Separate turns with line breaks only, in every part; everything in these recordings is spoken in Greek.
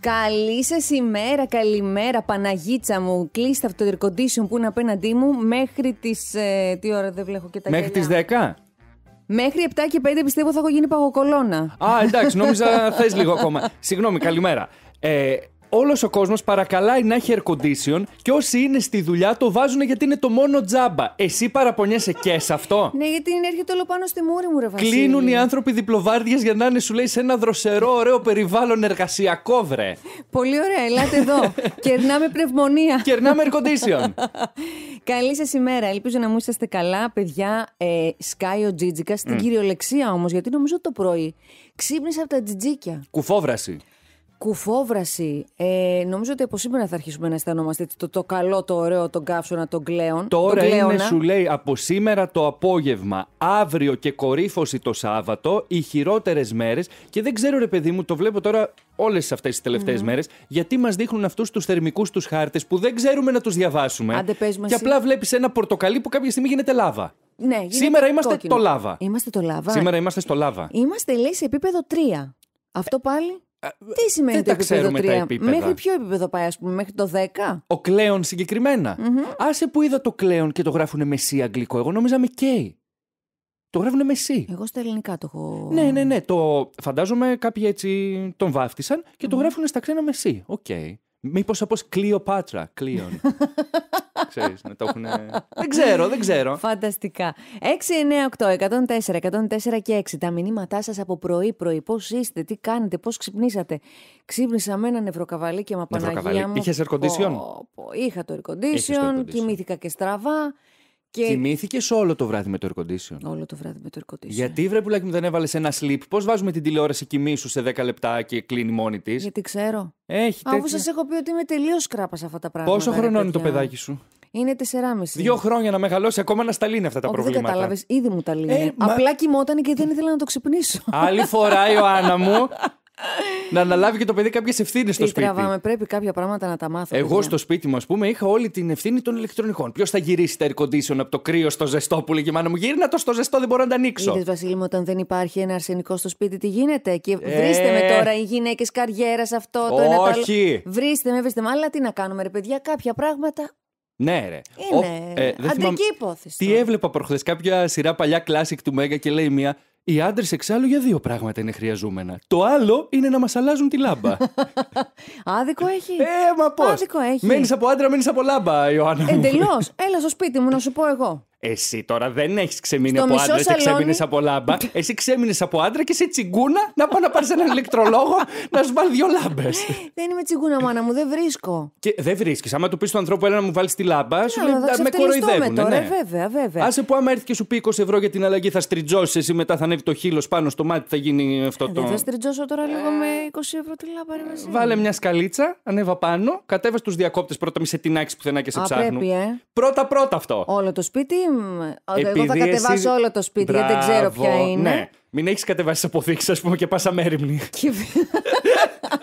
Καλή σας ημέρα, καλημέρα, Παναγίτσα μου. Κλείστε αυτό το που είναι απέναντί μου μέχρι τις. Ε, τι ώρα δεν βλέπω και τα Μέχρι τι 10. Μέχρι 7 και 5 πιστεύω θα έχω γίνει παγοκολόνα. Α, εντάξει, νόμιζα θες λίγο ακόμα.
Συγγνώμη, καλημέρα. Ε, Όλος ο κόσμος παρακαλάει να έχει air condition και όσοι είναι στη δουλειά το βάζουν γιατί είναι το μόνο τζάμπα. Εσύ παραπονιέσαι και σε αυτό.
Ναι, γιατί είναι έρχεται όλο πάνω στη μούρη μου, ρε Βασίλη. Κλείνουν οι
άνθρωποι διπλοβάρδιες για να είναι, σου λέει, σε ένα δροσερό, ωραίο περιβάλλον εργασιακό, βρε.
Πολύ ωραία, ελάτε εδώ. Κερνάμε πνευμονία. Κερνάμε air condition. Καλή σας ημέρα. Ελπίζω να μου είσαστε καλά, παιδιά. Ε, σκάει ο Τζίτζικα στην mm. κυριολεξία όμως, γιατί νομίζω το πρωί ξύπνησα από τα τζιτζίκια.
Κουφόβραση.
Κουφόβραση. Ε, νομίζω ότι από σήμερα θα αρχίσουμε να αισθανόμαστε το, το καλό, το ωραίο, τον καύσωνα, τον κλέον. Τώρα τον είναι, σου
λέει, από σήμερα το απόγευμα, αύριο και κορύφωση το Σάββατο, οι χειρότερες μέρες. Και δεν ξέρω, ρε παιδί μου, το βλέπω τώρα όλες αυτές τις τελευταίες μέρες, γιατί μας δείχνουν αυτούς τους θερμικούς τους χάρτες που δεν ξέρουμε να τους διαβάσουμε. Άντε,
και και απλά
βλέπεις ένα πορτοκαλί που κάποια στιγμή γίνεται λάβα.
Ναι, γίνεται σήμερα είμαστε το λάβα. Είμαστε το λάβα. Σήμερα
είμαστε στο λάβα.
Είμαστε, λέει, σε επίπεδο 3. Αυτό πάλι. Ε, ε, Τι σημαίνει δεν το τα επίπεδο 3. επίπεδα. Μέχρι ποιο επίπεδο πάει, ας πούμε, μέχρι το 10.
Ο κλέον Άσε που είδα το κλέον και το γράφουνε με σι αγγλικό. Εγώ νόμιζα με Το γράφουνε με Εγώ στα ελληνικά το έχω. Ναι, ναι, ναι. Το... Φαντάζομαι κάποιοι έτσι τον βάφτισαν και το γράφουνε στα ξένα με Οκ. Okay. Μήπως όπως Κλειοπάτρα. Κλείον. το έχουν... δεν ξέρω, δεν ξέρω.
Φανταστικά. 6, 9, 8, 104, 104 και 6. Τα μηνύματά σας από πρωί-πρωί. Πώς είστε, τι κάνετε, πώς ξυπνήσατε. Ξύπνησα με ένα νευροκαβαλί και με Παναγία Είχε air condition. είχα το air condition, κοιμήθηκα και στραβά. Και...
Κοιμήθηκες όλο το βράδυ με το air condition. Όλο το βράδυ με το air condition. Γιατί βρε πουλάκι μου δεν έβαλες ένα sleep. Πώς βάζουμε την τηλεόραση κοιμή σου σε 10 λεπτά και κλείνει μόνη της. Γιατί ξέρω. Έχει τέτοια... Αφού σας
έχω πει ότι είμαι τελείως κράπα σε αυτά τα πράγματα. Πόσο χρονών είναι το παιδάκι σου. Είναι 4,5. Δύο
χρόνια να μεγαλώσει, ακόμα να σταλίνει αυτά τα Όχι, προβλήματα. Δεν κατάλαβες,
ήδη μου τα λύνει. Ε, Απλά μα... κοιμόταν και δεν ήθελα να το ξυπνήσω.
Άλλη φορά, Ιωάννα μου, να αναλάβει και το παιδί κάποιες ευθύνες στο Τι ε, σπίτι. Τραβάμε,
πρέπει κάποια πράγματα να τα μάθω Εγώ στο
σπίτι μου, ας πούμε, είχα όλη την ευθύνη των ηλεκτρονικών. Ποιος θα γυρίσει τα air condition από το κρύο στο ζεστό που λέγει Μάνα μου, γύρνα το στο ζεστό, δεν μπορώ να τα ανοίξω. Είδες
Βασίλη μου, όταν δεν υπάρχει ένα αρσενικό στο σπίτι, τι γίνεται. Και ε... βρίστε με τώρα οι γυναίκες καριέρας αυτό, το Όχι. ένα Βρίστε με, βρίστε με. Αλλά τι να κάνουμε, ρε παιδιά, κάποια πράγματα
ναι, ρε. Είναι. ε, ναι. ε υπόθεση. Τι έβλεπα προχθές, κάποια σειρά παλιά classic του Μέγα και λέει μία. Οι άντρες εξάλλου για δύο πράγματα είναι χρειαζόμενα. Το άλλο είναι να μας αλλάζουν τη λάμπα.
Άδικο έχει. Ε, μα πώς. Άδικο έχει. Μένεις
από άντρα, μένεις από λάμπα, Ιωάννα. Εντελώς.
Έλα στο σπίτι μου να σου πω εγώ.
Εσύ τώρα δεν έχεις ξεμείνει από άντρα και ξέμεινε από λάμπα. Εσύ ξέμεινε από άντρα και είσαι τσιγκούνα να πάω να πάρεις έναν ηλεκτρολόγο να σου βάλει δύο λάμπες.
Δεν είμαι τσιγκούνα, μάνα μου, δεν βρίσκω.
Και δεν βρίσκεις. Άμα του πεις στον ανθρώπου, έλα να μου βάλεις τη λάμπα, ναι, σου λέει με κοροϊδεύουν. Τώρα, ναι. Ε,
βέβαια, βέβαια. Άσε
που άμα έρθει και σου πει 20 ευρώ για την αλλαγή, θα στριτζώσει εσύ μετά θα ανέβει το χείλος πάνω στο μάτι, θα γίνει αυτό ε, το. Δεν θα
στριτζώσω τώρα ε. λίγο με 20 ευρώ τη λάμπα, Βάλε
μια σκαλίτσα, ανέβα πάνω, κατέβα τους διακόπτες πρώτα μη σε τεινάξεις πουθενά και σε ψάχνουν. Πρώτα πρώτα αυτό. Όλο
το σπίτι επειδή εγώ θα κατεβάσω εσύ... όλο το σπίτι, γιατί δεν ξέρω ποια είναι. Ναι.
Μην έχεις κατεβάσει τις αποθήκε, ας πούμε, και πας αμέριμνη. Και...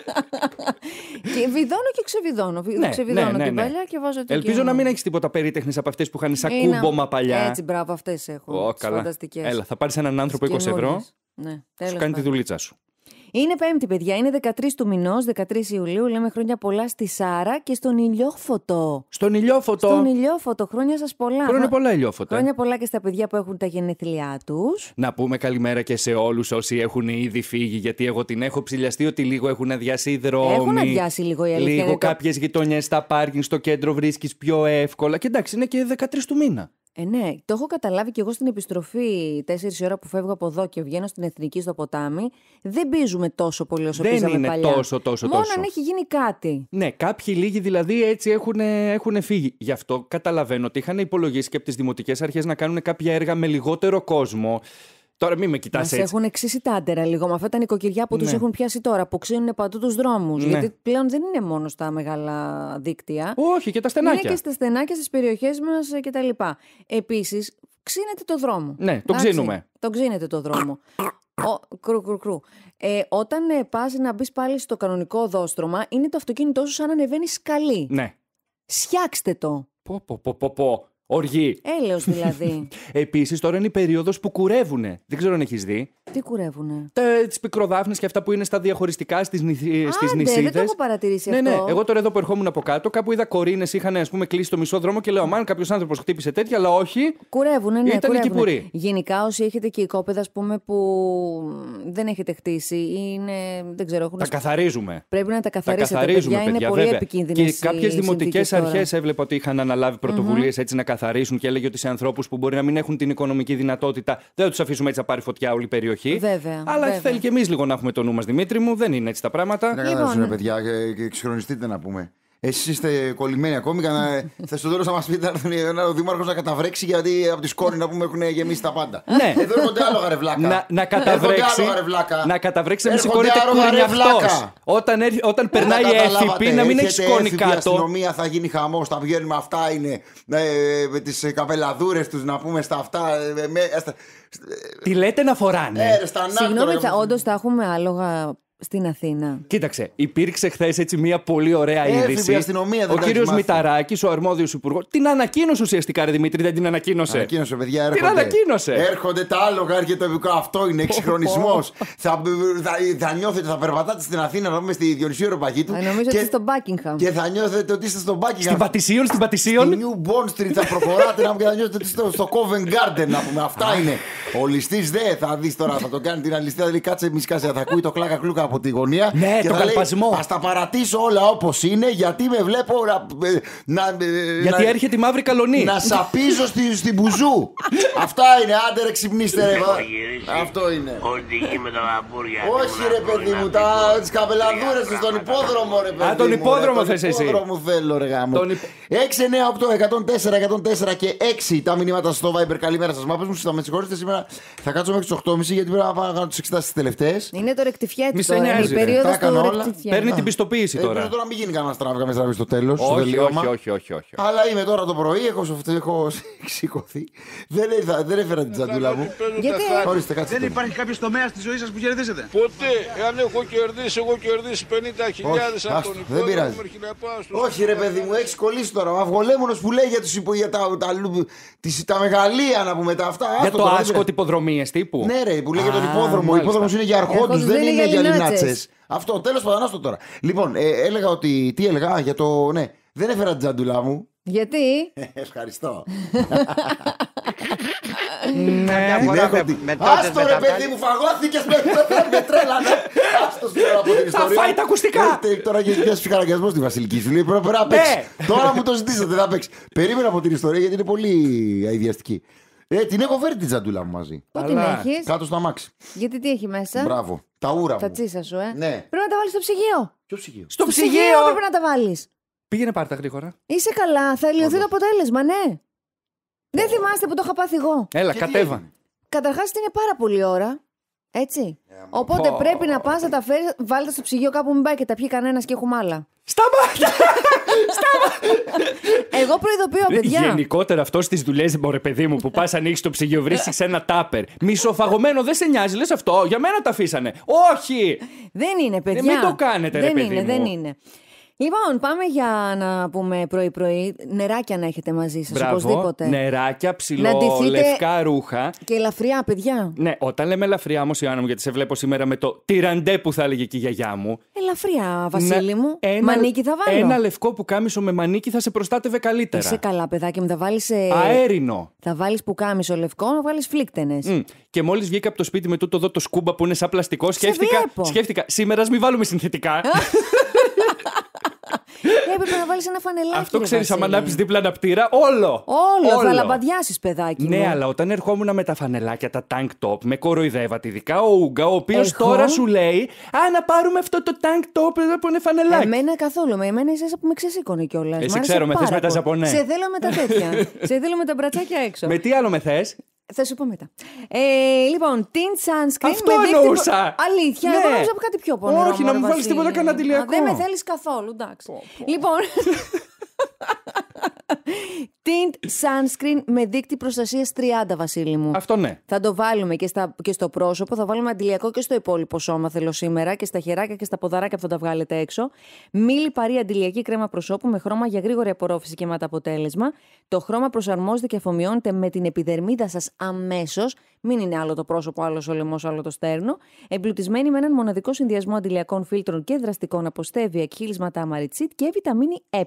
και βιδώνω και ξεβιδώνω. Ναι, ξεβιδώνω ναι, ναι, την ναι. παλιά και βάζω την Ελπίζω να μην
έχεις τίποτα περίτεχνη από αυτές που είχαν σαν κούμπομα παλιά. Έτσι,
μπράβο, αυτές έχω. Oh, Φανταστικές. Έλα,
θα πάρεις έναν άνθρωπο 20 ευρώ.
Ναι, τέλος σου κάνει τη δουλίτσα σου. Είναι Πέμπτη, παιδιά. Είναι 13 του μηνός, 13 Ιουλίου. Λέμε χρόνια πολλά στη Σάρα και στον ηλιόφωτο.
Στον ηλιόφωτο. Στον
ηλιόφωτο. Χρόνια σας πολλά. Χρόνια πολλά
ηλιόφωτα. Χρόνια
πολλά και στα παιδιά που έχουν τα γενέθλιά τους.
Να πούμε καλημέρα και σε όλους όσοι έχουν ήδη φύγει, γιατί εγώ την έχω ψηλιαστεί ότι λίγο έχουν αδειάσει οι δρόμοι. Έχουν αδειάσει
λίγο οι αλήθεια. Λίγο
κάποιες γειτονιές στα πάρκινγκ, στο κέντρο βρίσκεις πιο εύκολα. Και εντάξει, είναι και 13 του μήνα.
Ε, ναι, το έχω καταλάβει και εγώ στην επιστροφή 4 ώρα που φεύγω από εδώ και βγαίνω στην Εθνική στο ποτάμι. Δεν πίζουμε τόσο πολύ όσο δεν είναι τόσο, Τόσο, τόσο, Μόνο αν έχει γίνει κάτι.
Ναι, κάποιοι λίγοι δηλαδή έτσι έχουν, έχουν φύγει. Γι' αυτό καταλαβαίνω ότι είχαν υπολογίσει και από τις δημοτικές αρχές να κάνουν κάποια έργα με λιγότερο κόσμο Τώρα μην με κοιτάς έτσι. έχουν
εξίσει τα άντερα λίγο με αυτά τα νοικοκυριά που ναι. του έχουν πιάσει τώρα, που ξύνουν παντού τους δρόμους. Ναι. Γιατί πλέον δεν είναι μόνο στα μεγάλα δίκτυα. Όχι, και τα στενάκια. Είναι και στα στενάκια, στις περιοχές μας ε, λοιπά. Επίσης, ξύνεται το δρόμο. Ναι, το ξύνουμε. Το ξύνεται το δρόμο. Ο, κρου, κρου, κρου. Ε, όταν ε, να μπεις πάλι στο κανονικό δόστρωμα, είναι το αυτοκίνητό σου σαν να ανεβαίνει σκαλί. Ναι. Σιάξτε το.
πω, πω, πω, πω. Οργή.
Έλεος δηλαδή.
Επίσης, τώρα είναι η περίοδος που κουρεύουνε. Δεν ξέρω αν έχεις δει.
Τι κουρεύουνε.
Τις πικροδάφνες και αυτά που είναι στα διαχωριστικά στις νησίδε. Δεν το έχω
παρατηρήσει ναι, ναι αυτό. Ναι, ναι. Εγώ
τώρα εδώ που ερχόμουν από κάτω, κάπου είδα κορίνες είχαν ας πούμε, κλείσει το μισό δρόμο και λέω: Μάν κάποιος άνθρωπος χτύπησε τέτοια, αλλά όχι.
Κουρεύουνε, ναι. Ήταν πουρή. Γενικά, όσοι έχετε και οικόπεδα πούμε, που δεν έχετε χτίσει ή είναι. Δεν ξέρω, έχουν. Τα
καθαρίζουμε.
Πρέπει να τα καθαρίσετε. Τα καθαρίζουμε, παιδιά, είναι
πολύ επικίνδυνες. Και κάποιες δημοτικέ αρχές έβλεπα ότι είχαν αναλάβει πρωτοβουλίες έτσι να καθαρίσουν και έλεγε ότι σε ανθρώπους που μπορεί να μην έχουν την οικονομική δυνατότητα δεν τους αφήσουμε έτσι να πάρει φωτιά όλη η περιοχή. Βέβαια. Αλλά θέλει και
εμείς λίγο να έχουμε το νου μας, Δημήτρη μου. Δεν είναι έτσι τα πράγματα. Να λοιπόν... παιδιά, εξυγχρονιστείτε ε, ε, να πούμε. Εσείς είστε κολλημένοι ακόμη. Κανα... θα στο τέλο να μας πείτε να ο Δήμαρχο να καταβρέξει γιατί από τη σκόνη να πούμε έχουν γεμίσει τα πάντα. Ναι. Εδώ έρχονται άλλο γαρεβλάκα. Να, να καταβρέξει.
Να καταβρέξει να μην σηκώνεται αυτό. Όταν, έρ... όταν περνάει η FTP να μην έχεις σκόνη κάτω. Η αστυνομία
θα γίνει χαμός. Θα βγαίνουμε αυτά είναι. Ε, με τις καπελαδούρες τους να πούμε στα αυτά. Ε, ε, τι λέτε να φοράνε. Συγγνώμη,
όντως θα έχουμε άλογα στην Αθήνα.
Κοίταξε, υπήρξε χθες έτσι μια πολύ ωραία Έφυγε είδηση. Η δεν ο κύριο Μηταράκης, ο αρμόδιος υπουργός, την ανακοίνωσε ουσιαστικά, ρε Δημήτρη, δεν την
ανακοίνωσε. Ανακοίνωσε, παιδιά, έρχονται. Την ανακοίνωσε. Έρχονται τα άλογα και το ειδικό. Αυτό είναι εξυγχρονισμός. θα, θα, θα, νιώθετε, θα περπατάτε στην Αθήνα, να πούμε στη Διονυσίου Ροπαγή του. Ε, νομίζω και, ότι στο Buckingham. Και θα νιώθετε ότι είστε στο Buckingham. Στην Πατησίων, στην Πατησίων. Στην New Bond Street θα προχωράτε να πούμε νιώθετε ότι είστε στο Covent Garden, να πούμε. Αυτά είναι. Ο ληστής δε θα δεις τώρα, θα το κάνει την θα δει δηλαδή κάτσε μισκάσια, θα ακούει το κλάκα κλούκα από τη γωνία. Ναι, και το καλπασμό. Ας τα παρατήσω όλα όπως είναι, γιατί με βλέπω να. Ε, να ε, γιατί να, έρχεται η μαύρη καλονή. Να σαπίζω στη, στην μπουζού. Αυτά είναι, άντε ρε ξυπνήστε ρε. Αυτό είναι. Όχι με τα λαμπούρια. Όχι ρε παιδί μου, τι καπελαδούρε του στον υπόδρομο ρε παιδί μου. Α, τον υπόδρομο θες εσύ. Τον υπόδρομο θέλω ρε γάμο. 6, 9, 8, 104, 104 και 6 τα μηνύματα στο Viber. Καλημέρα σας. μάπε μου, θα με συγχωρήσετε σήμερα. Θα κάτσω μέχρι τις 8.30 γιατί πρέπει να πάω να κάνω τις εξετάσεις τελευταίες. Είναι
το ρεκτιφιέτη. Ναι, νοιάζει. Παίρνει την
πιστοποίηση ε, τώρα. Ελπίζω τώρα μην γίνει κανένα τράβηκα μέσα στο τέλος. Όχι, όχι, όχι, όχι. Αλλά είμαι τώρα το πρωί, έχω σηκωθεί. Δεν έφερα την τσαντούλα μου. Δεν υπάρχει κάποιος τομέας στη ζωής σας που κερδίζετε. Ποτέ. αν έχω κερδίσει, εγώ κερδίσει 50.000 ανθρώπου. τον Δεν πειράζει. Όχι, ρε παιδί μου, έχεις κολλήσει τώρα. Ο αυγολέμονος που λέει για τα μεγαλεία να πούμε τα αυτά. Για το άσκο τυποδρομίες τύπου. Ναι, ρε, που λέει για τον υπόδρομο. Ο υπόδρομος είναι για αρχόντου, δεν είναι για Ελληνάρε. Αυτό, τέλος πάντων, το τώρα. Λοιπόν, ε, έλεγα ότι. Τι έλεγα για το. Ναι, δεν έφερα την τζαντουλά μου.
Γιατί?
Ε, ευχαριστώ. ναι, Άστο ρε παιδί μου, φαγώθηκες
με τρέλα, ναι. Άστο πέρα την Θα φάει τα
ακουστικά. Ε, τώρα έχει πιάσει φυγαρακιασμό στη Βασιλική σου. πρέπει να ναι. παίξεις. Τώρα μου το ζητήσατε να παίξεις. Περίμενα από την ιστορία γιατί είναι πολύ αειδιαστική. Ε, την έχω φέρει την τζαντούλα μου μαζί. Πού την έχεις? Κάτω στο αμάξι.
Γιατί τι έχει μέσα. Μπράβο. Τα ούρα Τα τσίσα σου, ε. Ναι. Πρέπει να τα βάλεις στο ψυγείο.
Ποιο ψυγείο. Στο ψυγείο πρέπει
να τα
βάλεις.
Πήγαινε πάρε τα γρήγορα.
Είσαι καλά, θα ελειωθεί το αποτέλεσμα, ναι. Δεν θυμάστε που το είχα πάθει εγώ. Έλα, κατέβα. Καταρχά είναι πάρα πολύ ώρα. Έτσι. Ε, Οπότε πρέπει να πας να τα φέρεις, βάλτε στο ψυγείο κάπου μην πάει και τα πιει κανένας και έχουμε άλλα. Σταμάτα! Σταμάτα! Εγώ προειδοποιώ, παιδιά.
Γενικότερα αυτό στις δουλειές μου, ρε παιδί μου, που πας ανοίξεις το ψυγείο, βρίσκεις ένα τάπερ. Μισοφαγωμένο, δεν σε νοιάζει, λες αυτό. Για μένα τα αφήσανε. Όχι!
Δεν είναι, ε, παιδιά. Μην το κάνετε, δεν παιδί είναι, μου. Δεν είναι. Λοιπόν, πάμε για να πούμε πρωί-πρωί. Νεράκια να έχετε μαζί σας, οπωσδήποτε.
Νεράκια, ψηλό, λευκά ρούχα.
Και ελαφριά, παιδιά.
Ναι, όταν λέμε ελαφριά όμως, Ιωάννα μου, γιατί σε βλέπω σήμερα με το τυραντέ που θα έλεγε και η γιαγιά μου.
Ελαφριά, Βασίλη μου. Μανίκι θα βάλω. Ένα
λευκό που κάμισο με μανίκι θα σε προστάτευε καλύτερα. Είσαι
καλά, παιδάκι μου, θα βάλεις. Ε, Αέρινο. Θα βάλεις που κάμισο λευκό, να βάλεις φλίκτενες.
Και μόλις βγήκα από το σπίτι με τούτο εδώ το σκούμπα που είναι σαν πλαστικό, σκέφτηκα, σκέφτηκα σήμερα μη βάλουμε συνθετικά.
Έπρεπε να βάλεις ένα φανελάκι. Αυτό ξέρεις, άμα
ανάψεις δίπλα πτήρα, όλο! Όλο, όλο. θα
λαμπαδιάσει, παιδάκι. Ναι, μου. αλλά
όταν ερχόμουν με τα φανελάκια, τα tank top, με κοροϊδεύατε ειδικά ο Ούγκα, ο οποίος τώρα σου λέει
Α, να πάρουμε αυτό το tank top εδώ που είναι φανελάκι. Εμένα καθόλου. Με εμένα είσαι που με ξεσήκωνε κιόλας. Εσύ ξέρω, με θες με τα ζαπονέ. Σε θέλω με τα τέτοια. σε θέλω με τα μπρατσάκια έξω.
Με τι άλλο με θες.
Θα σου πω μετά. Ε, λοιπόν, την Sunscreen. Αυτό με εννοούσα. Δίκτυπο... Αλήθεια, ναι. εγώ νόμιζα από κάτι πιο πολύ. Όχι, να μου βάλεις τίποτα κανένα τελειακό. Δεν με θέλεις καθόλου, εντάξει. Πω, πω. Λοιπόν. Tint sunscreen με δίκτυ προστασίας 30, Βασίλη μου. Αυτό ναι. Θα το βάλουμε και, στα, και στο πρόσωπο, θα βάλουμε αντιλιακό και στο υπόλοιπο σώμα, θέλω σήμερα, και στα χεράκια και στα ποδαράκια που θα τα βγάλετε έξω. Μίλη παρή αντιλιακή κρέμα προσώπου με χρώμα για γρήγορη απορρόφηση και ματαποτέλεσμα. Το χρώμα προσαρμόζεται και αφομοιώνεται με την επιδερμίδα σας αμέσως μην είναι άλλο το πρόσωπο, άλλο ο λαιμός, άλλο το στέρνο. Εμπλουτισμένη με έναν μοναδικό συνδυασμό αντιλιακών φίλτρων και δραστικών από στέβια, εκχύλισματα αμαριτσίτ και βιταμίνη ε.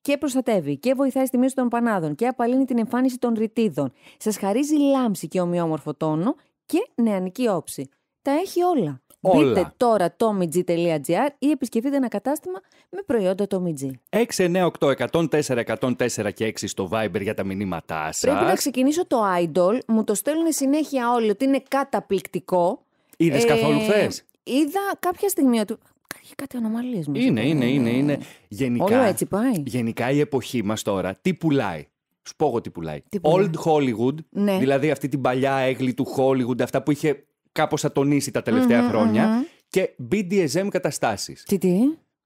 Και προστατεύει και βοηθάει στη μείωση των πανάδων και απαλύνει την εμφάνιση των ρητίδων. Σας χαρίζει λάμψη και ομοιόμορφο τόνο και νεανική όψη. Τα έχει όλα. Μπείτε τώρα tomig.gr ή επισκεφτείτε ένα κατάστημα με προϊόντα
9 8 104 104 και 6 στο Viber για τα μηνύματά σα. Πρέπει να
ξεκινήσω το Idol. Μου το στέλνουν συνέχεια όλοι ότι είναι καταπληκτικό.
Είδες ε, καθόλου χθες.
Είδα κάποια στιγμή ότι. Έχει κάτι ανομαλίες μου. Είναι, είναι, είναι.
είναι. Γενικά, Όλο έτσι πάει. Γενικά η εποχή μας τώρα τι πουλάει. Σου πω εγώ τι πουλάει. Τι πουλάει. Old Hollywood, ναι. δηλαδή αυτή την παλιά έγκλη του Hollywood, αυτά που είχε κάπως τονίσει τα τελευταια χρόνια mm-hmm. και BDSM καταστάσεις. Τι τι?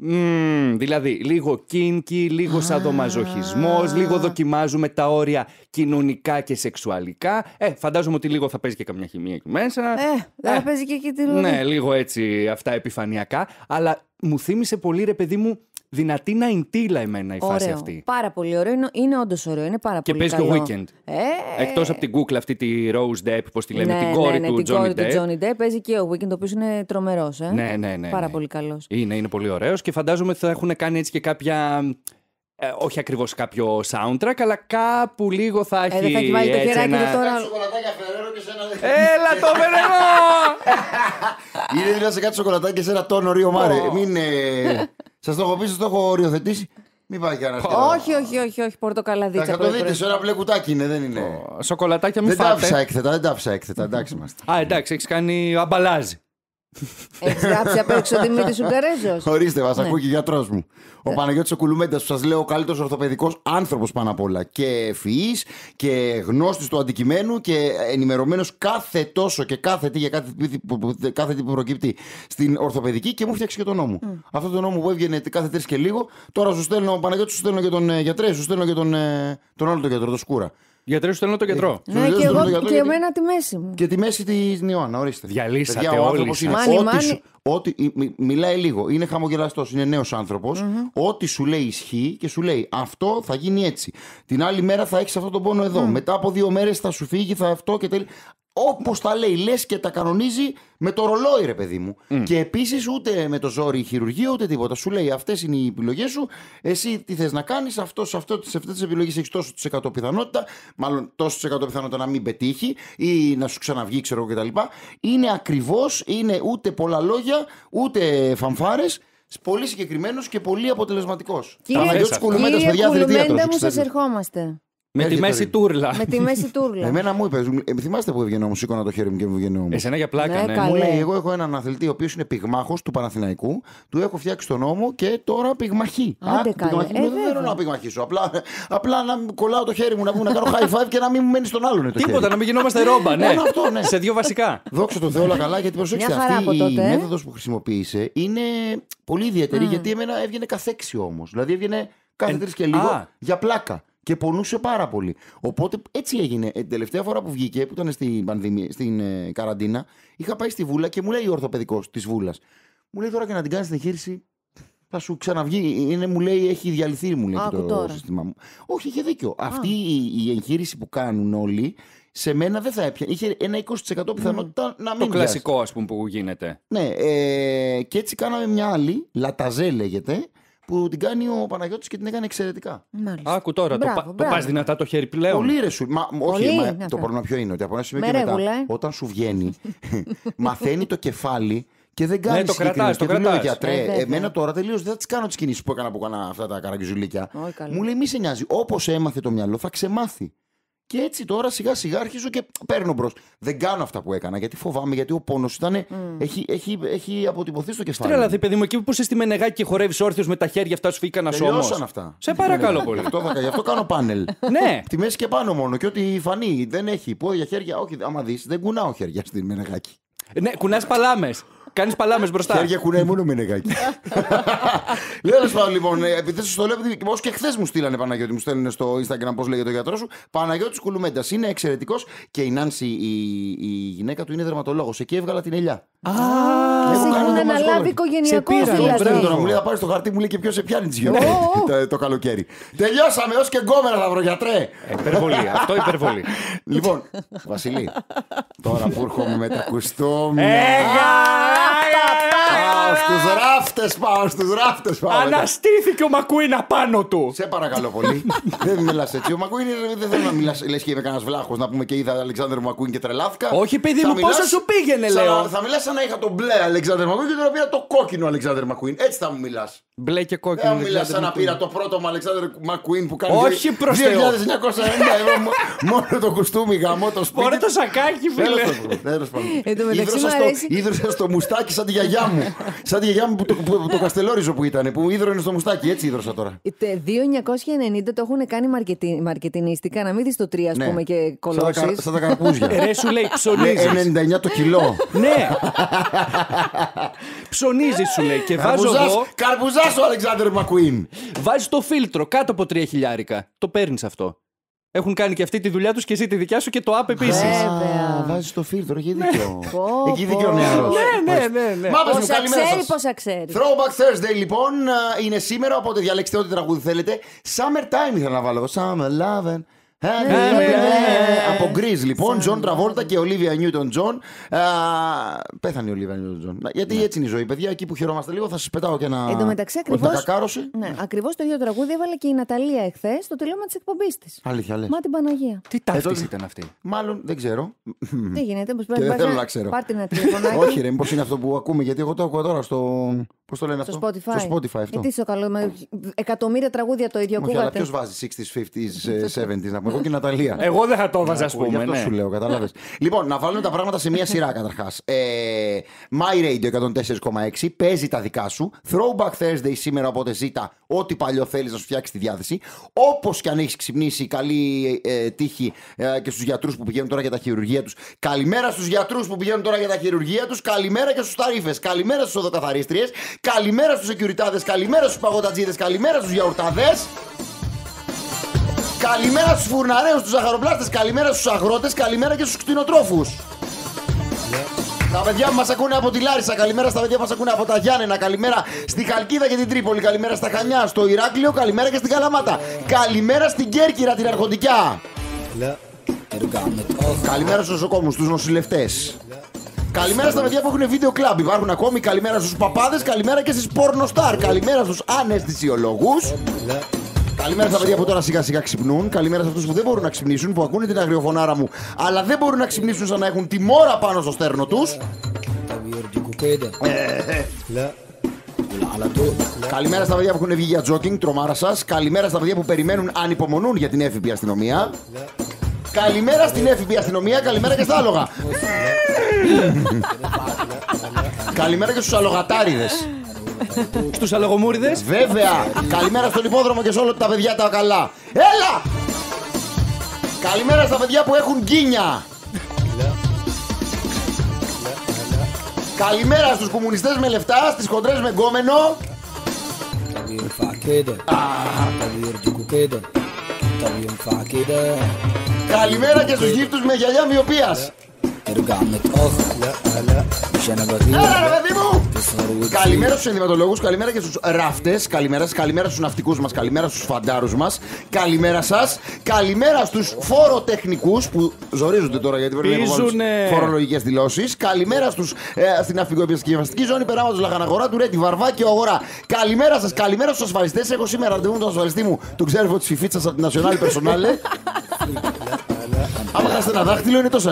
Mm, δηλαδή, λίγο κίνκι, λίγο σαδομαζοχισμό, λίγο δοκιμάζουμε τα όρια κοινωνικά και σεξουαλικά. Ε, φαντάζομαι ότι λίγο θα παίζει και καμιά χημία εκεί μέσα. Ε, ε θα παίζει
και εκεί τη Ναι,
λίγο έτσι αυτά επιφανειακά. Αλλά μου θύμισε πολύ, ρε παιδί μου, δυνατή να εντύλα εμένα η ωραίο. φάση αυτή.
Πάρα πολύ ωραίο. Είναι, είναι όντως ωραίο. Είναι πάρα και παίζει το weekend. Ε, Εκτός από
την κούκλα αυτή τη Rose Depp, πώς τη λέμε, ναι, την ναι, κόρη ναι, ναι, του την Johnny, Depp. Του
Johnny Depp. Παίζει και ο weekend, ο οποίος είναι τρομερός. Ε? Ναι,
ναι, ναι. Πάρα ναι. πολύ καλός. Είναι, είναι πολύ ωραίος και φαντάζομαι ότι θα έχουν κάνει έτσι και κάποια. Ε, όχι ακριβώς κάποιο soundtrack, αλλά κάπου λίγο θα έχει. Ε, δεν θα έχει βάλει το χεράκι ένα... τώρα.
Έλα το φερερό! Είναι δηλαδή σε κάτι σοκολατάκι σε ένα τόνο ρίο μάρε. Μην. Ε, Σας το έχω πει, σας το έχω οριοθετήσει. Μην πάει κανένα. Όχι,
όχι, όχι, όχι, πορτοκαλαδίτσα. Θα το δείτε,
ένα μπλε κουτάκι είναι, δεν είναι. Σοκολατάκια μη δεν φάτε. Δεν τα άφησα έκθετα, δεν τα άφησα έκθετα. Εντάξει
Α, εντάξει, έχεις κάνει αμπαλάζι.
Έχει γράψει απ' έξω Δημήτρη Σουγκαρέζο. Ορίστε, μας ναι. ακούει και
γιατρός μου. Ο ναι. Παναγιώτης Οκουλουμέντα, που σας λέω, ο καλύτερος ορθοπαιδικός άνθρωπος πάνω απ' όλα. Και ευφυή και γνώστης του αντικειμένου και ενημερωμένος κάθε τόσο και κάθε τι για κάθε τι που προκύπτει στην ορθοπαιδική και μου φτιάξει και τον νόμο. Αυτό το νόμο που έβγαινε κάθε τρεις και λίγο. Τώρα σου στέλνω, Παναγιώτης, σου στέλνω και τον ε, γιατρέ, σου στέλνω και τον, ε, τον άλλο τον γιατρό, τον Σκούρα. Γιατρές σου στέλνω το Ναι, και εγώ και
εμένα τη μέση μου.
Και τη μέση της Νιώνα, ορίστε. Διαλύσατε όλοι Ό,τι μιλάει λίγο, είναι χαμογελαστός, είναι νέος άνθρωπος. Ό,τι σου λέει ισχύει και σου λέει αυτό θα γίνει έτσι. Την άλλη μέρα θα έχεις αυτό τον πόνο εδώ. Μετά από δύο μέρες θα σου φύγει, θα αυτό και τέλει. Όπως τα λέει, λες και τα κανονίζει με το ρολόι, ρε παιδί μου. Και επίσης ούτε με το ζόρι η χειρουργία ούτε τίποτα. Σου λέει αυτές είναι οι επιλογές σου. Εσύ τι θες να κάνεις, αυτό, σε, αυτό, σε αυτές τις επιλογές έχεις τόσο τη εκατό πιθανότητα, μάλλον τόσο τη εκατό πιθανότητα να μην πετύχει ή να σου ξαναβγεί, ξέρω εγώ κτλ. Είναι ακριβώς, είναι ούτε πολλά λόγια, ούτε φανφάρες πολύ συγκεκριμένος και πολύ αποτελεσματικός. Κύριε Κουλουμέντα, παιδιά, είναι μου, σα με τη μέση τούρλα. Με τη μέση
τούρλα. Εμένα
μου είπες, ε, θυμάστε που έβγαινε όμω, σήκωνα το χέρι μου και μου βγαίνει όμω. Εσένα για πλάκα, ναι. ναι. Μου λέει, εγώ έχω έναν αθλητή ο οποίος είναι πυγμάχος του Παναθηναϊκού, του έχω φτιάξει τον νόμο και τώρα πυγμαχή. Άντε καλά. δεν θέλω να πυγμαχήσω. Απλά, απλά να κολλάω το χέρι μου, να, να κάνω high five και να μην μου μένει στον άλλον. Τίποτα, να μην γινόμαστε ρόμπα, ναι. ναι. Σε δύο βασικά. Δόξα τω Θεώ, καλά, γιατί προσέξτε αυτή η ε. μέθοδος που χρησιμοποίησε είναι πολύ ιδιαίτερη mm. γιατί εμένα έβγαινε καθέξι όμως. Δηλαδή έβγαινε κάθε τρεις και λίγο για πλάκα και πονούσε πάρα πολύ. Οπότε έτσι έγινε. την ε, τελευταία φορά που βγήκε, που ήταν στην, πανδημία, στην ε, καραντίνα, είχα πάει στη Βούλα και μου λέει ο ορθοπαιδικός της Βούλας. Μου λέει τώρα και να την κάνεις την εγχείρηση, θα σου ξαναβγεί. Είναι, μου λέει, έχει διαλυθεί μου λέει, το σύστημά μου. Όχι, είχε δίκιο. Αυτή η, η εγχείρηση που κάνουν όλοι σε μένα δεν θα έπιανε. Είχε ένα 20% ναι. πιθανότητα να μην Το κλασικό, ας πούμε, που γίνεται. Ναι. Ε, και έτσι κάναμε μια άλλη, Λαταζέ λέγεται, που την κάνει ο Παναγιώτης και την έκανε εξαιρετικά. Άκου τώρα, το, μπράβο. το πας δυνατά το χέρι πλέον. Πολύ ρε σου. Μα, όχι, μα, το πρόβλημα ποιο είναι, ότι από ένα σημείο και μετά, ε. όταν σου βγαίνει, μαθαίνει το κεφάλι και δεν ναι, κάνει. Ναι, το κρατάς, το κρατά. γιατρέ, ε, εμένα τώρα τελείως δεν θα τις κάνω τις κινήσεις που έκανα από αυτά τα καραγκιζουλίκια. Μου λέει, μη σε νοιάζει. Όπως έμαθε το μυαλό, θα ξεμάθει. Και έτσι τώρα σιγά σιγά αρχίζω και παίρνω μπρος. Δεν κάνω αυτά που έκανα γιατί φοβάμαι, γιατί ο πόνος ήταν. Mm. Έχει, έχει, έχει αποτυπωθεί στο κεφάλι.
Τρέλα, παιδί μου, εκεί που είσαι στη Μενεγάκη και χορεύεις όρθιος με τα χέρια, αυτά σου φύγει κανένας σώμα. αυτά. Σε παρακαλώ πολύ. Γι' αυτό κάνω πάνελ. Ναι.
Τη μέση και πάνω μόνο. Και ό,τι φανεί δεν έχει πόδια, χέρια. Όχι, άμα δεις, δεν κουνάω χέρια στη Μενεγάκη. Ναι, κουνάς παλάμες. Κάνεις παλάμες μπροστά. Χέρια κουνάει μόνο με νεκάκι. Λέω να σου λοιπόν, ε, επειδή σα το λέω, επειδή και χθες μου στείλανε Παναγιώτη, μου στέλνουν στο Instagram πώς λέγεται το γιατρός σου. Παναγιώτης Κουλουμέντας είναι εξαιρετικός και η Νάνση, η, γυναίκα του, είναι δερματολόγος. Εκεί έβγαλα την ελιά. Α,
να αναλάβει οικογενειακό δηλαδή. Μου λέει να
πάρεις το χαρτί, μου λέει και ποιος σε πιάνει τι το καλοκαίρι. Τελειώσαμε, ως και γκόμερα θα βρω γιατρέ. Υπερβολή, αυτό υπερβολή. Λοιπόν, Βασιλή, τώρα που έρχομαι με τα κουστούμια. Έγα! Ai, ai, στους ράφτες πάω, στους ράφτες πάω. Αναστήθηκε ο Μακουίν απάνω του. Σε παρακαλώ πολύ. δεν μιλάς έτσι. Ο Μακουίν δεν θέλω να μιλάς, λες και είμαι κανένας βλάχος να πούμε και είδα Αλεξάνδρου Μακουίν και τρελάθηκα. Όχι, παιδί μου, πώ θα σου πήγαινε, λέω. Θα μιλάς σαν να είχα τον μπλε Αλεξάνδρου Μακουίν και τώρα πήρα το κόκκινο Αλεξάνδρου Μακουίν. Έτσι θα μου μιλάς. Μπλε και κόκκινο. Θα ε, μιλάς σαν να πήρα το πρώτο μου Αλεξάνδρου Μακουίν που κάνει. Όχι προ 2.990 μόνο το κουστούμι γαμό το σπίτι. Μόνο το σακάκι, φίλε. Τέλος πάντων. στο μουστάκι σαν τη γιαγιά μου. Σαν τη γιαγιά μου που το, το Καστελόριζο που ήταν, που ίδρωνε στο μουστάκι. Έτσι ίδρωσα τώρα.
2.990 το έχουν κάνει μαρκετινίστικα, να μην δεις το 3 ας ναι. πούμε και κολώσεις. Σαν, τα καρπούζια. Ρε σου λέει ψωνίζεις. 99 ναι, το κιλό.
ναι. ψωνίζεις σου λέει και βάζω εδώ. Καρπουζάς ο Αλεξάνδρ Μακουίν.
Βάζεις το φίλτρο κάτω από 3 χιλιάρικα. Το παίρνεις αυτό. Έχουν κάνει και αυτή τη δουλειά τους και εσύ
τη δικιά σου και το app επίσης. Βέβαια. Βάζεις το φίλτρο, έχει δίκιο. Ναι. Έχει δίκιο ο νεαρό. Ναι, ναι, ναι, ναι. Μα πόσα ξέρει, πόσα ξέρει. Throwback Thursday λοιπόν είναι σήμερα, οπότε διαλέξτε ό,τι τραγούδι θέλετε. time ήθελα να βάλω. Summer loving. Από Γκρίζ λοιπόν, Τζον Τραβόλτα και Ολίβια Νιούτον Τζον. Πέθανε η Ολίβια Νιούτον Τζον. Γιατί έτσι είναι η ζωή, παιδιά. Εκεί που χαιρόμαστε λίγο, θα σας πετάω και ένα. Εν τω μεταξύ,
ακριβώ. Ναι, το ίδιο τραγούδι έβαλε και η Ναταλία εχθές στο τελείωμα της εκπομπής της. Αλήθεια, λέει. Μα την Παναγία. Τι
ε, τάφτη ήταν αυτή. Μάλλον δεν ξέρω. Τι
γίνεται, πώ πρέπει να θέλω να ξέρω. Πάρτε να τηλεφωνάκι. Όχι,
ρε, μήπως είναι αυτό που ακούμε, γιατί εγώ το ακούω τώρα στο. Πώς το λένε αυτό. Spotify. Στο Spotify αυτό.
Ε, εκατομμύρια τραγούδια το ίδιο ακούγατε. ποιος
βάζει 60s, 50s, 70s να πω εγώ και η Ναταλία. Εγώ δεν θα το έβαζα, ναι, α πούμε. Αυτό σου ναι. λέω, κατάλαβες. λοιπόν, να βάλουμε τα πράγματα σε μία σειρά καταρχάς. Ε, My Radio 104,6 παίζει τα δικά σου. Throwback Thursday σήμερα, οπότε ζήτα ό,τι παλιό θέλεις να σου φτιάξει τη διάθεση. Όπως και αν έχεις ξυπνήσει, καλή ε, τύχη ε, και στους γιατρούς που πηγαίνουν τώρα για τα χειρουργία τους. Καλημέρα στους γιατρούς που πηγαίνουν τώρα για τα χειρουργία τους. Καλημέρα και στους ταρίφες. Καλημέρα στους οδοκαθαρίστριες. Καλημέρα στους εκιουριτάδες. Καλημέρα στους παγωτατζίδες. Καλημέρα στους γιαουρτάδες. Καλημέρα στους φουρναρέους, τους ζαχαροπλάστες, καλημέρα στους αγρότες, καλημέρα και στους κτηνοτρόφους. Ναι. Τα παιδιά μας ακούνε από τη Λάρισα, καλημέρα στα παιδιά μας ακούνε από τα Γιάννενα, καλημέρα στη Χαλκίδα και την Τρίπολη, καλημέρα στα Χανιά, στο Ηράκλειο, καλημέρα και στην Καλαμάτα. Καλημέρα στην Κέρκυρα, την Αρχοντικιά. Ναι. Καλημέρα στους νοσοκόμους, στου νοσηλευτές. Ναι. Καλημέρα στα παιδιά που έχουν βίντεο κλαμπ. Υπάρχουν ακόμη καλημέρα στους παπάδες, καλημέρα και στις πόρνοστάρ. Καλημέρα στους αναισθησιολόγους. Καλημέρα στα παιδιά που τώρα σιγά σιγά ξυπνούν. Καλημέρα σε αυτούς που δεν μπορούν να ξυπνήσουν, που ακούνε την αγριοφωνάρα μου, αλλά δεν μπορούν να ξυπνήσουν σαν να έχουν τη μόρα πάνω στο στέρνο τους. Καλημέρα στα παιδιά που έχουν βγει για τζόκινγκ, τρομάρα σα. Καλημέρα στα παιδιά που περιμένουν ανυπομονούν για την έφηβη αστυνομία. Καλημέρα στην έφηβη αστυνομία, καλημέρα και στα άλογα. Καλημέρα και στου αλογατάριδες Στους αλογομούριδες. Βέβαια. Καλημέρα στον υπόδρομο και σε όλα τα παιδιά τα καλά. Έλα! Καλημέρα στα παιδιά που έχουν γκίνια. Καλημέρα στους κομμουνιστές με λεφτά, στις χοντρές με γκόμενο. Καλημέρα και στους γύφτους με γυαλιά μοιοπίας. ارجع متاخر لا لا مش انا Καλημέρα στους ενδυματολόγους, καλημέρα και στους ράφτε, καλημέρα, καλημέρα στους ναυτικούς μας, καλημέρα στους φαντάρους μας, καλημέρα σας, καλημέρα στους φοροτεχνικούς που ζορίζονται τώρα γιατί πρέπει να φορολογικές δηλώσεις, καλημέρα στους, ε, στην αφιγοεπισκευαστική ζώνη περάματο Λαχαναγορά του Ρέτη ο Αγορά. Καλημέρα σας, καλημέρα στους ασφαλιστές. Έχω σήμερα ραντεβού με τον ασφαλιστή μου, τον ξέρω ότι τη Φιφίτσα από την Νασιονάλη Personale.
Ε.
Αν χάσετε ένα δάχτυλο είναι τόσα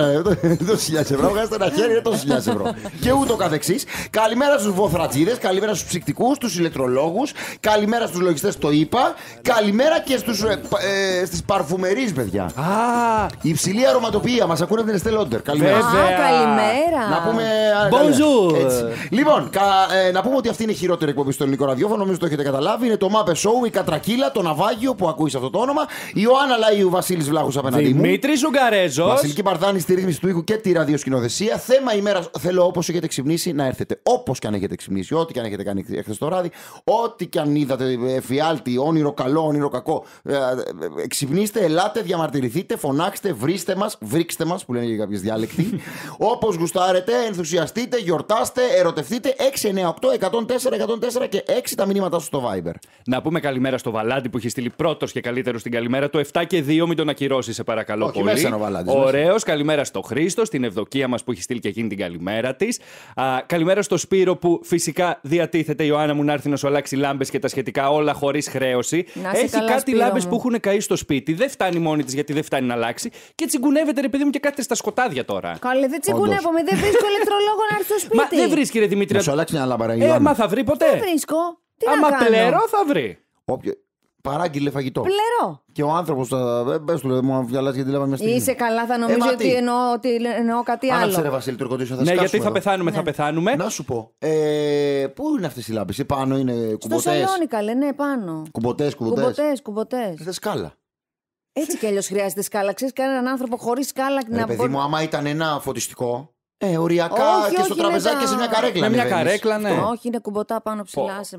χιλιάδες ευρώ. Αν χάσετε ένα χέρι είναι τόσα χιλιάδες ευρώ. Και ούτω καθεξής. Καλημέρα στους βοθρατζίδες, καλημέρα στους ψυκτικούς, του ηλεκτρολόγους, καλημέρα στους λογιστές, το είπα. Καλημέρα και στι ε, ε παιδιά. Α, η υψηλή αρωματοποιία. μας ακούνε την Εστέλ Καλημέρα. Να πούμε... Bonjour. Λοιπόν, ε, να πούμε ότι αυτή είναι η χειρότερη εκπομπή στο ελληνικό ραδιόφωνο. Νομίζω το έχετε καταλάβει. Είναι το Mape Show, η Κατρακύλα, το Ναυάγιο που ακούει αυτό το όνομα. Η Ιωάννα Λαϊου, Βασίλης Βλάχους απέναντί μου. Δημήτρη Ζουγκαρέζος. Βασιλική Παρδάνη στη ρύθμιση του ήχου και τη ραδιοσκηνοθεσία. Θέμα ημέρας θέλω όπως έχετε ξυπνήσει να έρθετε. Όπως και αν έχετε ξυπνήσει, ό,τι και αν έχετε κάνει χθες το βράδυ, ό,τι και αν είδατε, ε, εφιάλτη, όνειρο καλό, όνειρο κακό. Ε, ε ξυπνήστε, ελάτε, διαμαρτυρηθείτε, φωνάξτε, βρίστε μα, βρίξτε μας που λένε και κάποιες διάλεκτοι. όπως γουστάρετε, ενθουσιαστείτε, γιορτάστε, ερωτευτείτε. 6 γιορτάστε, 8, 104 104 και 6 τα μηνύματά σου στο Viber. Να πούμε καλημέρα
στο Βαλάντι που έχει στείλει πρώτος και καλύτερο στην καλημέρα του 7 και 2, μην τον ακυρώσεις, σε παρακαλώ πολύ. Μέσα Ωραίος. Καλημέρα στο Χρήστο, στην Ευδοκία μας που έχει στείλει και εκείνη την καλημέρα της. Καλημέρα στο Σπύρο που φυσικά διατίθεται η Ιωάννα μου να έρθει να σου αλλάξει λάμπες και τα σχετικά όλα χωρίς χρέωση. Να έχει κάτι λάμπε που έχουν καεί στο σπίτι. Δεν φτάνει μόνη της γιατί δεν φτάνει να αλλάξει. Και τσιγκουνεύεται επειδή μου και κάθεται στα σκοτάδια τώρα. Καλή, δεν τσιγκουνεύομαι.
Δεν βρίσκω ηλεκτρολόγο να έρθει στο σπίτι. Μα δεν βρίσκει
ρε Δημήτρη. Να σου αλλάξει μια ε, μα θα βρει ποτέ. Δεν
βρίσκω. Τι Άμα πλέρω
θα βρει. Παράγγειλε φαγητό.
Πλερό.
Και ο άνθρωπος. Μπε ε, του λέει, μου βγάλα γιατί τη λέμε μια στιγμή. Είσαι
καλά, θα νομίζω ε, ότι, εννοώ, ότι εννοώ κάτι άλλο. Άναψε, ρε
Βασίλη, το θα Ναι, γιατί θα εδώ. πεθάνουμε, ναι. θα πεθάνουμε. Να σου πω. Ε, πού είναι αυτές οι λάμπες, ε, πάνω είναι κουμποτέ. Στο σαλόνι
λένε, ναι, πάνω.
Κουμποτές, κουμποτές. Κουμποτές, κουμποτές. Θε σκάλα.
Έτσι κι αλλιώς χρειάζεται σκάλα. Ξέρεις κανέναν άνθρωπο χωρίς σκάλα ρε, να παιδί μου,
άμα ήταν ένα φωτιστικό. Ε, οριακά και στο τραπεζάκι σε μια καρέκλα. Με μια καρέκλα, ναι. Όχι,
είναι κουμποτά πάνω ψηλά. Άσε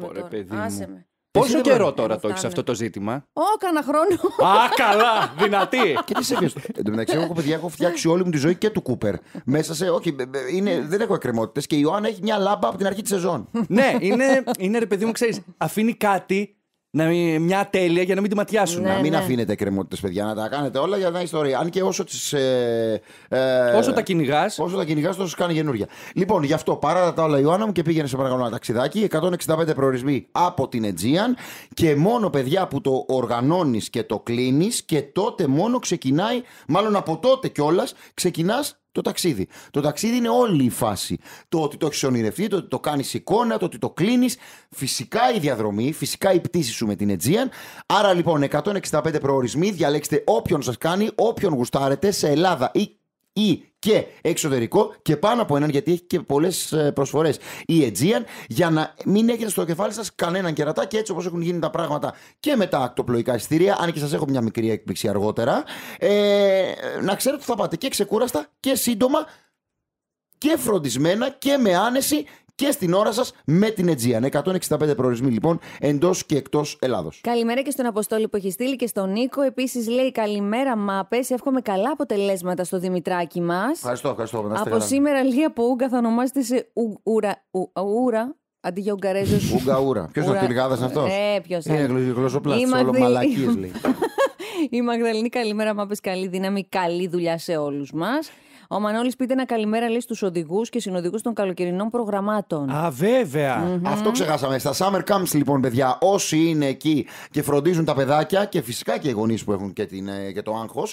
με. Πόσο καιρό τώρα το έχεις αυτό το ζήτημα.
Ω, κάνα χρόνο. Α,
καλά, δυνατή. Και τι σε Εν τω μεταξύ, εγώ παιδιά έχω φτιάξει όλη μου τη ζωή και του Κούπερ. Μέσα σε. Όχι, ε, ε, δεν έχω εκκρεμότητες. Και η Ιωάννα έχει μια λάμπα από την αρχή της σεζόν. ναι, είναι, είναι ρε παιδί μου, ξέρεις, αφήνει κάτι να μια τέλεια για να μην τη ματιάσουν. Ναι, να μην ναι. αφήνετε κρεμότητε, παιδιά, να τα κάνετε όλα για να είναι ιστορία. Αν και όσο τις Ε, ε όσο τα κυνηγάς. Όσο τα κυνηγάς, τόσο κάνει καινούργια. Λοιπόν, γι' αυτό παρά τα όλα, Ιωάννα μου και πήγαινε σε παρακαλώ ένα ταξιδάκι. 165 προορισμοί από την Αιτζίαν και μόνο παιδιά που το οργανώνεις και το κλείνεις και τότε μόνο ξεκινάει, μάλλον από τότε κιόλας, ξεκινάς το ταξίδι. Το ταξίδι είναι όλη η φάση. Το ότι το έχεις ονειρευτεί, το ότι το κάνεις εικόνα, το ότι το κλείνεις. Φυσικά η διαδρομή, φυσικά η πτήση σου με την Aegean. Άρα λοιπόν 165 προορισμοί, διαλέξτε όποιον σας κάνει, όποιον γουστάρετε σε Ελλάδα ή ή και εξωτερικό και πάνω από έναν γιατί έχει και πολλές ε, προσφορές η Aegean για να μην έχετε στο κεφάλι σας κανέναν Και έτσι όπως έχουν γίνει τα πράγματα και με τα ακτοπλοϊκά εισιτήρια. Αν και σας έχω μια μικρή έκπληξη αργότερα, ε, να ξέρετε ότι θα πάτε και ξεκούραστα και σύντομα και φροντισμένα και με άνεση και στην ώρα σας με την Aegean. 165 προορισμοί λοιπόν εντός και εκτός Ελλάδος.
Καλημέρα και στον Αποστόλη που έχει στείλει και στον Νίκο. Επίσης λέει καλημέρα, μάπες. Εύχομαι καλά αποτελέσματα στο Δημητράκι μας. Ευχαριστώ,
ευχαριστώ. Από καλά. σήμερα
λίγα από Ούγκα θα ονομάζεται σε Ούρα. ούρα. Αντί για Ουγγαρέζος. Ουγγαούρα.
Ποιο ο Τιλιγάδα αυτό. Ναι, ε, ποιος είναι.
Γλωσσοπλάστη, όλο μαλακίε λέει. Η Μαγδαλίνη καλημέρα, μάπες. Καλή δύναμη, καλή δουλειά σε όλους μας. Ο Μανώλης πείτε ένα καλημέρα λύση στους οδηγούς και συνοδηγούς των καλοκαιρινών προγραμμάτων.
Α, βεβαια mm-hmm. Αυτό ξεχάσαμε. Στα summer camps, λοιπόν, παιδιά, όσοι είναι εκεί και φροντίζουν τα παιδάκια και φυσικά και οι γονείς που έχουν και, την, ε, και το άγχος.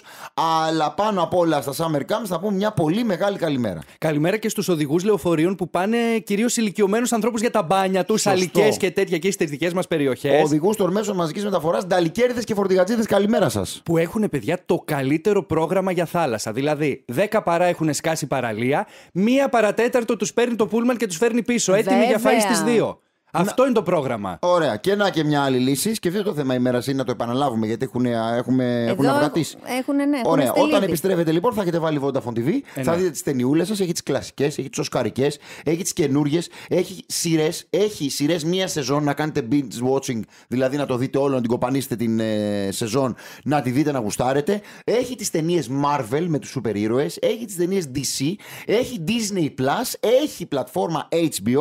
Αλλά πάνω απ' όλα στα summer camps θα πούμε μια πολύ μεγάλη καλημέρα. Καλημέρα και στους οδηγούς λεωφορείων που πάνε κυρίως
ηλικιωμένους ανθρώπους για τα μπάνια τους, αλικές και τέτοια και στις δικές μας περιοχές.
Οδηγού των μέσων μαζικής μεταφοράς, νταλικέρδε και φορτηγατζίδε, καλημέρα σας.
Που έχουν, παιδιά, το καλύτερο πρόγραμμα για θάλασσα. Δηλαδή, 10 παρά έχουν σκάσει παραλία. Μία παρατέταρτο τους παίρνει το πούλμαν και τους φέρνει
πίσω. Έτοιμοι για φάει στις δύο. Αυτό είναι το πρόγραμμα. Ωραία. Και να και μια άλλη λύση. Και αυτό το θέμα ημέρα είναι να το επαναλάβουμε γιατί έχουν, έχουμε, έχουν αυγατήσει.
ναι, Ωραία. Όταν
επιστρέφετε λοιπόν θα έχετε βάλει Vodafone TV. Ε, θα ναι. δείτε τις ταινιούλες σας. Έχει τις κλασικές, έχει τις οσκαρικές, έχει τις καινούριε, έχει σειρές. Έχει σειρές μία σεζόν να κάνετε binge watching. Δηλαδή να το δείτε όλο, να την κοπανίσετε την ε, σεζόν, να τη δείτε να γουστάρετε. Έχει τις ταινίες Marvel με τους σούπερ ήρωε. Έχει τις ταινίες DC. Έχει Disney Plus. Έχει πλατφόρμα HBO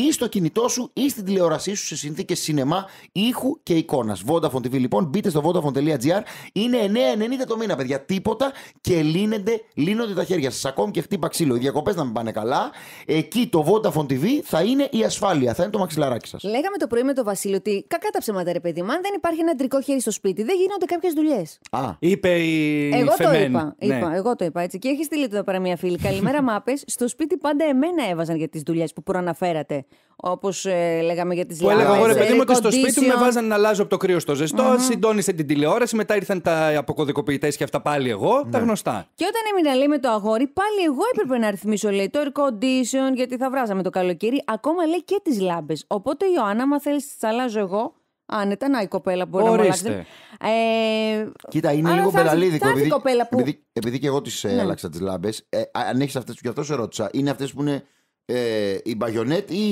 ή στο κινητό σου ή στην τηλεόρασή σου σε συνθήκες σινεμά, ήχου και εικόνας. Vodafone TV λοιπόν, μπείτε στο vodafone.gr. Είναι 9,90 το μήνα, παιδιά. Τίποτα και λύνεται, λύνονται τα χέρια σας. Ακόμη και χτύπα ξύλο. Οι διακοπές να μην πάνε καλά. Εκεί το Vodafone TV θα είναι η ασφάλεια, θα είναι το μαξιλαράκι σας.
Λέγαμε το πρωί με το Βασίλη ότι κακά τα ψέματα, ρε παιδί μου. Αν δεν υπάρχει ένα τρικό χέρι στο σπίτι, δεν γίνονται κάποιες δουλειές.
Α, είπε η. Εγώ το ναι. είπα,
Εγώ το είπα έτσι. Και έχει στείλει εδώ πέρα μια φίλη. Καλημέρα, μάπες. Στο σπίτι πάντα εμένα έβαζαν για τις δουλειές που προαναφέρατε. Όπως ε, λέγαμε για τις λάμπες Που έλεγα εγώ ρε παιδί μου ε, ότι στο σπίτι μου με
βάζανε να αλλάζω από το κρύο στο ζεστό, mm-hmm. την τηλεόραση, μετά ήρθαν τα αποκωδικοποιητές και αυτά πάλι εγώ, τα ναι. γνωστά.
Και όταν έμεινα λέει με το αγόρι, πάλι εγώ έπρεπε να ρυθμίσω λέει το air condition, γιατί θα βράζαμε το καλοκαίρι, ακόμα λέει και τις λάμπες. Οπότε Ιωάννα, άμα θέλεις, τις αλλάζω εγώ, Αν να η κοπέλα μπορεί Ορίστε. να αλλάξει. Ε, Κοίτα, είναι λίγο μπελαλίδικο. Επειδή, που...
επειδή, και εγώ τις ε, ναι. άλλαξα τις λάμπες, ε, αν έχεις αυτές που και αυτό σε ρώτησα, είναι αυτές που είναι ε, η μπαγιονέτ ή.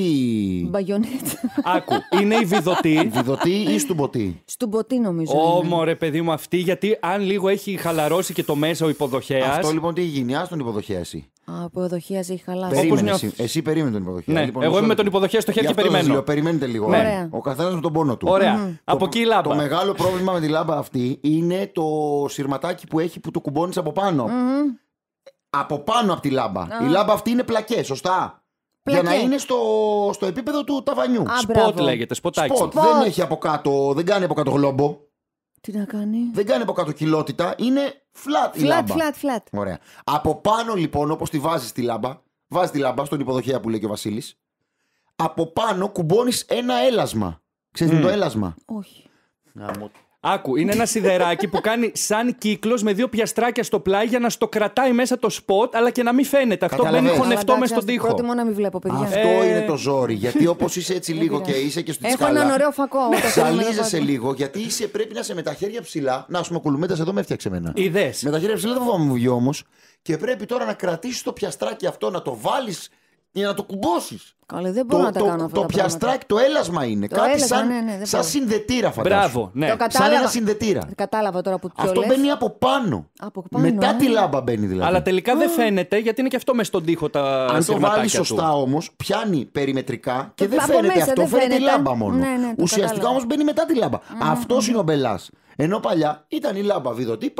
Μπαγιονέτ. Άκου, είναι η βιδωτή. βιδωτή ή στουμποτή.
Στον ποτή, νομιζω Όμω
ρε παιδί μου αυτή, γιατί αν λίγο έχει χαλαρώσει και το μέσα ο υποδοχέας.
Αυτό λοιπόν τι γίνει, ας τον υποδοχέα εσύ.
Α, ο υποδοχέας έχει χαλάσει. Περίμενε, νιώθ...
εσύ, εσύ περίμενε τον υποδοχέα. Ναι, λοιπόν, εγώ είμαι με τον υποδοχέα στο χέρι και περιμένω. Λέω, περιμένετε λίγο. Ναι. Ο καθένας με τον πόνο του. Ωραία. Mm. από εκεί η λάμπα. Το μεγάλο πρόβλημα με τη λάμπα αυτή είναι το σειρματάκι που έχει που το κουμπώνεις από πάνω. Από πάνω από τη λάμπα. Η λάμπα αυτή είναι πλακές, σωστά. Για να είναι στο, στο επίπεδο του ταβανιού. Α, σποτ λέγεται, σποτάκι. Σποτ. Δεν έχει από κάτω, δεν κάνει από κάτω γλόμπο. Τι να κάνει. Δεν κάνει από κάτω κοιλότητα, είναι
flat, η λάμπα. Flat, flat,
Ωραία. Από πάνω λοιπόν, όπως τη βάζεις τη λάμπα, βάζεις τη λάμπα στον υποδοχέα που λέει και ο Βασίλης. Από πάνω κουμπώνεις ένα έλασμα. τι mm. το έλασμα.
Όχι.
Να μου Άκου, είναι ένα σιδεράκι που κάνει σαν κύκλος με δύο πιαστράκια στο πλάι για να στο
κρατάει μέσα το σποτ, αλλά και να μην φαίνεται. Αυτό
μπαίνει χωνευτό μέσα στον τοίχο.
Προτιμώ
να μην βλέπω, Αυτό ε, είναι
το ζόρι. Γιατί όπως είσαι έτσι λίγο και είσαι και στο τσιγάρο. Έχω έναν ωραίο
φακό. Ξαλίζεσαι
λίγο, γιατί είσαι, πρέπει να είσαι με τα χέρια ψηλά. Να, σου με κουλουμέτα εδώ με έφτιαξε εμένα. Με τα χέρια ψηλά δεν φοβάμαι μου βγει όμως. Και πρέπει τώρα να κρατήσεις το πιαστράκι αυτό, να το βάλεις για να το κουμπώσεις.
Καλή, δεν μπορώ το, να το, Το πιαστράκι,
το έλασμα είναι. Το Κάτι σαν, ναι, ναι, σαν συνδετήρα φαντάζομαι. Μπράβο, ναι. σαν ένα συνδετήρα.
Κατάλαβα τώρα που το Αυτό μπαίνει
από πάνω. από πάνω. Μετά α, ε. τη λάμπα μπαίνει δηλαδή. Αλλά τελικά δεν φαίνεται γιατί είναι και αυτό μες στον τοίχο τα Αν το βάλει σωστά όμως, πιάνει περιμετρικά και δεν φαίνεται αυτό. Φαίνεται η λάμπα μόνο. Ναι, Ουσιαστικά όμως μπαίνει μετά τη λάμπα. Αυτός είναι ο μπελάς. Ενώ παλιά ήταν η λάμπα βιδωτή,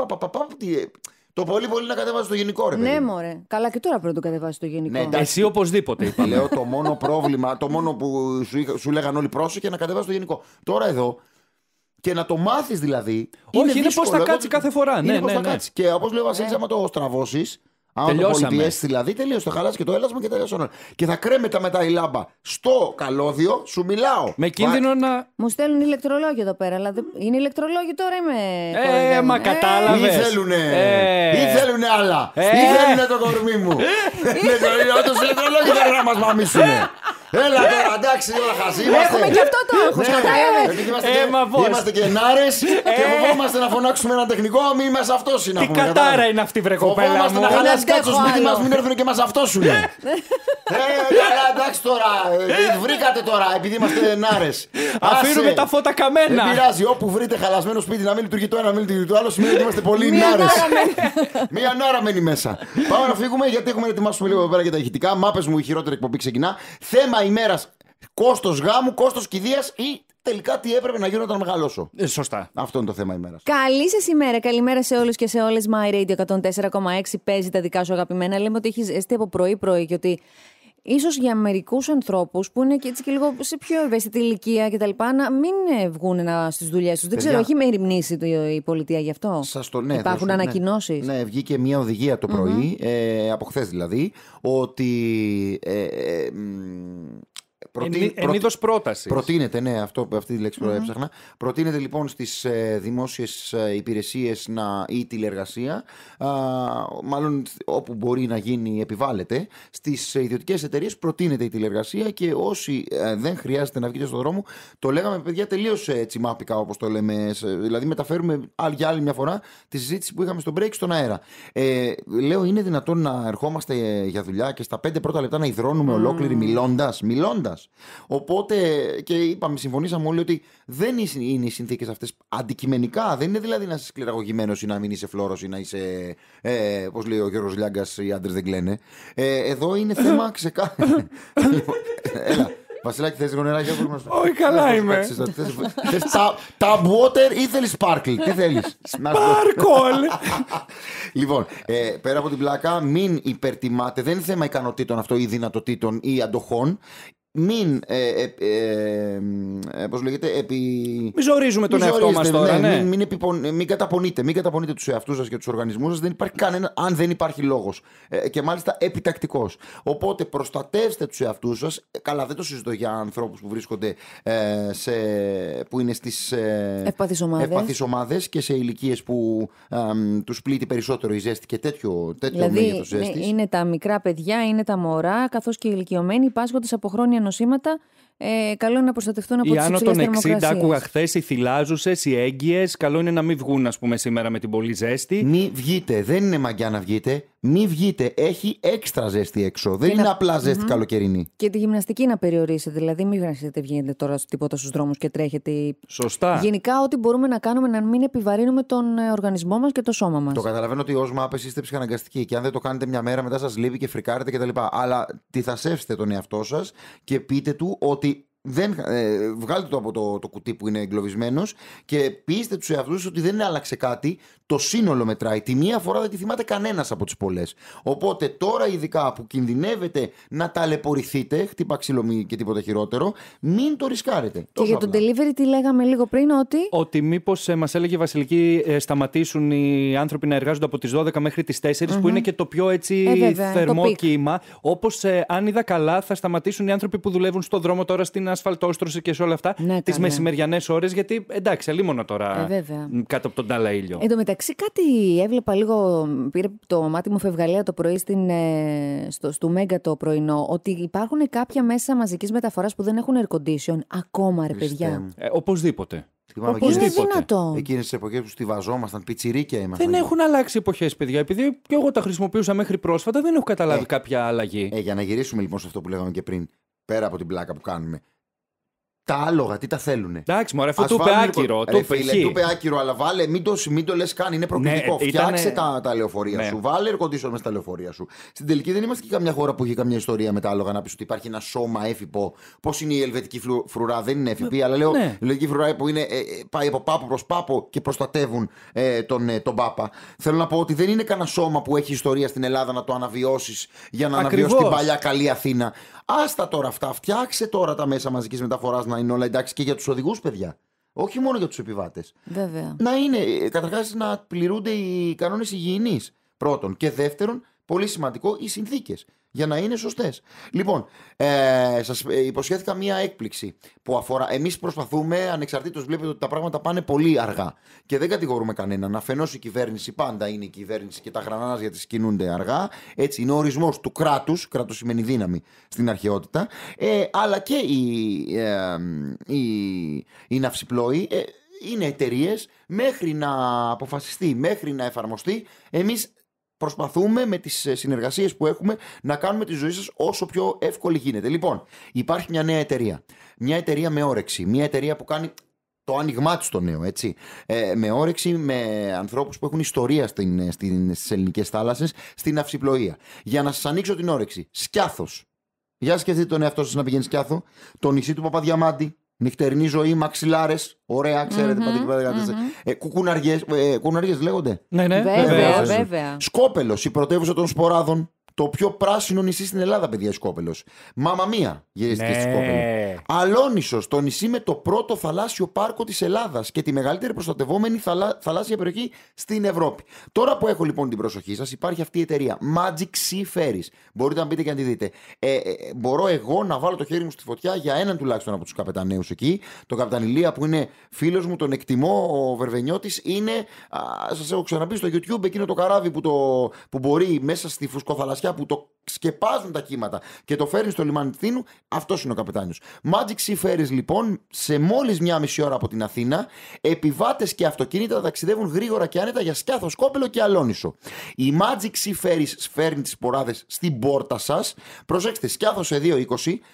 το πολύ πολύ να κατεβάζει το γενικό, ρε Ναι,
μωρέ. Καλά, και τώρα πρέπει να το κατεβάσει το γενικό. Ναι,
Εσύ οπωσδήποτε Λέω το μόνο πρόβλημα, το μόνο που σου, είχα, σου λέγαν όλοι πρόσεχε να κατεβάσει το γενικό. Τώρα εδώ και να το μάθεις δηλαδή. Όχι, είναι, είναι πώ θα κάτσει κάθε φορά. ναι, ναι, ναι. Και όπως λέω, Βασίλης, ναι. άμα το στραβώσεις, αν το πολιτιέσει δηλαδή, τελείωσε το χαλάσει και το έλασμα και τελείωσε όλα. Και θα κρέμεται μετά η λάμπα στο καλώδιο, σου μιλάω. Με κίνδυνο να.
Μου στέλνουν ηλεκτρολόγιο εδώ πέρα, αλλά είναι ηλεκτρολόγιο τώρα είμαι. Ε, ε μα κατάλαβες.
Ή θέλουνε. Ε. Ή θέλουνε άλλα. Ε. Ή θέλουνε το κορμί μου. Ε. Ναι, το ηλεκτρολόγιο δεν θα μας μαμίσουνε. Ε. Έλα τώρα, εντάξει, όλα χαζή. Έχουμε και αυτό το ναι, άγχος. Ναι, ναι, είμαστε και ενάρες ε. και φοβόμαστε να φωνάξουμε ένα τεχνικό. Μη μας αυτός είναι Τι κατάρα είναι αυτή, βρε κοπέλα. Φοβόμαστε να χαλάσει κάτι στο σπίτι μας, μην έρθουν και μας αυτός σου λέει. Έλα, ε, εντάξει τώρα. Ε, βρήκατε τώρα, επειδή είμαστε ενάρες. Αφήνουμε τα φώτα καμένα. Δεν πειράζει, όπου βρείτε χαλασμένο σπίτι να μην λειτουργεί το ένα, να μην λειτουργεί το άλλο, σημαίνει ότι είμαστε πολύ ενάρε. Μία νάρα μένει μέσα. Πάμε να φύγουμε γιατί έχουμε ετοιμάσουμε λίγο εδώ πέρα για τα ηχητικά. Μάπες μου η χειρότερη εκπομπή ξεκινά. Θέμα θέμα ημέρας. Κόστος γάμου, κόστος κηδείας ή τελικά τι έπρεπε να γίνω όταν μεγαλώσω. Ε, σωστά. Αυτό είναι το θέμα ημέρας.
Καλή σας ημέρα. Καλημέρα σε όλους και σε όλες. My Radio 104,6 παίζει τα δικά σου αγαπημένα. Λέμε ότι έχεις ζέστη από πρωί-πρωί και ότι ίσως για μερικούς ανθρώπους που είναι και έτσι και λίγο σε πιο ευαίσθητη ηλικία κτλ. να μην ε, βγουν ε, στις δουλειές τους. Δεν ξέρω, έχει μεριμνήσει η πολιτεία γι' αυτό. Σας το ναι. Υπάρχουν ανακοινώσει.
Ναι, ναι, βγήκε μια οδηγία το πρωι mm ε, από χθες δηλαδή, ότι Προτείν, εν, είδο πρότασης. Προτείνεται, ναι, αυτό, αυτή τη λέξη που mm-hmm. έψαχνα. Προτείνεται λοιπόν στις ε, δημόσιες υπηρεσίε ή τηλεργασία, α, μάλλον όπου μπορεί να γίνει, επιβάλλεται. Στις ιδιωτικές εταιρείες προτείνεται η τηλεργασία και όσοι ε, δεν χρειάζεται να βγείτε στον δρόμο, το λέγαμε παιδιά τελείως έτσι ε, μάπικα όπως το λέμε. δηλαδή, μεταφέρουμε άλλη, για άλλη μια φορά τη συζήτηση που είχαμε στο break στον αέρα. Ε, λέω, είναι δυνατόν να ερχόμαστε για δουλειά και στα πέντε πρώτα λεπτά να υδρώνουμε ολόκληρη μιλώντας. Μιλώντας. Οπότε και είπαμε, συμφωνήσαμε όλοι ότι δεν είναι οι συνθήκες αυτές αντικειμενικά. Δεν είναι δηλαδή να είσαι σκληραγωγημένος ή να μην είσαι φλόρος ή να είσαι. Ε, Πώς λέει ο Γιώργος Λιάγκας, οι άντρες δεν κλαίνε. Ε, εδώ είναι θέμα ξεκάθαρο. Λοιπόν, έλα. Βασιλάκη, θες λίγο Όχι, καλά είμαι. Θες tap water ή θέλεις sparkle, τι θέλεις. Sparkle! Λοιπόν, ε, πέρα από την πλάκα, μην υπερτιμάτε, δεν είναι θέμα ικανοτήτων αυτό ή δυνατοτήτων ή αντοχών μην. Ε, ε, ε, ε, πώς λέγεται, επί... Ναι, μην ζορίζουμε τον εαυτό μας τώρα. Ναι, ναι. Μην, μην, επιπον... μην, καταπονείτε, μην καταπονείτε τους εαυτούς σας και τους οργανισμούς σας. Δεν υπάρχει κανένα, αν δεν υπάρχει λόγος. Ε, και μάλιστα επιτακτικός. Οπότε προστατεύστε τους εαυτούς σας. Ε, καλά, δεν το συζητώ για ανθρώπους που βρίσκονται ε, σε, που είναι στις ε, ευπαθείς ομάδες και σε ηλικίες που τους πλήττει περισσότερο η ζέστη και τέτοιο, τέτοιο δηλαδή, μέγεθος ναι, ζέστης.
είναι τα μικρά παιδιά, είναι τα μωρά, καθώς και οι ηλικιωμένοι πάσχονται από χρόνια νοσήματα ε, καλό είναι να προστατευτούν από τις άνω των 60, άκουγα
χθες οι θυλάζουσες, οι
έγκυες. Καλό είναι να μην βγουν, ας πούμε, σήμερα με την πολύ ζέστη. Μην βγείτε. Δεν είναι μαγιά να βγείτε. Μην βγείτε. Έχει έξτρα ζέστη έξω. δεν να... είναι απλά ζέστη mm-hmm. καλοκαιρινή.
Και τη γυμναστική να περιορίσετε. Δηλαδή, μην βγαίνετε, βγαίνετε τώρα τίποτα στους δρόμους και τρέχετε. Σωστά. Γενικά, ό,τι μπορούμε να κάνουμε να μην επιβαρύνουμε τον ε, οργανισμό μας και το σώμα μας. Το
καταλαβαίνω ότι ως μάπε είστε ψυχαναγκαστικοί και αν δεν το κάνετε μια μέρα μετά σας λείπει και φρικάρετε κτλ. Αλλά τι θα σέψετε τον εαυτό σας και πείτε του ότι δεν, ε, βγάλτε το από το, το κουτί που είναι εγκλωβισμένος και πείστε τους εαυτούς ότι δεν άλλαξε κάτι. Το σύνολο μετράει. Τη μία φορά δεν τη θυμάται κανένας από τις πολλές. Οπότε τώρα, ειδικά που κινδυνεύετε να ταλαιπωρηθείτε, χτύπα ξυλομή και τίποτα χειρότερο, μην το ρισκάρετε. Και για τον
delivery, τι λέγαμε λίγο πριν, ότι.
Ότι
μήπως ε, μας έλεγε η Βασιλική, ε, σταματήσουν οι άνθρωποι να εργάζονται από τις 12 μέχρι τις 4, που είναι και το πιο έτσι ε, βέβαια, θερμό κύμα. Όπως ε, αν είδα καλά, θα σταματήσουν οι άνθρωποι που δουλεύουν στο δρόμο τώρα στην ασφαλτόστρωση και σε όλα αυτά ναι, τις μεσημεριανές ώρες. Γιατί εντάξει, αλίμονο τώρα ε, κάτω από τον τάλα ήλιο. Εν
τω μεταξύ, κάτι έβλεπα λίγο. Πήρε το μάτι μου φευγαλέα το πρωί στην, ε, στο, στο Μέγκα το πρωινό. Ότι υπάρχουν κάποια μέσα μαζικής μεταφοράς που δεν έχουν air condition ακόμα, ρε παιδιά.
Ε, οπωσδήποτε.
Θυμάμαι
είναι
Εκείνες τις εποχές που στηβαζόμασταν, πιτσιρίκια ήμασταν. Δεν έχουν αλλάξει εποχές, παιδιά. Επειδή και εγώ τα χρησιμοποιούσα μέχρι πρόσφατα, δεν έχω καταλάβει ε, κάποια αλλαγή. Ε, για να γυρίσουμε λοιπόν σε αυτό που λέγαμε και πριν, πέρα από την πλάκα που κάνουμε τα άλογα, τι τα θέλουν. Εντάξει, μωρέ, αφού του είπε λοιπόν- άκυρο. Του είπε άκυρο, αλλά βάλε, μην το, μην το λες καν, είναι προκλητικό. Ναι, Φτιάξε τα, τα λεωφορεία ναι. σου. Βάλε ερκοντήσιο μέσα τα λεωφορεία σου. Στην τελική δεν είμαστε και καμιά χώρα που έχει καμιά ιστορία με τα άλογα να πεις ότι υπάρχει ένα σώμα έφυπο. Πώς είναι η ελβετική φρουρά, δεν είναι έφυπη, ναι. αλλά λέω ναι. η ελβετική φρουρά που είναι, ε, ε, πάει από πάπο προς πάπο και προστατεύουν ε, τον, ε, τον πάπα. Θέλω να πω ότι δεν είναι κανένα σώμα που έχει ιστορία στην Ελλάδα να το αναβιώσεις για να αναβιώσεις την παλιά καλή Αθήνα. Άστα τώρα αυτά, φτιάξε τώρα τα μέσα μαζικής μεταφοράς να είναι όλα εντάξει και για τους οδηγούς, παιδιά. Όχι μόνο για τους επιβάτες. Να είναι, ε, καταρχάς, να πληρούνται οι κανόνες υγιεινής. Πρώτον. Και δεύτερον, πολύ σημαντικό, οι συνθήκες για να είναι σωστές. Λοιπόν, ε, σας ε, υποσχέθηκα μία έκπληξη που αφορά. Εμείς προσπαθούμε, ανεξαρτήτως βλέπετε ότι τα πράγματα πάνε πολύ αργά και δεν κατηγορούμε κανέναν. Αφενός η κυβέρνηση πάντα είναι η κυβέρνηση και τα γρανάζια για της κινούνται αργά. Έτσι, είναι ο ορισμός του κράτους, κράτος σημαίνει δύναμη στην αρχαιότητα. Ε, αλλά και οι, ε, ναυσιπλόοι. Ε, είναι εταιρείες μέχρι να αποφασιστεί, μέχρι να εφαρμοστεί. Εμείς προσπαθούμε με τις ε, συνεργασίες που έχουμε να κάνουμε τη ζωή σας όσο πιο εύκολη γίνεται. Λοιπόν, υπάρχει μια νέα εταιρεία. Μια εταιρεία με όρεξη. Μια εταιρεία που κάνει το άνοιγμά του το νέο, έτσι. Ε, με όρεξη, με ανθρώπους που έχουν ιστορία στην, ε, στην, στις ελληνικές θάλασσες, στην αυσιπλοεία. Για να σας ανοίξω την όρεξη. Σκιάθος. Για σκεφτείτε τον εαυτό σας να πηγαίνει σκιάθο. Το νησί του Παπαδιαμάντη. Νυχτερινή ζωή, μαξιλάρες. Ωραία, ξέρετε, mm-hmm, mm-hmm. ε, κουκουναριέ ε, λέγονται. Ναι, ναι. βέβαια. Σκόπελος, η πρωτεύουσα των σποράδων το πιο πράσινο νησί στην Ελλάδα, παιδιά, Σκόπελο. μία γυρίστηκε ναι. στη Σκόπελο. Αλόνισο, το νησί με το πρώτο θαλάσσιο πάρκο της Ελλάδας και τη μεγαλύτερη προστατευόμενη θαλά... θαλάσσια περιοχή στην Ευρώπη. Τώρα που έχω λοιπόν την προσοχή σας, υπάρχει αυτή η εταιρεία Magic Sea Ferries. Μπορείτε να μπείτε και να τη δείτε. Ε, ε, μπορώ εγώ να βάλω το χέρι μου στη φωτιά για έναν τουλάχιστον από τους καπεταναίου εκεί. Το καπετανιλία που είναι φίλος μου, τον εκτιμώ, ο Βερβενιώτης, είναι. Σας έχω ξαναπεί στο YouTube εκείνο το καράβι που, το, που μπορεί μέσα στη φουσκοθαλασσιά που το σκεπάζουν τα κύματα και το φέρνεις στο λιμάνι Θήνου, αυτός είναι ο καπετάνιος. Magic Sea Ferries λοιπόν, σε μόλις μία μισή ώρα από την Αθήνα, επιβάτες και αυτοκίνητα ταξιδεύουν γρήγορα και άνετα για σκιάθος, κόπελο και αλόνισο. Η Magic Sea Ferries φέρνει τις ποράδες στην πόρτα σας. Προσέξτε, σκιάθος σε 2.20,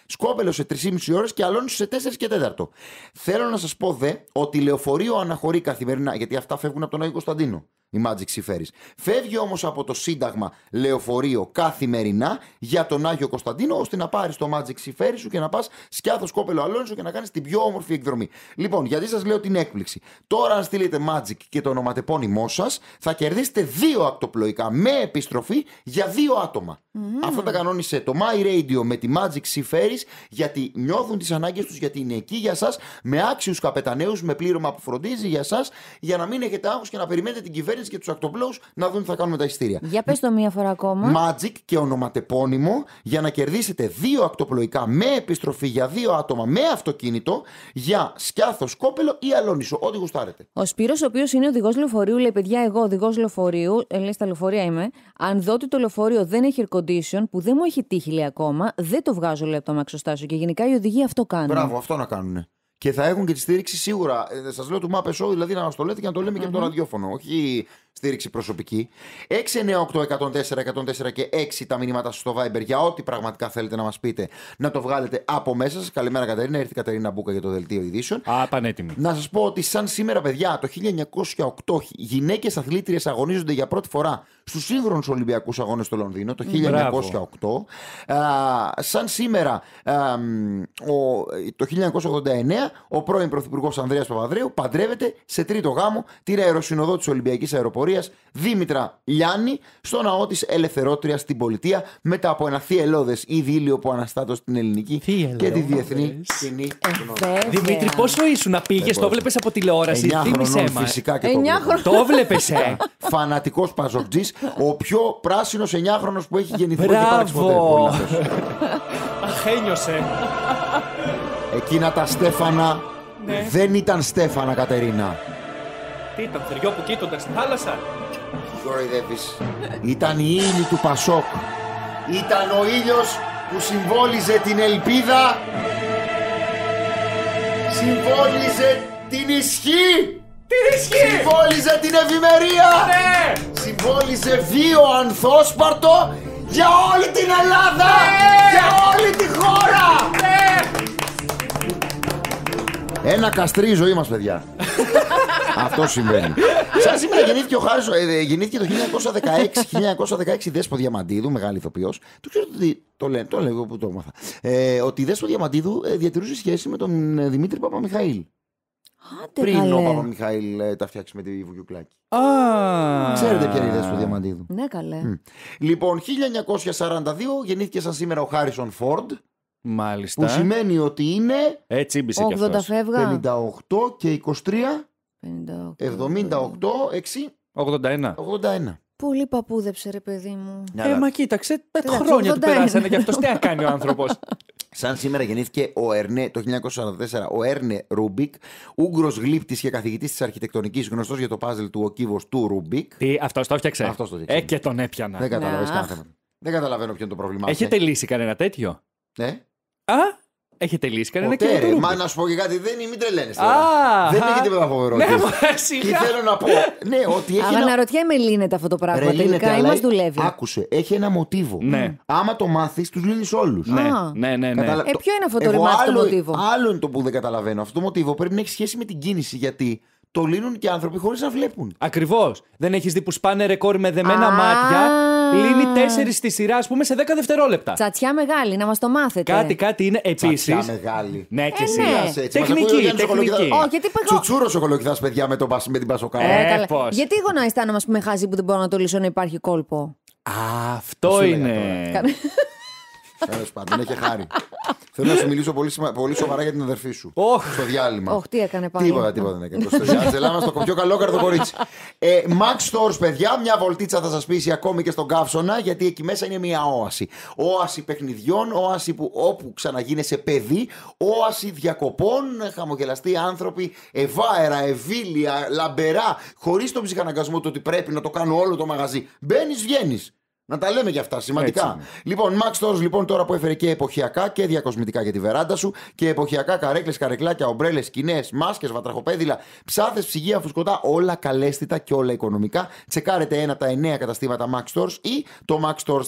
σκόπελο σε 3.5 ώρες και αλόνισο σε 4 και 4. Θέλω να σας πω δε ότι λεωφορείο αναχωρεί καθημερινά, γιατί αυτά φεύγουν από τον Άγιο Κωνσταντίνο η Magic Seafaris. Φεύγει όμως από το Σύνταγμα λεωφορείο καθημερινά για τον Άγιο Κωνσταντίνο, ώστε να πάρεις το Magic Seafaris σου και να πας σκιάθος κόπελο Αλόνισο και να κάνεις την πιο όμορφη εκδρομή. Λοιπόν, γιατί σας λέω την έκπληξη. Τώρα, αν στείλετε Magic και το ονοματεπώνυμό σας, θα κερδίσετε δύο ακτοπλοϊκά με επιστροφή για δύο άτομα. Mm. Αυτό τα κανόνισε το My Radio με τη Magic Seafaris, γιατί νιώθουν τις ανάγκες τους, γιατί είναι εκεί για σας, με άξιους καπεταναίους, με πλήρωμα που φροντίζει για εσά, για να μην έχετε άγχος και να περιμένετε την κυβέρνηση και τους ακτοπλέου να δουν τι θα κάνουμε τα ειστήρια.
Για πες το μία φορά ακόμα.
Magic και ονοματεπώνυμο για να κερδίσετε δύο ακτοπλοϊκά με επιστροφή για δύο άτομα με αυτοκίνητο για σκιάθος, κόπελο ή αλόνισο. Ό,τι γουστάρετε.
Ο σπύρος ο οποίος είναι οδηγός λεωφορείου, λέει: Παιδιά, εγώ οδηγός λεωφορείου, ε, στα λεωφορεία είμαι. Αν δω ότι το λεωφορείο δεν έχει air condition, που δεν μου έχει τύχει λέει ακόμα, δεν το βγάζω λέει από το μαξοστάσιο Και γενικά οι οδηγοί αυτό κάνουν. Μπράβο,
αυτό να κάνουν. Και θα έχουν και τη στήριξη σίγουρα. Ε, Σας λέω του Μάπε Show, δηλαδή να μας το λέτε και να το λεμε και από το ραδιόφωνο. Όχι προσωπικη 6, 9, 8, προσωπική. 698-104-104 και 6 τα μηνύματα στο Viber για ό,τι πραγματικά θέλετε να μας πείτε να το βγάλετε από μέσα σας. Καλημέρα, Κατερίνα. Ήρθε η Κατερίνα Μπούκα για το δελτίο ειδήσεων. Α, πανέτοιμη. Να σας πω ότι σαν σήμερα, παιδιά, το 1908 γυναίκες αθλήτριες αγωνίζονται για πρώτη φορά στους σύγχρονους Ολυμπιακούς Αγώνες στο Λονδίνο το 1908. Α, σαν σήμερα, α, ο, το 1989, ο πρώην Πρωθυπουργός Ανδρέας Παπαδρέου παντρεύεται σε τρίτο γάμο την αεροσυνοδό τη Ολυμπιακής Αεροπορίας Δήμητρα Λιάννη στο ναό της ελευθερότριας στην πολιτεία μετά από ένα θυελώδες ειδήλιο που αναστάτω στην ελληνική και τη διεθνή σκηνή. Ε, Δημήτρη, πόσο ήσουν πήγες, το ε, βλέπει από τηλεόραση. Θύμησε χρονών, Φυσικά και το έβλεπε. Φανατικό ο πιο πράσινος 9χρονο που έχει γεννηθεί. Μπράβο!
Αχένιωσε.
Εκείνα τα Στέφανα ναι. δεν ήταν Στέφανα, Κατερίνα. Τι ήταν, θεριό που κοίτονταν στη θάλασσα. Κοροϊδεύεις. Ήταν η ύλη του Πασόκ. Ήταν ο ήλιος που συμβόλιζε την ελπίδα.
Συμβόλιζε
την ισχύ. Τι Συμβόλιζε την ευημερία! Ναι! Συμβόλιζε βίο ανθόσπαρτο για όλη την Ελλάδα! Ναι! Για όλη τη χώρα! Ναι! Ένα καστρί ζωή μας, παιδιά. Αυτό συμβαίνει. Σαν σήμερα γεννήθηκε ο Χάρης, ε, ε, γεννήθηκε το 1916, 1916 Δέσπο Διαμαντίδου, μεγάλη ηθοποιός. Το ξέρω ότι το λένε, το λέω που το έμαθα. Ε, ότι η Δέσπο Διαμαντίδου ε, διατηρούσε σχέση με τον Δημήτρη Παπαμιχαήλ. Πριν καλέ. ο Παπαμιχάηλ ε, τα φτιάξεις με τη Βουγιουκλάκη. Α, Ξέρετε ποια είναι η του Διαμαντίδου. Ναι, καλέ. Λοιπόν, 1942 γεννήθηκε σαν σήμερα ο Χάρισον Φόρντ. Μάλιστα. Που σημαίνει ότι είναι Έτσι ε, μπήσε κι αυτός. φεύγα. 58 και 23, 58. 78, 6, 81. 81.
Πολύ παππούδεψε, ρε παιδί μου.
Ναι, ε, μα
κοίταξε, τα χρόνια του περάσανε
και αυτός τι να κάνει ο άνθρωπος. Σαν σήμερα γεννήθηκε ο Ερνέ το 1944, ο Έρνε Ρούμπικ, Ούγγρος γλύπτης και καθηγητής της αρχιτεκτονικής, γνωστός για το πάζλ του ο του Ρούμπικ. Τι, αυτός το έφτιαξε. Αυτός το ε, έφτιαξε. Ε, και τον έπιανα. Δεν καταλαβαίνω Δεν καταλαβαίνω ποιο είναι το πρόβλημά Έχετε λύσει κανένα τέτοιο. Ναι. Α, Έχετε λύσει κανένα Ποτέ, και. μα να σου πω και κάτι, δεν είναι, μην τρελαίνε. Δεν α, έχει τίποτα φοβερό. Ναι, Τι θέλω να πω. ναι, ότι έχει. Αλλά ένα...
ρωτιέμαι, λύνεται αυτό το πράγμα. τελικά ή μας ε, δουλεύει.
Άκουσε, έχει ένα μοτίβο. Ναι. Άμα το μάθεις, τους λύνεις όλους. Ναι, ναι, ναι, ναι. ναι. ποιο είναι αυτό το το μοτίβο. Άλλο είναι το που δεν καταλαβαίνω. Αυτό το μοτίβο πρέπει να έχει σχέση με την κίνηση γιατί το λύνουν και άνθρωποι χωρίς να βλέπουν. Ακριβώς. Δεν έχεις δει που σπάνε ρεκόρ με δεμένα μάτια. Λύνει τέσσερις στη σειρά, ας πούμε, σε δέκα δευτερόλεπτα.
Τσατσιά μεγάλη, να μας το μάθετε. Κάτι,
κάτι είναι επίσης. Τσατσιά μεγάλη. Ναι, και ε, εσύ. Ναι. Τεχνική. τεχνική. Oh, γιατί Τσουτσούρος ο κολοκυθά, παιδιά, με, με την πασοκάρα. Ε, ε, γιατί
εγώ να αισθάνομαι, ας πούμε, χάζει που δεν μπορώ να το λύσω να υπάρχει κόλπο.
Α, αυτό είναι. Τέλος πάντων, έχει χάρη. Θέλω να σου μιλήσω πολύ, σημα... πολύ σοβαρά για την αδερφή σου. Oh. Στο διάλειμμα. Oh, τι
έκανε πάλι. Τίποτα, τίποτα
δεν έκανε. Στο διάλειμμα, στο πιο καλό καρδο κορίτσι. Ε, παιδιά, μια βολτίτσα θα σας πείσει ακόμη και στον καύσωνα, γιατί εκεί μέσα είναι μια όαση. Όαση παιχνιδιών, όαση που όπου ξαναγίνεσαι παιδί, όαση διακοπών, χαμογελαστοί άνθρωποι, ευάερα, ευήλια, λαμπερά, χωρίς τον ψυχαναγκασμό του ότι πρέπει να το κάνω όλο το μαγαζί. Μπαίνεις, βγαίνεις. Να τα λέμε για αυτά, σημαντικά. Λοιπόν, Max Stores λοιπόν τώρα που έφερε και εποχιακά και διακοσμητικά για τη βεράντα σου και εποχιακά καρέκλες, καρεκλάκια, ομπρέλες, σκηνές, μάσκες, βατραχοπέδιλα, ψάθες, ψυγεία, φουσκωτά, όλα καλέσθητα και όλα οικονομικά. Τσεκάρετε ένα από τα εννέα καταστήματα Max Stores ή το maxstores.gr.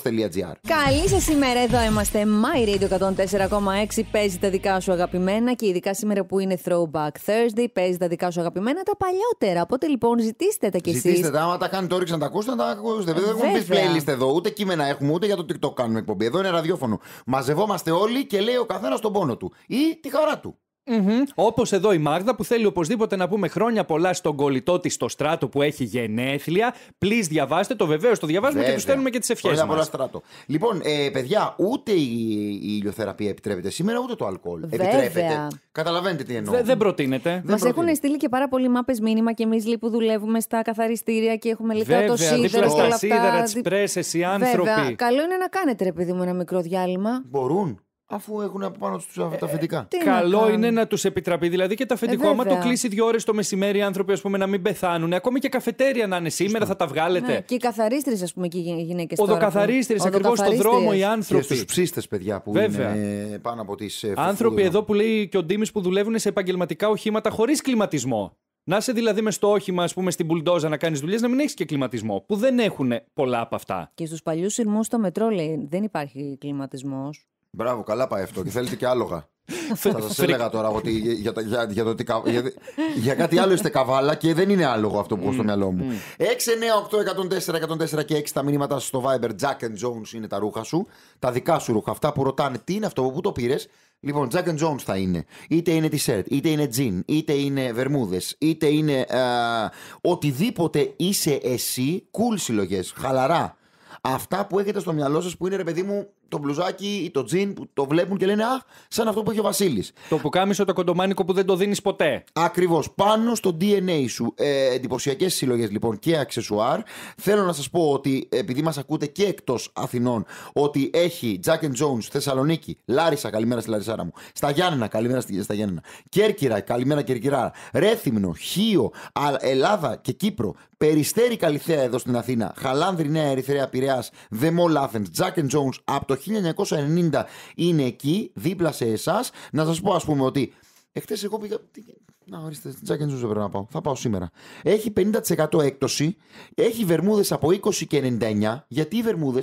Καλή σας ημέρα, εδώ είμαστε. My Radio 104,6 παίζει τα δικά σου αγαπημένα και ειδικά σήμερα που είναι Throwback Thursday παίζει τα δικά σου αγαπημένα τα παλιότερα. Οπότε λοιπόν ζητήστε τα κι εσείς. Ζητήστε
τα, άμα τα κάνετε όριξαν τα ακούσετε, τα ακούσετε. Δεν έχουν πει playlist εδώ ούτε κείμενα έχουμε, ούτε για το TikTok κάνουμε εκπομπή. Εδώ είναι ραδιόφωνο. Μαζευόμαστε όλοι και λέει ο καθένας τον πόνο του ή τη χαρά του. Mm-hmm. Όπως εδώ η Μάγδα που θέλει οπωσδήποτε να πούμε χρόνια πολλά στον
κολλητό της στο στράτο που έχει γενέθλια. Please διαβάστε το, βεβαίως το διαβάζουμε και του στέλνουμε και τις ευχές μα.
στράτο. Λοιπόν, ε, παιδιά, ούτε η, η ηλιοθεραπεία επιτρέπεται σήμερα, ούτε το αλκοόλ Βέβαια. επιτρέπεται. Καταλαβαίνετε τι εννοώ. δεν προτείνεται. Μας έχουν
στείλει και πάρα πολλοί μάπες μήνυμα και εμείς που δουλεύουμε στα καθαριστήρια και έχουμε λεπτά το σίδερο. Στα Τα σίδερα, τις
πρέσες, οι άνθρωποι. Βέβαια.
Καλό είναι να κάνετε, ρε παιδί μου, ένα μικρό διάλειμμα. Μπορούν αφού έχουν από πάνω τους ε, ε, τα αφεντικά. Ε, Καλό να είναι
να τους επιτραπεί. Δηλαδή και τα αφεντικό, ε, άμα το κλείσει δύο ώρες το μεσημέρι, οι άνθρωποι ας πούμε, να μην πεθάνουν. Ακόμη και καφετέρια να είναι σήμερα, θα τα βγάλετε. Ναι. Και
οι καθαρίστρες, ας πούμε, και οι γυναίκες. Οδοκαθαρίστρε,
ακριβώς στον δρόμο οι άνθρωποι. Και στους ψίστε, παιδιά που Βέβαια. είναι πάνω από τις. Ε, άνθρωποι
εδώ που λέει και ο Ντίμης που δουλεύουν σε επαγγελματικά οχήματα χωρίς κλιματισμό. Να είσαι δηλαδή μες στο όχημα, ας πούμε, στην πουλντόζα να κάνεις δουλειές, να μην έχεις και κλιματισμό. Που δεν έχουν πολλά από αυτά.
Και στους παλιούς σειρμούς στο μετρό, λέει, δεν υπάρχει κλιματισμός.
Μπράβο, καλά πάει αυτό. Και θέλετε και άλογα. Θα σας έλεγα τώρα ότι για, για, για, το, για, για κάτι άλλο είστε καβάλα και δεν είναι άλογο αυτό που έχω στο mm, μυαλό μου. 6, 9, 8, 104, 104 και 6 τα μηνύματα στο Viber. Jack and Jones είναι τα ρούχα σου. Τα δικά σου ρούχα. Αυτά που ρωτάνε τι είναι αυτό, που το πήρες. Λοιπόν, Jack and Jones θα είναι. Είτε είναι t-shirt, είτε είναι jean, είτε είναι βερμούδες, είτε είναι. οτιδήποτε είσαι εσύ, cool συλλογές, χαλαρά. Αυτά που έχετε στο μυαλό σας που είναι ρε παιδί μου το μπλουζάκι ή το τζιν που το βλέπουν και λένε Αχ, σαν αυτό που έχει ο Βασίλης. Το πουκάμισο, το κοντομάνικο που δεν το δίνεις ποτέ. Ακριβώς. Πάνω στο DNA σου. Ε, Εντυπωσιακές συλλογές λοιπόν και αξεσουάρ. Θέλω να σας πω ότι επειδή μας ακούτε και εκτός Αθηνών, ότι έχει Jack and Jones Θεσσαλονίκη, Λάρισα, καλημέρα στη Λαρισάρα μου. Στα Γιάννενα, καλημέρα στα Γιάννενα. Κέρκυρα, καλημέρα Κερκυρά. Ρέθυμνο, Χίο, Ελλάδα και Κύπρο. Περιστέρη Καλιθέα εδώ στην Αθήνα. Χαλάνδρη Νέα Ερυθρέα Πειραιά, Δεμό Jack and Jones από το το 1990 είναι εκεί, δίπλα σε εσάς. Να σας πω, ας πούμε, ότι εχθές εγώ πήγα. Να ορίστε, Jack and πρέπει να πάω. Θα πάω σήμερα. Έχει 50% έκπτωση. Έχει βερμούδες από 20 και 99. Γιατί οι βερμούδες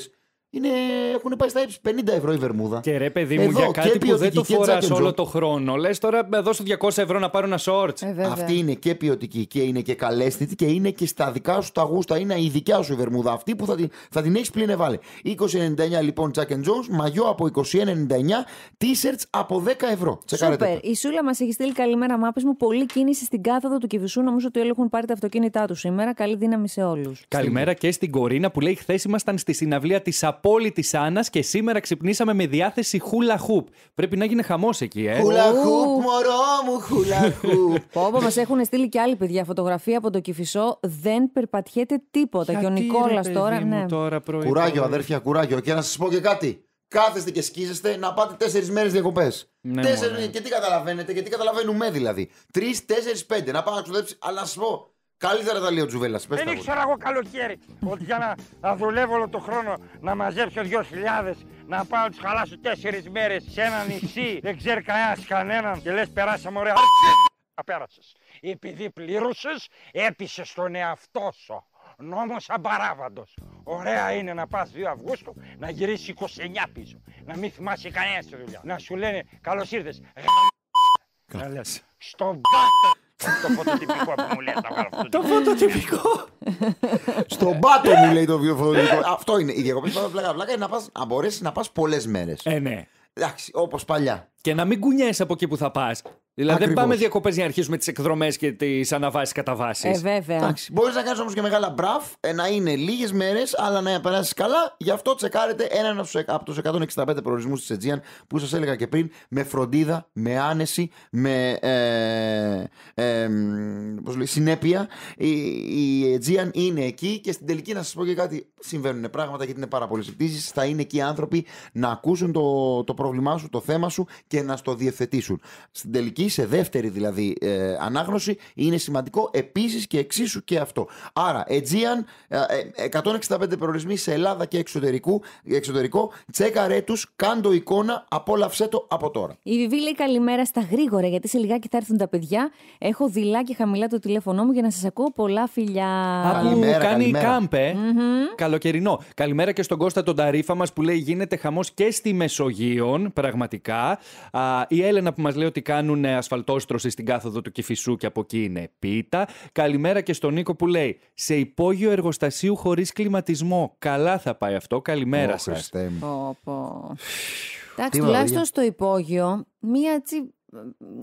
είναι, έχουν πάει στα ύψη 50 ευρώ η Βερμούδα. Και ρε, παιδί μου, για κάτι που δεν το φορά όλο το
χρόνο. Λες τώρα με δώσω 200 ευρώ να πάρω ένα
σόρτ. Ε, αυτή είναι και ποιοτική και είναι και καλέσθητη και είναι και στα δικά σου τα γούστα. Είναι η δικιά σου η Βερμούδα αυτή που θα την, θα την έχεις πλήνε βάλει. 20,99 λοιπόν Jack and Jones, μαγιό από 20.99 t από 10 ευρώ. Σούπερ.
Η Σούλα μας έχει στείλει καλημέρα μάπες μου. Πολύ κίνηση στην κάθοδο του Κιβισού. Νομίζω ότι όλοι έχουν πάρει τα αυτοκίνητά τους σήμερα. Καλή δύναμη σε όλους.
Καλημέρα και στην Κορίνα που λέει χθες ήμασταν στη συναυλία της ΑΠ πόλη τη Άννα και σήμερα ξυπνήσαμε με διάθεση χούλα χούπ. Πρέπει να γίνει χαμός εκεί, ε. Χούλα
χούπ, μωρό μου, χούλα χουπ.
Πόπο, μας έχουν στείλει και άλλοι παιδιά φωτογραφία από το κυφισό. Δεν περπατιέται τίποτα. και ο Νικόλα τώρα. Ναι.
κουράγιο, αδέρφια, κουράγιο. Και να σας πω και κάτι. Κάθεστε και σκίζεστε να πάτε τέσσερις μέρες διακοπές. Ναι, τέσσερι... Και τι καταλαβαίνετε, και τι καταλαβαίνουμε δηλαδή. Τρεις, τέσσερις, πέντε. Να πάμε να ξοδέψει. Αλλά να σας πω, Καλύτερα τα λέει ο Τζουβέλας. Δεν ήξερα εγώ καλοκαίρι ότι για να, να δουλεύω όλο τον χρόνο να μαζέψω δυο 2.000 να πάω να του χαλάσω 4 μέρες σε ένα νησί. δεν ξέρει κανένας κανέναν και λες περάσαμε ωραία. Απέρασε. Επειδή πλήρωσες, έπεισες στον εαυτό σου. Νόμος απαράβατο. Ωραία είναι να πας 2 Αυγούστου να γυρίσεις 29 πίσω. Να μην θυμάσαι κανένας τη δουλειά. Να σου λένε καλώς ήρθες. Γεια σα.
Στον το
φωτοτυπικό που μου λέει Το φωτοτυπικό. Στον πάτο μου λέει το φωτοτυπικό. Αυτό είναι. Η διακοπή πάντα πλάκα είναι να μπορέσεις να πας πολλές μέρες. Ε, ναι. Εντάξει, όπως παλιά. Και να μην
κουνιέσαι από εκεί που θα πας. Δηλαδή δεν πάμε διακοπές για να αρχίσουμε τις εκδρομές και τις αναβάσεις κατά βάση. Ε,
βέβαια. Μπορείς να κάνεις όμως και μεγάλα μπραφ, ε, να είναι λίγες μέρες, αλλά να περάσεις καλά. Γι' αυτό τσεκάρετε έναν από τους 165 προορισμούς της Aegean που σας έλεγα και πριν, με φροντίδα, με άνεση, με ε, ε, πώς λέει, συνέπεια. Η, η Aegean είναι εκεί και στην τελική να σας πω και κάτι: συμβαίνουν πράγματα γιατί είναι πάρα πολλές πτήσει. Θα είναι εκεί οι άνθρωποι να ακούσουν το, το πρόβλημά σου, το θέμα σου και να στο διευθετήσουν. Στην τελική σε δεύτερη δηλαδή ε, ανάγνωση, είναι σημαντικό επίσης και εξίσου και αυτό. Άρα, Aegean, 165 ε, ε, προορισμοί σε Ελλάδα και εξωτερικού, εξωτερικό. Τσέκαρε τους, κάντο εικόνα, απόλαυσέ το από τώρα.
Η Βιβί λέει καλημέρα στα γρήγορα, γιατί σε λιγάκι θα έρθουν τα παιδιά. Έχω δειλά και χαμηλά το τηλέφωνό μου για να σας ακούω. Πολλά φιλιά. Καλημέρα,
κάνει καλημέρα. κάμπε. Καλοκαιρινό. Καλημέρα και στον Κώστα τον Ταρίφα μας που λέει γίνεται χαμός και στη Μεσογείον, πραγματικά. η Έλενα που μας λέει ότι κάνουν ασφαλτόστρωση στην κάθοδο του Κηφισού και από εκεί είναι πίτα. Καλημέρα και στον Νίκο που λέει σε υπόγειο εργοστασίου χωρίς κλιματισμό. Καλά θα πάει αυτό. Καλημέρα oh, σας. Εντάξει,
τουλάχιστον στο υπόγειο, μία έτσι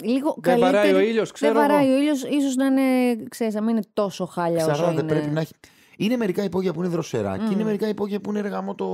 λίγο δεν καλύτερη... βαράει ο ήλιος, ξέρω. Δεν βαράει ο ήλιος, ίσως να είναι, ξέρεις, είναι
τόσο χάλια όσο είναι. πρέπει να έχει. Είναι μερικά υπόγεια που είναι δροσερά και είναι mm. μερικά υπόγεια που είναι εργαμό το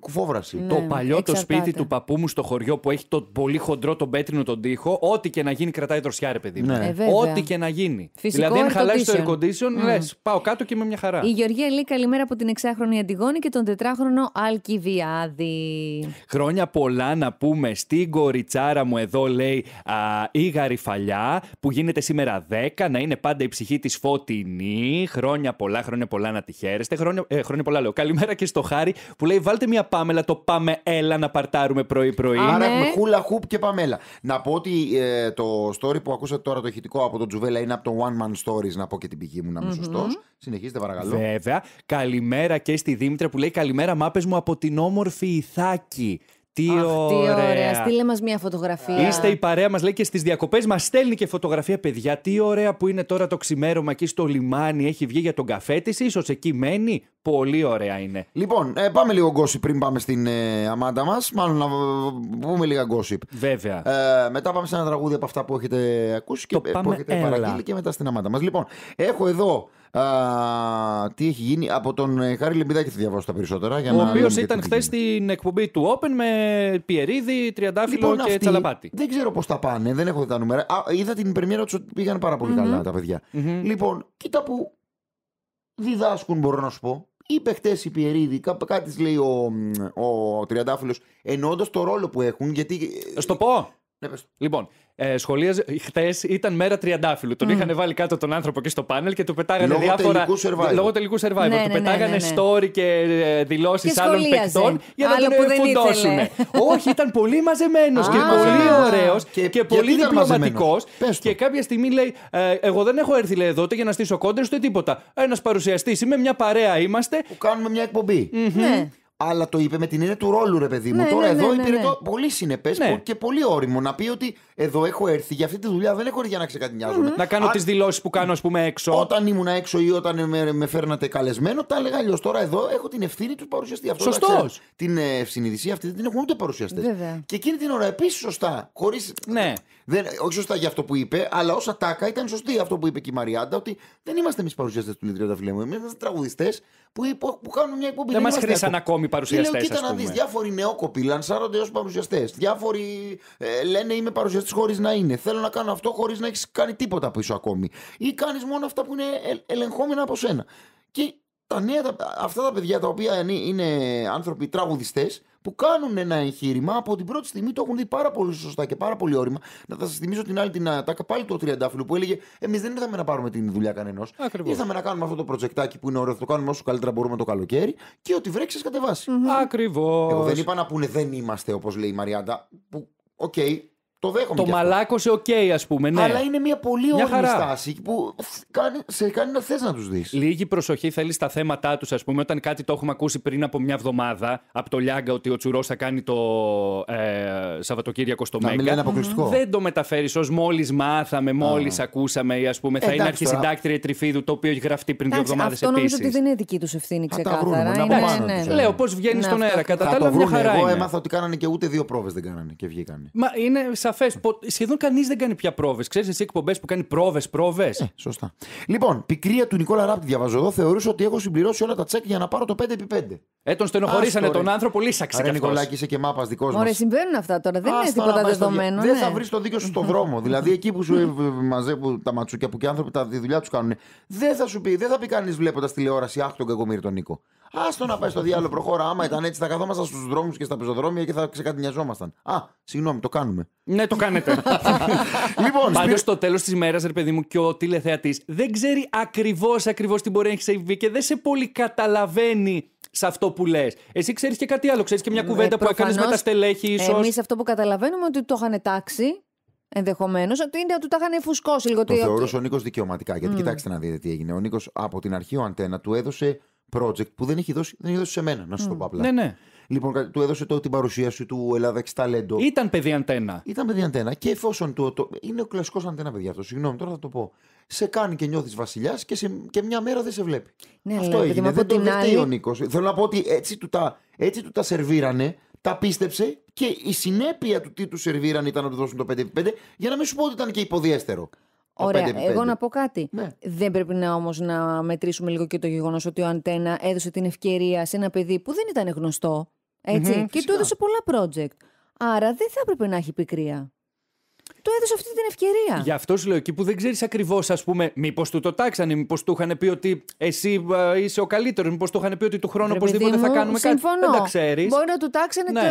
κουφόβραση. Ναι, το παλιό το σπίτι του παππού μου στο χωριό που έχει το πολύ χοντρό τον
πέτρινο τον τοίχο, ό,τι και να γίνει κρατάει δροσιά, ρε παιδί μου. Ναι. Ε, ό,τι και να γίνει. Φυσικό δηλαδή, αν χαλάσει το air condition, mm. λες, πάω κάτω και με μια χαρά. Η
Γεωργία λέει καλημέρα από την εξάχρονη Αντιγόνη και τον τετράχρονο Αλκιβιάδη.
Χρόνια πολλά να πούμε στην κοριτσάρα μου εδώ, λέει α, η γαριφαλιά που γίνεται σήμερα 10, να είναι πάντα η ψυχή της φωτεινή. Χρόνια πολλά, χρόνια πολλά να τη χαίρεστε. Χρόνια, ε, χρόνια πολλά λέω. Καλημέρα και στο Χάρη
που λέει βάλτε μια πάμελα το πάμε έλα να παρτάρουμε πρωί-πρωί. Άρα χούλα χούπ και παμέλα. Να πω ότι ε, το story που ακούσατε τώρα το ηχητικό από τον Τζουβέλα είναι από το One Man Stories να πω και την πηγή μου να είμαι mm-hmm. σωστός. Συνεχίστε παρακαλώ. Βέβαια. Καλημέρα και στη Δήμητρα που λέει καλημέρα μάπες
μου από την όμορφη Ιθάκη τι ωραία. Στείλε
μας μία φωτογραφία. Είστε η
παρέα μας, λέει και στις διακοπές μας στέλνει και φωτογραφία, παιδιά. Τι ωραία που είναι τώρα το ξημέρωμα εκεί στο
λιμάνι. Έχει βγει για τον καφέ της, ίσως εκεί μένει. Πολύ ωραία είναι. Λοιπόν, ε, πάμε λίγο gossip πριν πάμε στην ε, αμάντα μας. Μάλλον να πούμε λίγα gossip. Βέβαια. Ε, μετά πάμε σε ένα τραγούδι από αυτά που έχετε ακούσει και πάμε έχετε παραγγείλει και μετά στην αμάντα μας. Λοιπόν, έχω εδώ Α, τι έχει γίνει. Από τον ε, Χάρη Λεμπιδάκη θα διαβάσω τα περισσότερα. Για ο οποίο ήταν
χθε στην εκπομπή του Open με Πιερίδη, Τριαντάφυλλο λοιπόν, και Τσαλαπάτη.
Δεν ξέρω πώς τα πάνε, δεν έχω δει τα νούμερα. Α, είδα την πρεμιέρα τους ότι πήγαν πάρα καλά τα παιδιά. Mm-hmm. Λοιπόν, κοίτα που διδάσκουν, μπορώ να σου πω. Είπε χθες η Πιερίδη, κάτι λέει ο, ο Τριαντάφυλλος, εννοώντας το ρόλο που έχουν. Γιατί... Ε, Στο πω. Ναι, λοιπόν,
ε, σχολίαζε. Χθε ήταν μέρα τριαντάφυλλου. Τον mm. είχαν βάλει κάτω τον άνθρωπο και στο πάνελ και του πετάγανε λόγω διάφορα. Τελικού Λόγω τελικού survival. Ναι, του ναι, ναι πετάγανε ναι, ναι, story και ε, δηλώσεις άλλων παιχτών για να Άλλο τον ε, φουντώσουν. Όχι, ήταν πολύ μαζεμένος και πολύ ωραίος και, πολύ διπλωματικό. Και κάποια στιγμή λέει: ε, Εγώ δεν έχω έρθει λέει, εδώ ούτε για να στήσω
κόντρε ούτε τίποτα. Ένας παρουσιαστής είμαι, μια παρέα είμαστε. Που κάνουμε μια εκπομπη αλλά το είπε με την έννοια του ρόλου, ρε παιδί μου. Ναι, Τώρα ναι, εδώ ναι, ναι υπήρχε το πολύ συνεπές και πολύ όριμο να πει ότι εδώ έχω έρθει για αυτή τη δουλειά, δεν έχω έρθει για να ξεκατνιαζω mm Mm-hmm. Να κάνω Α... τις δηλώσεις που κάνω, ας πούμε, έξω. Όταν ήμουν έξω ή όταν με, με φέρνατε καλεσμένο, τα έλεγα αλλιώς. Τώρα εδώ έχω την ευθύνη του παρουσιαστή. Σωστό. Την ε, ευσυνειδησία αυτή δεν την έχουν ούτε παρουσιαστές. Και εκείνη την ώρα επίσης σωστά, χωρίς. Ναι. Δεν, όχι σωστά για αυτό που είπε, αλλά ως ατάκα ήταν σωστή αυτό που είπε και η Μαριάντα, ότι δεν είμαστε εμείς παρουσιαστές του Λιτριώτα, φίλε μου. Εμείς είμαστε τραγουδιστές που, που κάνουν μια εκπομπή. Δεν μα χρήσαν ακόμη παρουσιαστέ. Λέω, κοίτα να δεις διάφοροι νεόκοποι, λανσάρονται ως παρουσιαστές. Διάφοροι ε, λένε είμαι παρουσιαστής χωρίς να είναι. Θέλω να κάνω αυτό χωρίς να έχεις κάνει τίποτα πίσω ακόμη. Ή κάνεις μόνο αυτά που είναι ε, ελεγχόμενα από σένα. Και τα νέα, τα, αυτά τα παιδιά τα οποία είναι άνθρωποι τραγουδιστές που κάνουν ένα εγχείρημα από την πρώτη στιγμή το έχουν δει πάρα πολύ σωστά και πάρα πολύ όρημα. Να σα θυμίσω την άλλη την ατάκα πάλι το τριάνταφυλλο που έλεγε Εμείς δεν ήρθαμε να πάρουμε την δουλειά κανενός. Ήρθαμε να κάνουμε αυτό το προτζεκτάκι που είναι ωραίο, θα το κάνουμε όσο καλύτερα μπορούμε το καλοκαίρι και ότι βρέξει κατεβασει Ακριβώς. Εγώ δεν είπα να πούνε δεν είμαστε όπως λέει η Μαριάντα. Που, οκ, το δέχομαι. Το μαλάκωσε, οκ, okay, ας πούμε. Ναι. Αλλά είναι μια πολύ ωραία στάση που σε κάνει να θες να τους δεις.
Λίγη προσοχή θέλεις στα θέματα τους, ας πούμε. Όταν κάτι το έχουμε ακούσει πριν από μια εβδομάδα από το Λιάγκα ότι ο Τσουρός θα κάνει το ε, Σαββατοκύριακο στο μεγκα αποκλειστικό. Δεν το μεταφέρεις ως μόλις μάθαμε, μόλις ακούσαμε ή ας πούμε θα είναι αρχισυντάκτρια Τριφίδου το οποίο έχει γραφτεί πριν δύο εβδομάδε επίση. Αυτό νομίζω ότι δεν
είναι δική τους ευθύνη ξεκάθαρα. Ναι, ναι. Λέω πώς βγαίνεις ναι,
στον αέρα. Κατά τα άλλα, μια χαρά. Εγώ έμαθα
ότι κάνανε και ούτε δύο πρόβες δεν κάνανε και βγήκανε.
Μα είναι σαφέ.
Σχεδόν κανείς δεν κάνει πια πρόβες. Ξέρεις εσύ εκπομπές που κάνει πρόβες, πρόβες. Ε, σωστά. Λοιπόν, πικρία του Νικόλα Ράπτη διαβάζω εδώ. Θεωρούσε ότι έχω συμπληρώσει όλα τα τσέκ για να πάρω το 5x5. Ε, τον στενοχωρήσανε τον άνθρωπο, λύσαξε. Ρε Νικολάκη, είσαι και μάπας δικός μα. Ωραία,
συμβαίνουν αυτά τώρα. Δεν Άστορα, είναι τίποτα δεδομένο. Δεν ναι. θα βρεις
το δίκιο σου στον δρόμο. δηλαδή εκεί που σου ε, μαζεύουν τα ματσούκια που και οι άνθρωποι τα, τη δουλειά τους κάνουν. Δεν θα σου πει, δεν θα πει κανείς βλέποντας τηλεόραση, Αχ τον κακομίρι τον Νίκο. Άστο να πάει στο διάλογο προχώρα. Άμα ήταν έτσι, θα καθόμασταν στους δρόμους και στα πεζοδρόμια και θα ξεκατηνιαζόμασταν. Α, συγγνώμη, το κάνουμε. Ναι, ναι, το κάνετε. λοιπόν, Πάντως στο τέλος της μέρας, ρε παιδί μου, και ο τηλεθεατής δεν ξέρει
ακριβώς ακριβώς τι μπορεί να έχει συμβεί και δεν σε πολύ καταλαβαίνει σε αυτό που λες. Εσύ ξέρεις και κάτι άλλο. Ξέρεις και μια ε, κουβέντα που έκανες με τα
στελέχη, ίσως. Εμείς
αυτό που καταλαβαίνουμε ότι το είχαν τάξει ενδεχομένως, ότι είναι ότι τα είχαν φουσκώσει λίγο. Το ότι... θεωρούσε
ο Νίκος δικαιωματικά. Γιατί mm. κοιτάξτε να δείτε τι έγινε. Ο Νίκος από την αρχή ο Αντένα του έδωσε project που δεν έχει δώσει, δεν είχε δώσει σε μένα, να σου mm. το πω απλά. Ναι, ναι. Λοιπόν, του έδωσε το την παρουσίαση του Ελλάδα έχει Ταλέντο. Ήταν παιδί αντένα. Ήταν παιδί αντένα. Και εφόσον του... το... Είναι ο κλασικός αντένα, παιδιά αυτό. Συγγνώμη, τώρα θα το πω. Σε κάνει και νιώθεις βασιλιάς και, και μια μέρα δεν σε βλέπει. Ναι, αυτό λέει, έγινε. Δεν το άλλη... ο Νίκος. Θέλω να πω ότι έτσι του τα, έτσι του τα σερβίρανε τα πίστεψε και η συνέπεια του τι τους σερβίραν ήταν να του δώσουν το 5x5 για να μην σου πω ότι ήταν και υποδιέστερο. εγώ να
πω κάτι. Ναι. Δεν πρέπει να όμως να μετρήσουμε λίγο και το γεγονός ότι ο Αντένα έδωσε την ευκαιρία σε ένα παιδί που δεν ήταν γνωστό. Έτσι. Mm-hmm, και του έδωσε πολλά project. Άρα δεν θα έπρεπε να έχει πικρία.
Του έδωσε αυτή την ευκαιρία. Γι' αυτό σου λέω εκεί που δεν ξέρεις ακριβώς, ας πούμε, μήπως του το τάξανε, μήπως του είχαν πει ότι εσύ ε, είσαι ο καλύτερος, μήπως του είχαν πει ότι του χρόνου οπωσδήποτε θα κάνουμε συμφωνώ. κάτι. Δεν τα ξέρεις. Μπορεί να
του τάξανε ναι. και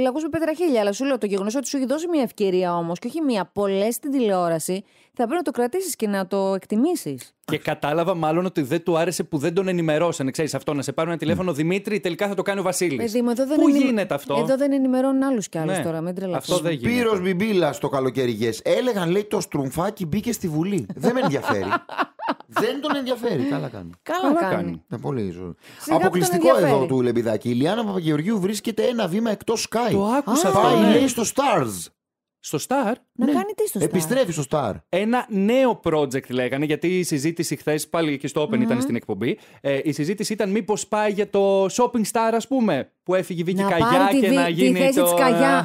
λαγούς με πετραχίλια. Αλλά σου λέω το γεγονός ότι σου έχει δώσει μια ευκαιρία όμως και όχι μία, πολλές στην τηλεόραση θα πρέπει να το κρατήσεις και να το εκτιμήσεις.
Και κατάλαβα μάλλον ότι δεν του άρεσε που δεν τον ενημερώσαν. Ξέρεις αυτό, να σε πάρουν ένα τηλέφωνο ναι. Δημήτρη, τελικά θα το κάνει ο Βασίλης.
Πού γίνεται αυτό. Εδώ δεν ενημερώνουν άλλους κι άλλους ναι. τώρα, μην τρελαθώ. Αυτό δεν γίνεται. Πύρο
Μπιμπίλα στο καλοκαιριγέ. Έλεγαν, λέει, το στρουμφάκι μπήκε στη Βουλή. δεν με ενδιαφέρει. δεν τον ενδιαφέρει. Καλά κάνει. Καλά, κάνει. κάνει. πολύ Αποκλειστικό εδώ του Λεμπιδάκη. Η Λιάννα Παπαγεωργίου βρίσκεται ένα βήμα εκτός Sky. Το άκουσα Πάει, ναι. λέει, στο Stars. Στο Star. Να ναι. τι στο Star.
Επιστρέφει στο Star. Ένα νέο project λέγανε, γιατί η συζήτηση χθες, πάλι και στο Open mm ήταν στην εκπομπή. Ε, η συζήτηση ήταν μήπως πάει για το Shopping Star, ας πούμε. Που έφυγε η Βίκυ Καγιά και τη, να γίνει. Τη θέση το... της Καγιά.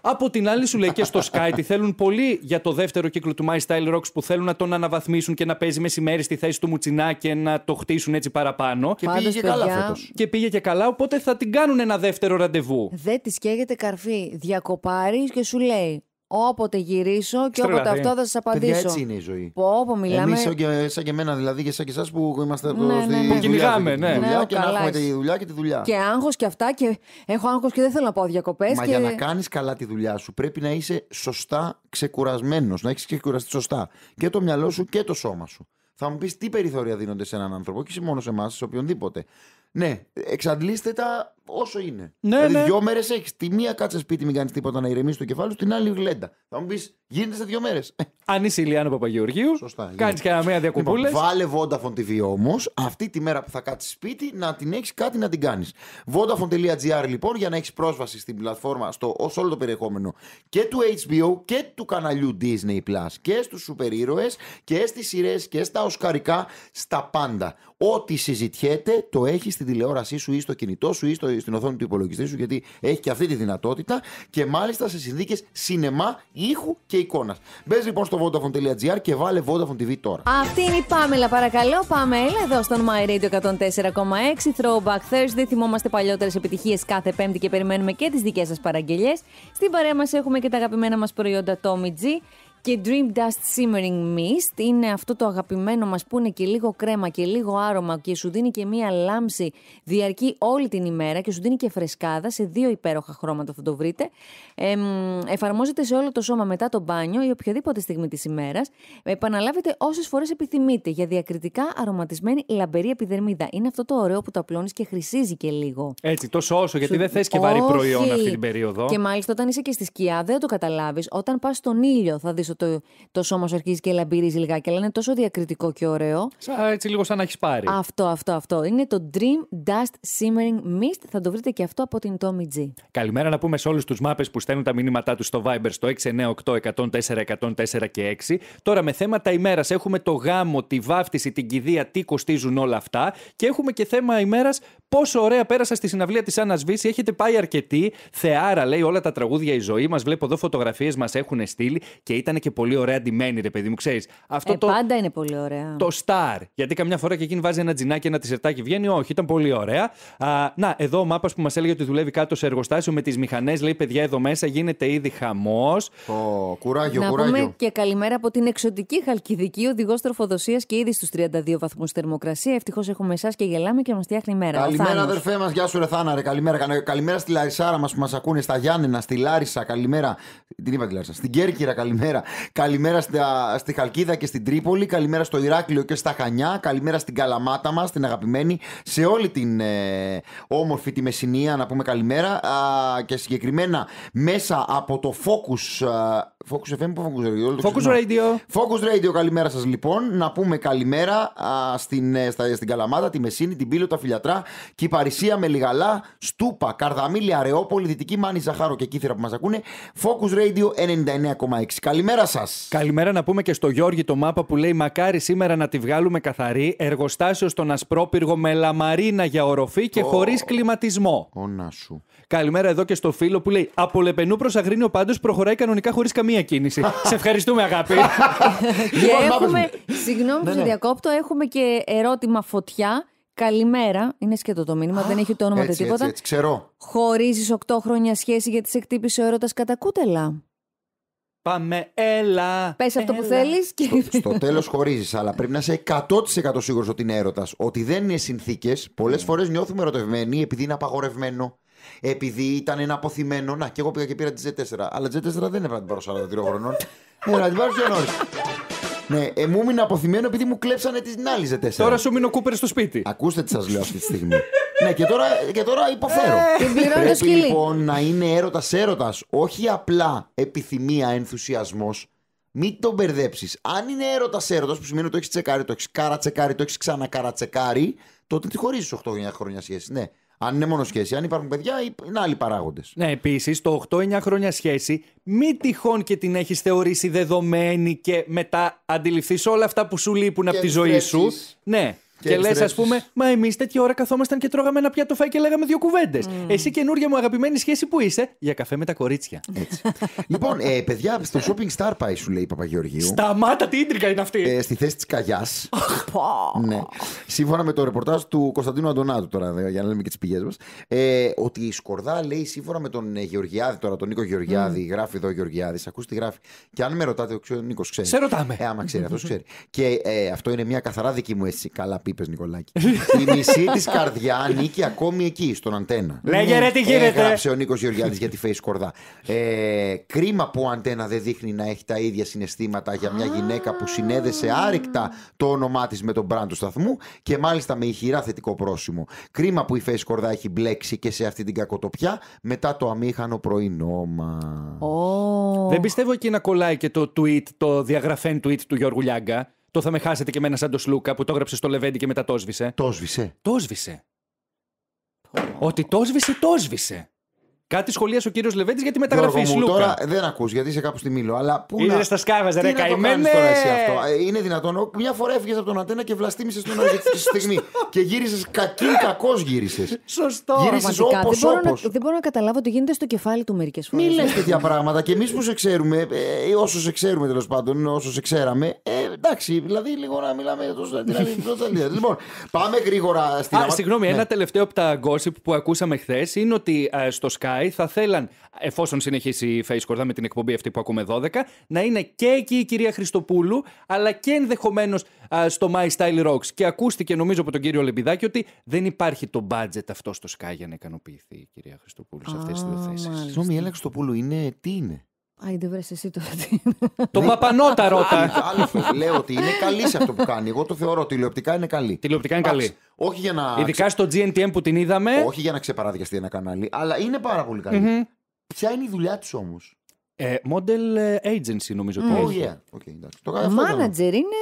Από την άλλη, σου λέει και στο Sky τη θέλουν πολύ για το δεύτερο κύκλο του My Style Rocks που θέλουν να τον αναβαθμίσουν και να παίζει μεσημέρι στη θέση του Μουτσινά και να το χτίσουν έτσι παραπάνω. Και πήγε και καλά Και πήγε και καλά, οπότε θα την κάνουν ένα δεύτερο ραντεβού.
Δεν τη καίγεται καρφή διακοπάρεις και σου λέει Όποτε γυρίσω και όποτε αυτό θα σας απαντήσω. Παιδιά, έτσι είναι η ζωή. Πω, όπου μιλάμε. Εμείς, σαν,
και, σαν εμένα δηλαδή και σαν και εσάς που είμαστε ναι, ναι, ναι. Που κυνηγάμε, ναι. ναι, και να έχουμε τη δουλειά και τη δουλειά. Και
άγχος και αυτά. Και έχω άγχος και δεν θέλω να πάω διακοπές. Μα για να
κάνεις καλά τη δουλειά σου πρέπει να είσαι σωστά ξεκουρασμένος. Να έχεις ξεκουραστεί σωστά και το μυαλό σου και το σώμα σου. Θα μου πεις τι περιθώρια δίνονται σε έναν άνθρωπο και όχι μόνο σε εμάς, σε οποιονδήποτε. Ναι, εξαντλήστε τα όσο είναι. Ναι, δηλαδή, ναι. δύο μέρες έχεις. Τη μία κάτσε σπίτι, μην κάνεις τίποτα να ηρεμήσεις το κεφάλι, την άλλη γλέντα. Θα μου πεις, γίνεται σε δύο μέρες. Αν είσαι ηλιάνο Παπαγεωργίου, κάνει και μία διακοπούλες. Λοιπόν, βάλε Vodafone TV όμως, αυτή τη μέρα που θα κάτσεις σπίτι, να την έχεις κάτι να την κάνεις. Vodafone.gr λοιπόν, για να έχεις πρόσβαση στην πλατφόρμα, στο, ως όλο το περιεχόμενο και του HBO και του καναλιού Disney Plus και στους σούπερ και στις σειρές και στα οσκαρικά, στα πάντα. Ό,τι συζητιέται το έχεις στην τηλεόρασή σου ή στο κινητό σου ή στο στην οθόνη του υπολογιστή σου, γιατί έχει και αυτή τη δυνατότητα και μάλιστα σε συνθήκε σινεμά, ήχου και εικόνας. Μπες λοιπόν στο vodafone.gr και βάλε Vodafone TV τώρα.
Αυτή είναι η Πάμελα, παρακαλώ. Πάμε εδώ στον My Radio 104,6 Throwback Thursday. Θυμόμαστε παλιότερες επιτυχίες κάθε Πέμπτη και περιμένουμε και τις δικές σας παραγγελίες. Στην παρέα μας έχουμε και τα αγαπημένα μας προϊόντα Tommy G και Dream Dust Simmering Mist είναι αυτό το αγαπημένο μας που είναι και λίγο κρέμα και λίγο άρωμα και σου δίνει και μία λάμψη διαρκεί όλη την ημέρα και σου δίνει και φρεσκάδα σε δύο υπέροχα χρώματα θα το βρείτε. Ε, εφαρμόζεται σε όλο το σώμα μετά το μπάνιο ή οποιαδήποτε στιγμή της ημέρας. Επαναλάβετε όσες φορές επιθυμείτε για διακριτικά αρωματισμένη λαμπερή επιδερμίδα. Είναι αυτό το ωραίο που το απλώνεις και χρυσίζει και λίγο.
Έτσι, τόσο όσο, γιατί δεν θες και βαρύ προϊόν αυτή την περίοδο. Και
μάλιστα όταν είσαι και στη σκιά δεν το καταλάβεις. Όταν πά στον ήλιο θα δεις το, το σώμα σου αρχίζει και λαμπύριζει λιγάκι, αλλά είναι τόσο διακριτικό και ωραίο.
Σα έτσι λίγο σαν να έχεις πάρει. Αυτό,
αυτό, αυτό. Είναι το Dream Dust Simmering Mist. Θα το βρείτε και αυτό από την Tommy G.
Καλημέρα να πούμε σε όλους τους μάπες που στέλνουν τα μηνύματά τους στο Viber στο 698 104 104 και 6. Τώρα με θέματα ημέρας έχουμε το γάμο, τη βάφτιση, την κηδεία, τι κοστίζουν όλα αυτά. Και έχουμε και θέμα ημέρας Πόσο ωραία πέρασα στη συναυλία της Άννας Βύση. Έχετε πάει αρκετή, Θεάρα, λέει, όλα τα τραγούδια η ζωή μας. Βλέπω εδώ φωτογραφίες μας έχουν στείλει και ήταν και πολύ ωραία αντιμένη, ρε παιδί μου, ξέρεις. Αυτό ε, το.
Πάντα είναι πολύ ωραία. Το
star. Γιατί καμιά φορά και εκείνη βάζει ένα τζινάκι, ένα τσιρτάκι βγαίνει. Όχι, ήταν πολύ ωραία. Α, να, εδώ ο μάπας που μας έλεγε ότι δουλεύει κάτω σε εργοστάσιο με τις μηχανές, λέει, παιδιά εδώ μέσα γίνεται ήδη χαμός. Oh, κουράγιο, να κουράγιο. Πούμε
και καλημέρα από την εξωτική Χαλκιδική, οδηγός τροφοδοσίας και ήδη στους 32 βαθμούς θερμοκρασία. Ευτυχώς έχουμε εσάς και γελάμε και μας φτιάχνει μέρα. Καλημέρα, αδερφέ
μας. Γεια σου, ρε Καλημέρα. Καλημέρα στη Λαρισάρα μας που μας ακούνε, στα Γιάννενα, στη Λάρισα. Καλημέρα. Την είπα τη Λάρισα. Στην Κέρκυρα, καλημέρα. Καλημέρα στη στη Χαλκίδα και στην Τρίπολη. Καλημέρα στο Ηράκλειο και στα Χανιά. Καλημέρα στην Καλαμάτα μας, την αγαπημένη. Σε όλη την ε, όμορφη τη Μεσσηνία να πούμε καλημέρα. και συγκεκριμένα μέσα από το Focus Focus FM, που Focus Radio. Focus Radio. Focus Radio, καλημέρα σας λοιπόν. Να πούμε καλημέρα στην, ε, στα, στην Καλαμάτα, τη Μεσίνη, την Πύλο, τα Φιλιατρά, Κυπαρισία, Μελιγαλά, Στούπα, Καρδαμίλη, Αρεόπολη, Δυτική Μάνη, Ζαχάρο και κύθρα που μας ακούνε. Focus Radio 99,6. Καλημέρα σας. Καλημέρα να πούμε και στο Γιώργη το μάπα που λέει
Μακάρι σήμερα να τη βγάλουμε καθαρή. Εργοστάσιο στον Ασπρόπυργο με λαμαρίνα για οροφή και oh. χωρίς κλιματισμό.
Ω σου.
Καλημέρα εδώ και στο φίλο που λέει Από Λεπενού προς Αγρίνιο πάντως προχωράει κανονικά χωρίς καμία κίνηση. Σε ευχαριστούμε, αγάπη.
και λοιπόν, έχουμε,
συγγνώμη που ναι, σε ναι. διακόπτω, έχουμε και ερώτημα φωτιά. Καλημέρα. Είναι σκέτο το μήνυμα, δεν έχει το όνομα τίποτα. Χωρίζει 8 χρόνια σχέση γιατί σε εκτύπησε ο έρωτας κατά κούτελα.
Πάμε, έλα.
Πες αυτό που θέλει. Στο, στο τέλος
χωρίζεις, αλλά πρέπει να είσαι 100% σίγουρος ότι είναι έρωτας. Ότι δεν είναι συνθήκες. Πολλές ναι. φορές νιώθουμε ερωτευμένοι επειδή είναι απαγορευμένο. Επειδή ήταν ένα αποθυμένο. Να, και εγώ πήγα και πήρα τη Z4. Αλλά τη Z4 δεν έπρεπε να την πάρω 43 χρονών. Έπρεπε να την Ναι, ε, μου ήμουν αποθυμένο επειδή μου κλέψανε την άλλη Z4. Τώρα σου μείνω Κούπερ στο σπίτι. Ακούστε τι σας λέω αυτή τη στιγμή. ναι, και τώρα, και τώρα υποφέρω. Ε, Πρέπει λοιπόν να είναι έρωτας έρωτας. Όχι απλά επιθυμία, ενθουσιασμός. Μην τον μπερδέψεις. Αν είναι έρωτας έρωτας, που σημαίνει ότι το έχεις τσεκάρει, το έχεις καρατσεκάρει, το έχεις ξανακαρατσεκάρει, τότε τη χωρίζεις 8 χρόνια σχέση. Ναι. Αν είναι μόνο σχέση, αν υπάρχουν παιδιά, είναι άλλοι παράγοντες. Ναι, επίσης το 8-9 χρόνια σχέση,
μη τυχόν και την έχεις θεωρήσει δεδομένη και μετά αντιληφθείς όλα αυτά που σου λείπουν από τη ζωή σου. Ναι, και, και λες, ας πούμε, μα εμείς τέτοια ώρα καθόμασταν και τρώγαμε ένα πιάτο φάι και λέγαμε δύο κουβέντες. Mm. Εσύ καινούργια μου αγαπημένη σχέση που είσαι, για καφέ με τα κορίτσια. Έτσι.
λοιπόν, ε, παιδιά, στο shopping star πάει, σου λέει η Παπαγεωργίου. Σταμάτα, τι ίντρικα είναι αυτή. Ε, στη θέση της Καγιάς. ναι. Σύμφωνα με το ρεπορτάζ του Κωνσταντίνου Αντωνάτου, τώρα για να λέμε και τις πηγές μας. Ε, ότι η Σκορδά λέει σύμφωνα με τον ε, Γεωργιάδη, τώρα τον Νίκο Γεωργιάδη, mm. γράφει εδώ Γεωργιάδη, ακούστε τη γράφει. Και αν με ρωτάτε, ο Νίκος ξέρει. Σε ρωτάμε. Ε, άμα ξέρει, αυτός ξέρει. Και ε, αυτό είναι μια καθαρά δική μου έτσι. Καλά Νικολάκη. Η μισή της καρδιά ανήκει ακόμη εκεί, στον αντένα. Λέγε ρε, τι ε, γίνεται. Έγραψε ο Νίκος Γεωργιάδης για τη Face Κορδά. Ε, κρίμα που ο αντένα δεν δείχνει να έχει τα ίδια συναισθήματα για μια γυναίκα που συνέδεσε άρρηκτα το όνομά της με τον brand του σταθμού και μάλιστα με ηχηρά θετικό πρόσημο. Κρίμα που η Face Κορδά έχει μπλέξει και σε αυτή την κακοτοπιά μετά το αμήχανο πρωινό μα.
Δεν πιστεύω εκεί να κολλάει και το tweet, το διαγραφέν tweet του Γιώργου Λιάγκα. Το θα με χάσετε και εμένα σαν το Σλούκα που το έγραψε στο Λεβέντι και μετά το σβήσε. Το Το
Ότι το σβήσε, το Κάτι σχολίασε ο κύριος Λεβέντης για τη μεταγραφή σου. Τώρα δεν ακούς γιατί είσαι κάπου στη Μήλο. Αλλά πού είναι Είναι στα σκάβα, είναι είναι Τώρα εσύ αυτό. Ε, είναι δυνατόν. Μια φορά έφυγες από τον Αντένα και βλαστήμησες τον τη στιγμή. και γύρισες κακή, κακός γύρισες. Σωστό.
Γύρισες όπω δεν, δεν μπορώ να καταλάβω ότι γίνεται στο κεφάλι του μερικές φορέ. Μην τέτοια
πράγματα. Και εμείς που σε ξέρουμε, ε, ε όσο σε ξέρουμε τέλος πάντων, όσο σε ξέραμε. Ε, εντάξει, δηλαδή λίγο να μιλάμε δηλαδή, δηλαδή, για το Λοιπόν, πάμε γρήγορα στην. Συγγνώμη, ναι. ένα
τελευταίο από τα γκόσυπ που ακούσαμε χθες είναι ότι ε, στο Sky θα θέλαν, εφόσον συνεχίσει η Face με την εκπομπή αυτή που ακούμε 12, να είναι και εκεί η κυρία Χριστοπούλου, αλλά και ενδεχομένως στο My Style Rocks. Και ακούστηκε νομίζω από τον κύριο Λεμπιδάκη ότι δεν υπάρχει το budget αυτό στο Sky για να ικανοποιηθεί η κυρία Χριστοπούλου σε αυτές τις δύο
θέσει. Συγγνώμη, η Χριστοπούλου είναι τι είναι. Άιντε βρες εσύ το Το ναι. παπανότα ρώτα. λέω ότι είναι καλή σε αυτό που κάνει. Εγώ το θεωρώ τηλεοπτικά είναι καλή. Τηλεοπτικά είναι καλή. Όχι για να... Ειδικά στο GNTM που την είδαμε. Όχι για να ξεπαραδιαστεί ένα κανάλι, αλλά είναι πάρα πολύ καλή. Ποια είναι η δουλειά της όμως. Ε, model ε, agency νομίζω mm. ότι έχει. Oh, yeah. το manager είναι.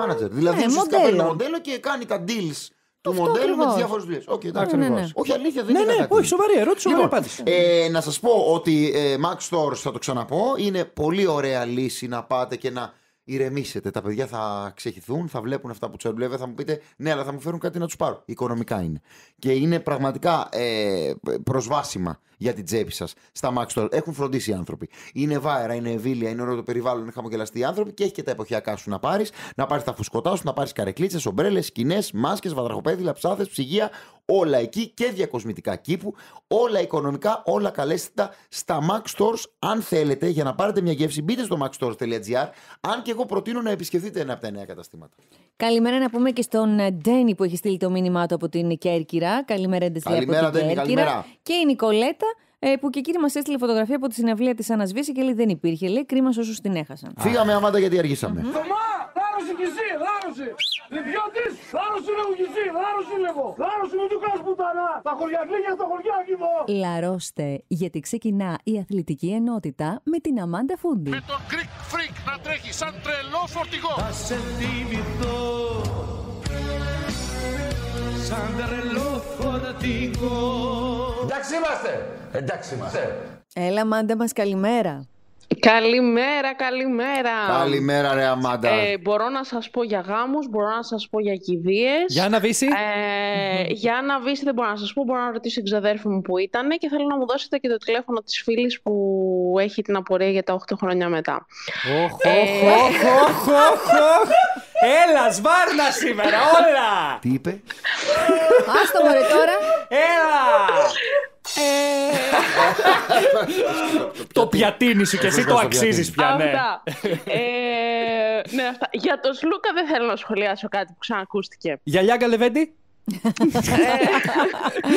Manager. Δηλαδή ναι, μοντέλο. ένα μοντέλο και κάνει τα deals του μοντέλου με τις διάφορες δουλειές. Okay, ναι, ναι, ναι. Όχι ε, αλήθεια, δεν ναι, είναι. Ναι, όχι, σοβαρή ερώτηση, λοιπόν, σοβαρή Ε, να σας πω ότι ε, Max θα το ξαναπώ, είναι πολύ ωραία λύση να πάτε και να ηρεμήσετε. Τα παιδιά θα ξεχυθούν, θα βλέπουν αυτά που του εμπλέβε, θα μου πείτε ναι, αλλά θα μου φέρουν κάτι να τους πάρω. Οικονομικά είναι. Και είναι πραγματικά ε, προσβάσιμα για την τσέπη σας στα Max Έχουν φροντίσει οι άνθρωποι. Είναι βάερα, είναι ευήλια, είναι ωραίο το περιβάλλον, είναι χαμογελαστοί οι άνθρωποι και έχει και τα εποχιακά σου να πάρεις, να πάρεις τα φουσκωτά σου, να πάρεις καρεκλίτσες, ομπρέλες, σκηνές, μάσκες, βαδραχοπέδιλα, ψάθες, ψυγεία, όλα εκεί και διακοσμητικά κήπου, όλα οικονομικά, όλα καλέστητα στα Max Stores. Αν θέλετε, για να πάρετε μια γεύση, μπείτε στο maxstores.gr. Αν και εγώ προτείνω να επισκεφτείτε ένα από τα νέα καταστήματα.
Καλημέρα να πούμε και στον ε, Ντένι που έχει στείλει το μήνυμά του από την Κέρκυρα. Καλημέρα, Ντένι, από την Καλημέρα. Και η Νικολέτα ε, που και εκείνη μας έστειλε φωτογραφία από τη συναυλία της Άννας Βύση και λέει δεν υπήρχε. Λέει κρίμα όσους την έχασαν. Φύγαμε
αμάντα γιατί αργήσαμε.
Θωμά, λάρωση κι εσύ,
λάρωση. Λυπιώτη, λάρωση λέγω κι εσύ, λάρωση λέγω. Λάρωση μου του κάνω πουτανά. Τα χωριακλίκια στα χωριά εδώ.
Λαρώστε, γιατί ξεκινά η αθλητική ενότητα με την Αμάντα Φούντι. Με τον Greek
Freak να τρέχει σαν τρελό φορτηγό. Θα σε
θυμηθώ
Εντάξει είμαστε. Εντάξει είμαστε.
Έλα μάντε μας καλημέρα.
Καλημέρα, καλημέρα. Καλημέρα, ρε
Αμάντα. Ε,
μπορώ να σας πω για γάμους, μπορώ να σας πω για κηδείες. Για να βύσει. Ε, για να βύσει δεν μπορώ να σας πω, μπορώ να ρωτήσω την ξαδέρφη μου που ήταν και θέλω να μου δώσετε και το τηλέφωνο της φίλης που έχει την απορία για τα 8 χρόνια μετά.
Οχ, οχ, ε, οχ, οχ,
Έλα, σβάρνα σήμερα, όλα! Τι είπε? Άστο,
μωρέ, τώρα.
Έλα! Ε,
το πιατίνι σου και εσύ το αξίζεις πια, ναι. Ε,
αυτά. Για τον Σλούκα δεν θέλω να σχολιάσω κάτι που ξανακούστηκε.
Για Λιάγκα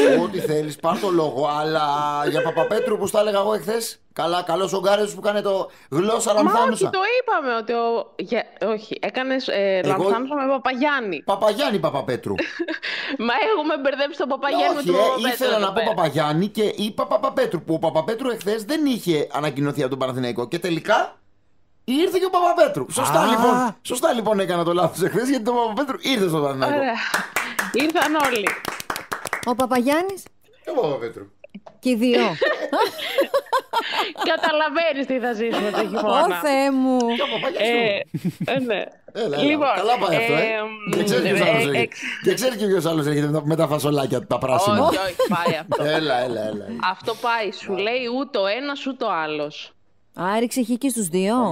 ε. Ό,τι θέλεις, πάρ το λόγο. Αλλά για Παπαπέτρου που τα έλεγα εγώ εχθές. Καλά, καλό ο Γκάρε που κάνει το γλώσσα Μα Όχι, το
είπαμε ότι. Ο... Για... Όχι, έκανες ε, εγώ... λαμθάνουσα με Παπαγιάννη.
Παπαγιάννη Παπαπέτρου.
Μα έχουμε μπερδέψει το Παπαγιάννη όχι, με τον ε, Παπαπέτρου. Ήθελα να πω
Παπαγιάννη και είπα Παπαπέτρου που ο Παπαπέτρου εχθές δεν είχε ανακοινωθεί από τον Παναθηναϊκό και τελικά Ήρθε και ο Παπαπέτρου. Σωστά, λοιπόν, σωστά λοιπόν έκανα το λάθος εχθές γιατί το Παπαπέτρου ήρθε στον Παναθηναϊκό.
Ήρθαν όλοι. Ο Παπαγιάννης.
Και ο Παπαπέτρου.
Και οι δύο. Καταλαβαίνεις τι θα ζήσουμε το χειμώνα. Ω Θεέ μου. Ε, ε, ναι. Έλα, έλα. Λοιπόν, Καλά
πάει αυτό, ε. ε και ξέρει ε, άλλος έχει. Και ξέρει και ποιος άλλος έχει με τα φασολάκια, τα πράσινα. Όχι, όχι, πάει αυτό. Έλα, έλα, έλα.
Αυτό πάει. Σου λέει ούτε ο ένας ούτε ο άλλος. Άριξε χίκι στους δύο. Ο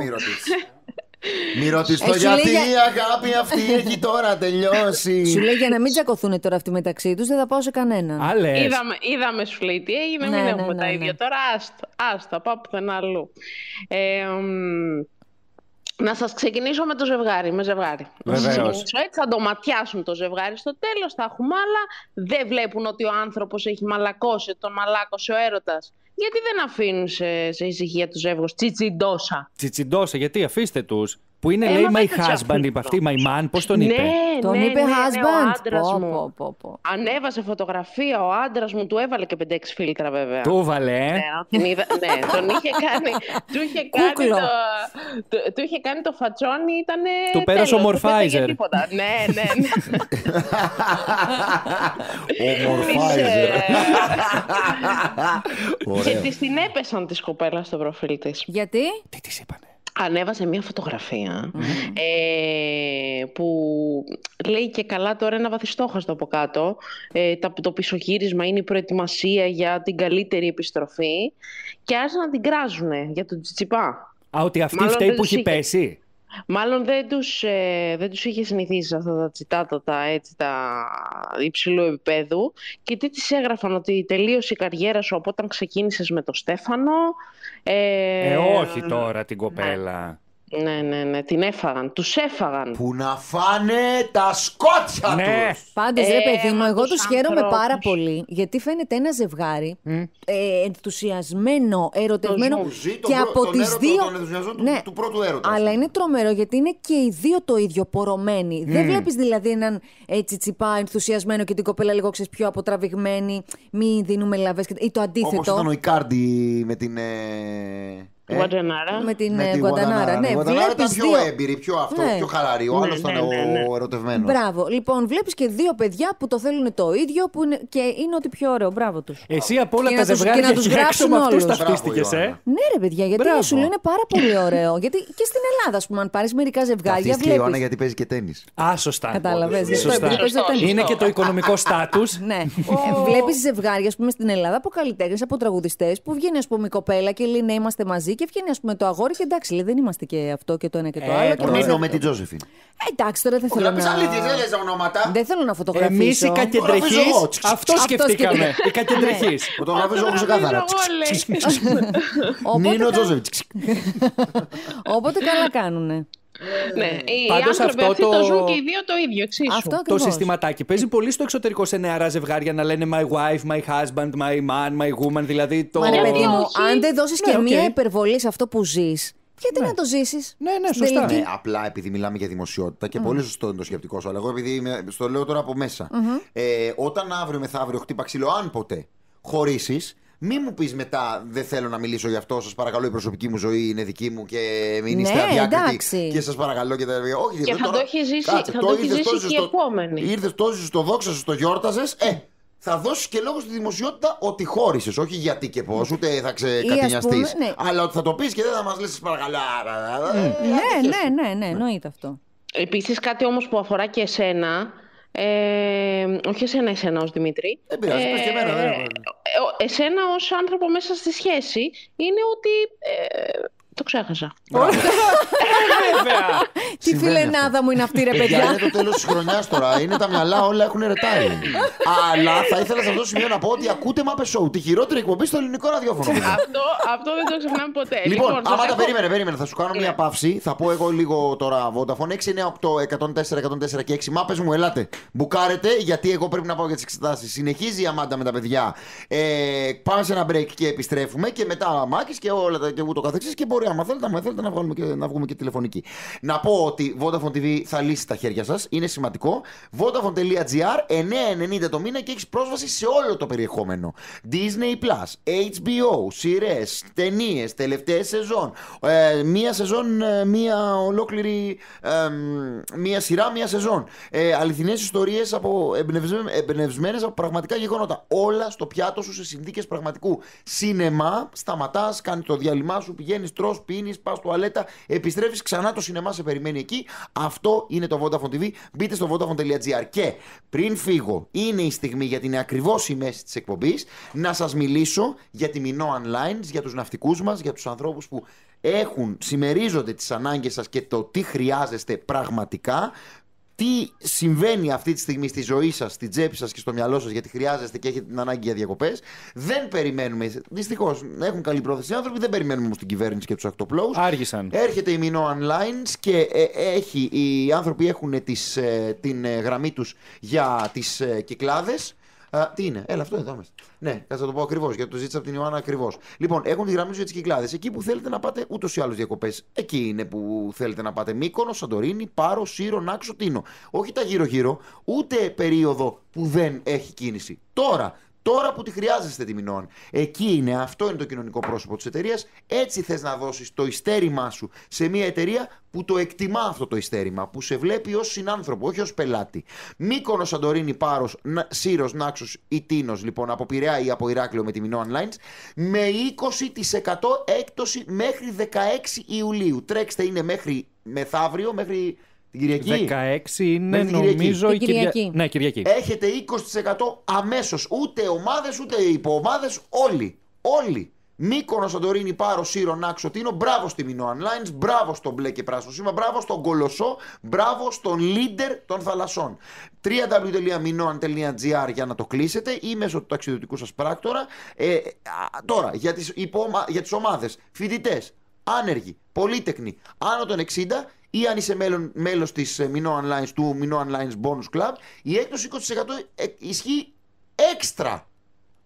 μη ρωτήσω ε, γιατί η αγάπη αυτή έχει τώρα τελειώσει.
Σου λέει για να μην τσακωθούν τώρα αυτοί μεταξύ τους, δεν θα πάω σε κανέναν.
Είδαμε, είδαμε, σου λέει τι έγινε, ναι, μην ναι, έχουμε ναι, τα ναι, ίδια ναι. τώρα. Άστα, άστα, πάω πουθενά αλλού. Ε, να σας ξεκινήσω με το ζευγάρι. Με ζευγάρι. Βεβαίως. έτσι, θα το ματιάσουν το ζευγάρι στο τέλος, θα έχουμε άλλα. Δεν βλέπουν ότι ο άνθρωπος έχει μαλακώσει, τον μαλάκωσε ο έρωτας. Γιατί δεν αφήνουν σε, σε ησυχία τους ζεύγους τσιτσιντόσα.
Τσιτσιντόσα, γιατί αφήστε τους. Που είναι, Έμα ε, λέει, my husband, είπε αυτή, my man, πώς τον ναι, είπε. Ναι,
τον ναι, είπε ναι, husband. Ναι, ο άντρας πω, μου. Πω, πω, πω. Ανέβασε φωτογραφία, ο άντρας μου του έβαλε και 5-6 φίλτρα βέβαια. Του
έβαλε,
ε?
Ναι, είδα, ναι, τον είχε κάνει, του είχε κάνει το, του, είχε κάνει το φατσόνι, ήταν Του πέρασε ο Μορφάιζερ. ναι, ναι, ναι.
Ο Μορφάιζερ.
και τη την έπεσαν τη κοπέλα στο προφίλ της. Γιατί? Τι της είπανε ανέβασε μια φωτογραφια ε, που λέει και καλά τώρα ένα βαθιστόχαστο από κάτω. Ε, τα, το πισωγύρισμα είναι η προετοιμασία για την καλύτερη επιστροφή και άρχισαν να την κράζουνε για τον Τσιτσιπά.
Α, ότι αυτή φταίει που έχει πέσει.
Μάλλον δεν τους, ε, δεν τους είχε συνηθίσει αυτά τα τσιτάτα τα, έτσι, τα υψηλού επίπεδου και τι της έγραφαν ότι τελείωσε η καριέρα σου από όταν ξεκίνησες με τον Στέφανο. Ε, ε όχι τώρα την ναι. κοπέλα. Ναι, ναι, ναι, την έφαγαν. Τους έφαγαν. Που να φάνε τα σκότσια ναι. τους.
Πάντως, ρε ε, παιδί μου, εγώ τους χαίρομαι πάρα πολύ. Γιατί φαίνεται ένα ζευγάρι ε, ενθουσιασμένο, ερωτευμένο. Το και από τι δύο.
Ναι. του πρώτου έρωτα.
Αλλά είναι τρομερό γιατί είναι και οι δύο το ίδιο πορωμένοι. Δεν βλέπεις δηλαδή έναν έτσι τσιπά ενθουσιασμένο και την κοπέλα λίγο ξέρεις πιο αποτραβηγμένη. μη δίνουμε λαβές. ή το αντίθετο. Όπω ήταν ο
Ικάρντι με την. Ε, ε,
με την με ε, Γκουαντανάρα. Ναι, ήταν πιο δύο...
έμπειρη, πιο αυτό, ναι. πιο χαλαρή. Ο άλλο ναι, ήταν ναι, ο ναι, ναι. ερωτευμένος.
Μπράβο. Λοιπόν, βλέπεις και δύο παιδιά που το θέλουν το ίδιο που είναι... και είναι ότι πιο ωραίο. Μπράβο τους.
Εσύ από όλα και τα ζευγάρια να του γράψουμε αυτού ταυτίστηκε. Ε.
Ναι, ρε παιδιά, γιατί Μπράβο. σου είναι πάρα πολύ ωραίο. γιατί και στην Ελλάδα, ας πούμε, αν πάρεις μερικά ζευγάρια. Και η Ιωάννα
γιατί παίζει και τέννη. Α, σωστά.
Κατάλαβε. Είναι και το οικονομικό στάτους. Ναι. Ε, βλέπεις
ζευγάρια, ας πούμε, στην Ελλάδα από καλλιτέχνες, από τραγουδιστές που βγαίνει, ας πούμε, η κοπέλα και λέει να είμαστε μαζί μαζί και βγαίνει ας πούμε, το αγόρι και εντάξει, λέει, δεν είμαστε και αυτό και το ένα και το ε, άλλο. Τον με την
Ε εντάξει, τώρα δεν θέλω να. Αλήθεια, δεν ονόματα.
Δεν θέλω να φωτογραφίσω. Εμείς οι κατεντρεχείς. Αυτό σκεφτήκαμε.
Οι κατεντρεχείς. Φωτογραφίζω ναι. όμω ξεκάθαρα. Μείνω Τζόζεφιν.
Οπότε καλά κάνουνε.
Ε,
ναι,
οι άνθρωποι αυτό αυτοί το... ζουν και
οι δύο το ίδιο, εξίσου. Αυτό ακριβώς. το
συστηματάκι παίζει πολύ στο εξωτερικό σε νεαρά ζευγάρια να λένε my wife,
my husband, my man, my woman, δηλαδή το... Μα ναι, παιδί μου,
αν δεν δώσεις ναι, και μία υπερβολή σε αυτό που ζεις, γιατί ναι. να το ζήσεις. Ναι, ναι, σωστά. Ναι,
απλά επειδή μιλάμε για δημοσιότητα και mm. πολύ σωστό είναι το σκεπτικό σου, αλλά εγώ επειδή είμαι, στο λέω τώρα από μέσα. Mm-hmm. Ε, όταν αύριο μεθαύριο χτύπα ξύλο, αν ποτέ χωρίσεις, μην μου πεις μετά, δεν θέλω να μιλήσω γι' αυτό. Σας παρακαλώ, η προσωπική μου ζωή είναι δική μου και μην είστε ναι, αδιάκριτοι. Και σας παρακαλώ και τα Όχι, και θα τώρα... το έχει ζήσει, θα το έχει ζήσει και στο... η επόμενη. Ήρθες τόσο στο δόξα το γιόρταζες. Ε, θα δώσεις και λόγο στη δημοσιότητα ότι χώρισες. Όχι γιατί και πώς, ούτε θα ξεκατηνιαστεί. Ναι. Αλλά ότι θα το πεις και δεν θα μας λες, παρακαλώ.
Ναι, ναι, ναι, ναι, εννοείται αυτό. Επίσης, κάτι όμως που αφορά και εσένα, ε, όχι εσένα, εσένα ως Δημήτρη. Δεν Δεν... Ε, εσένα ως άνθρωπο μέσα στη σχέση είναι ότι ε, το ξέχασα. Τι φιλενάδα μου είναι αυτή, ρε παιδιά.
Είναι το τέλος της χρονιάς τώρα. Είναι τα μυαλά, όλα έχουν ρετάει. Αλλά θα ήθελα σε αυτό το σημείο να πω ότι ακούτε Μάπε Show, τη χειρότερη εκπομπή στο ελληνικό ραδιόφωνο. Αυτό
δεν το ξεχνάμε ποτέ. Λοιπόν, λοιπόν άμα τα
περίμενε, περίμενε. Θα σου κάνω μια ε. παύση. Θα πω εγώ λίγο τώρα Vodafone 8, 104 και 6. Μάπε μου, ελάτε. Μπουκάρετε, γιατί εγώ πρέπει να πάω για τις εξετάσεις. Συνεχίζει η Αμάντα με τα παιδιά. Ε, πάμε σε ένα break και επιστρέφουμε και μετά Μάκης και όλα τα και ούτω καθεξής και μπορεί μπορεί, άμα θέλετε, να, βγάλουμε και, να βγούμε και τηλεφωνική. Να πω ότι Vodafone TV θα λύσει τα χέρια σας. Είναι σημαντικό. Vodafone.gr 9,90 το μήνα και έχεις πρόσβαση σε όλο το περιεχόμενο. Disney Plus, HBO, σειρές, ταινίες, τελευταίες σεζόν. Ε, μία σεζόν, ε, μία ολόκληρη. Ε, μία σειρά, μία σεζόν. Ε, Αληθινές ιστορίες από εμπνευσμένες από πραγματικά γεγονότα. Όλα στο πιάτο σου σε συνδίκε πραγματικού. Σίνεμα, σταματάς, κάνεις το διαλυμά σου, πηγαίνεις, τρώ πίνεις, πας τουαλέτα, επιστρέφεις ξανά το σινεμά σε περιμένει εκεί. Αυτό είναι το Vodafone TV. Μπείτε στο vodafone.gr. Και πριν φύγω, είναι η στιγμή γιατί είναι ακριβώς η μέση της εκπομπής να σας μιλήσω για τη Μινό Online, για τους ναυτικούς μας, για τους ανθρώπους που έχουν, συμμερίζονται τις ανάγκες σας και το τι χρειάζεστε πραγματικά τι συμβαίνει αυτή τη στιγμή στη ζωή σας, στην τσέπη σας και στο μυαλό σας, γιατί χρειάζεστε και έχετε την ανάγκη για διακοπές. Δεν περιμένουμε. Δυστυχώς έχουν καλή πρόθεση οι άνθρωποι, δεν περιμένουμε όμως την κυβέρνηση και τους ακτοπλώου. Άργησαν. Έρχεται η Μινό Online και ε, έχει, οι άνθρωποι έχουν τις, ε, την ε, γραμμή τους για τις ε, κυκλάδες. Α, τι είναι, έλα αυτό εδώ είμαστε. Ναι, θα το πω ακριβώς γιατί το ζήτησα από την Ιωάννα ακριβώς. Λοιπόν, έχουν τη γραμμή τους για τις κυκλάδες. Εκεί που θέλετε να πάτε ούτως ή άλλως διακοπές. Εκεί είναι που θέλετε να πάτε. Μήκονο, Σαντορίνη, Πάρο, Σύρο, Νάξο, Τίνο. Όχι τα γύρω-γύρω, ούτε περίοδο που δεν έχει κίνηση. Τώρα Τώρα που τη χρειάζεστε τη μηνών. Εκεί είναι, αυτό είναι το κοινωνικό πρόσωπο της εταιρείας. Έτσι θες να δώσεις το ιστέρημά σου σε μια εταιρεία που το εκτιμά αυτό το ιστέρημα, που σε βλέπει ως συνάνθρωπο, όχι ως πελάτη. Μήκονο Σαντορίνη Πάρος, Σύρος, Νάξος ή Τίνος, λοιπόν, από Πειραιά ή από Ηράκλειο με τη Μινό Online, με 20% έκπτωση μέχρι 16 Ιουλίου. Τρέξτε, είναι μέχρι μεθαύριο, μέχρι την Κυριακή. 16 είναι ναι, νομίζω η Κυριακή. Ναι, Κυριακή. Έχετε 20% αμέσως. Ούτε ομάδες ούτε υποομάδες. Όλοι. Όλοι. Μήκονο Σαντορίνη, Πάρο, Σύρο, Νάξο, Τίνο. Μπράβο στη Μινό, Lines. Μπράβο στον μπλε και πράσινο σήμα. Μπράβο στον Κολοσσό. Μπράβο στον Λίντερ των θαλασσών. www.minoan.gr για να το κλείσετε ή μέσω του ταξιδιωτικού σας πράκτορα. Ε, τώρα, για τις ομάδες. Φοιτητές, άνεργοι, πολύτεκνοι, άνω των 60 ή αν είσαι μέλος της Μινό Online, του Μινό Online Bonus Club, η έκπτωση 20% ε, ισχύει έξτρα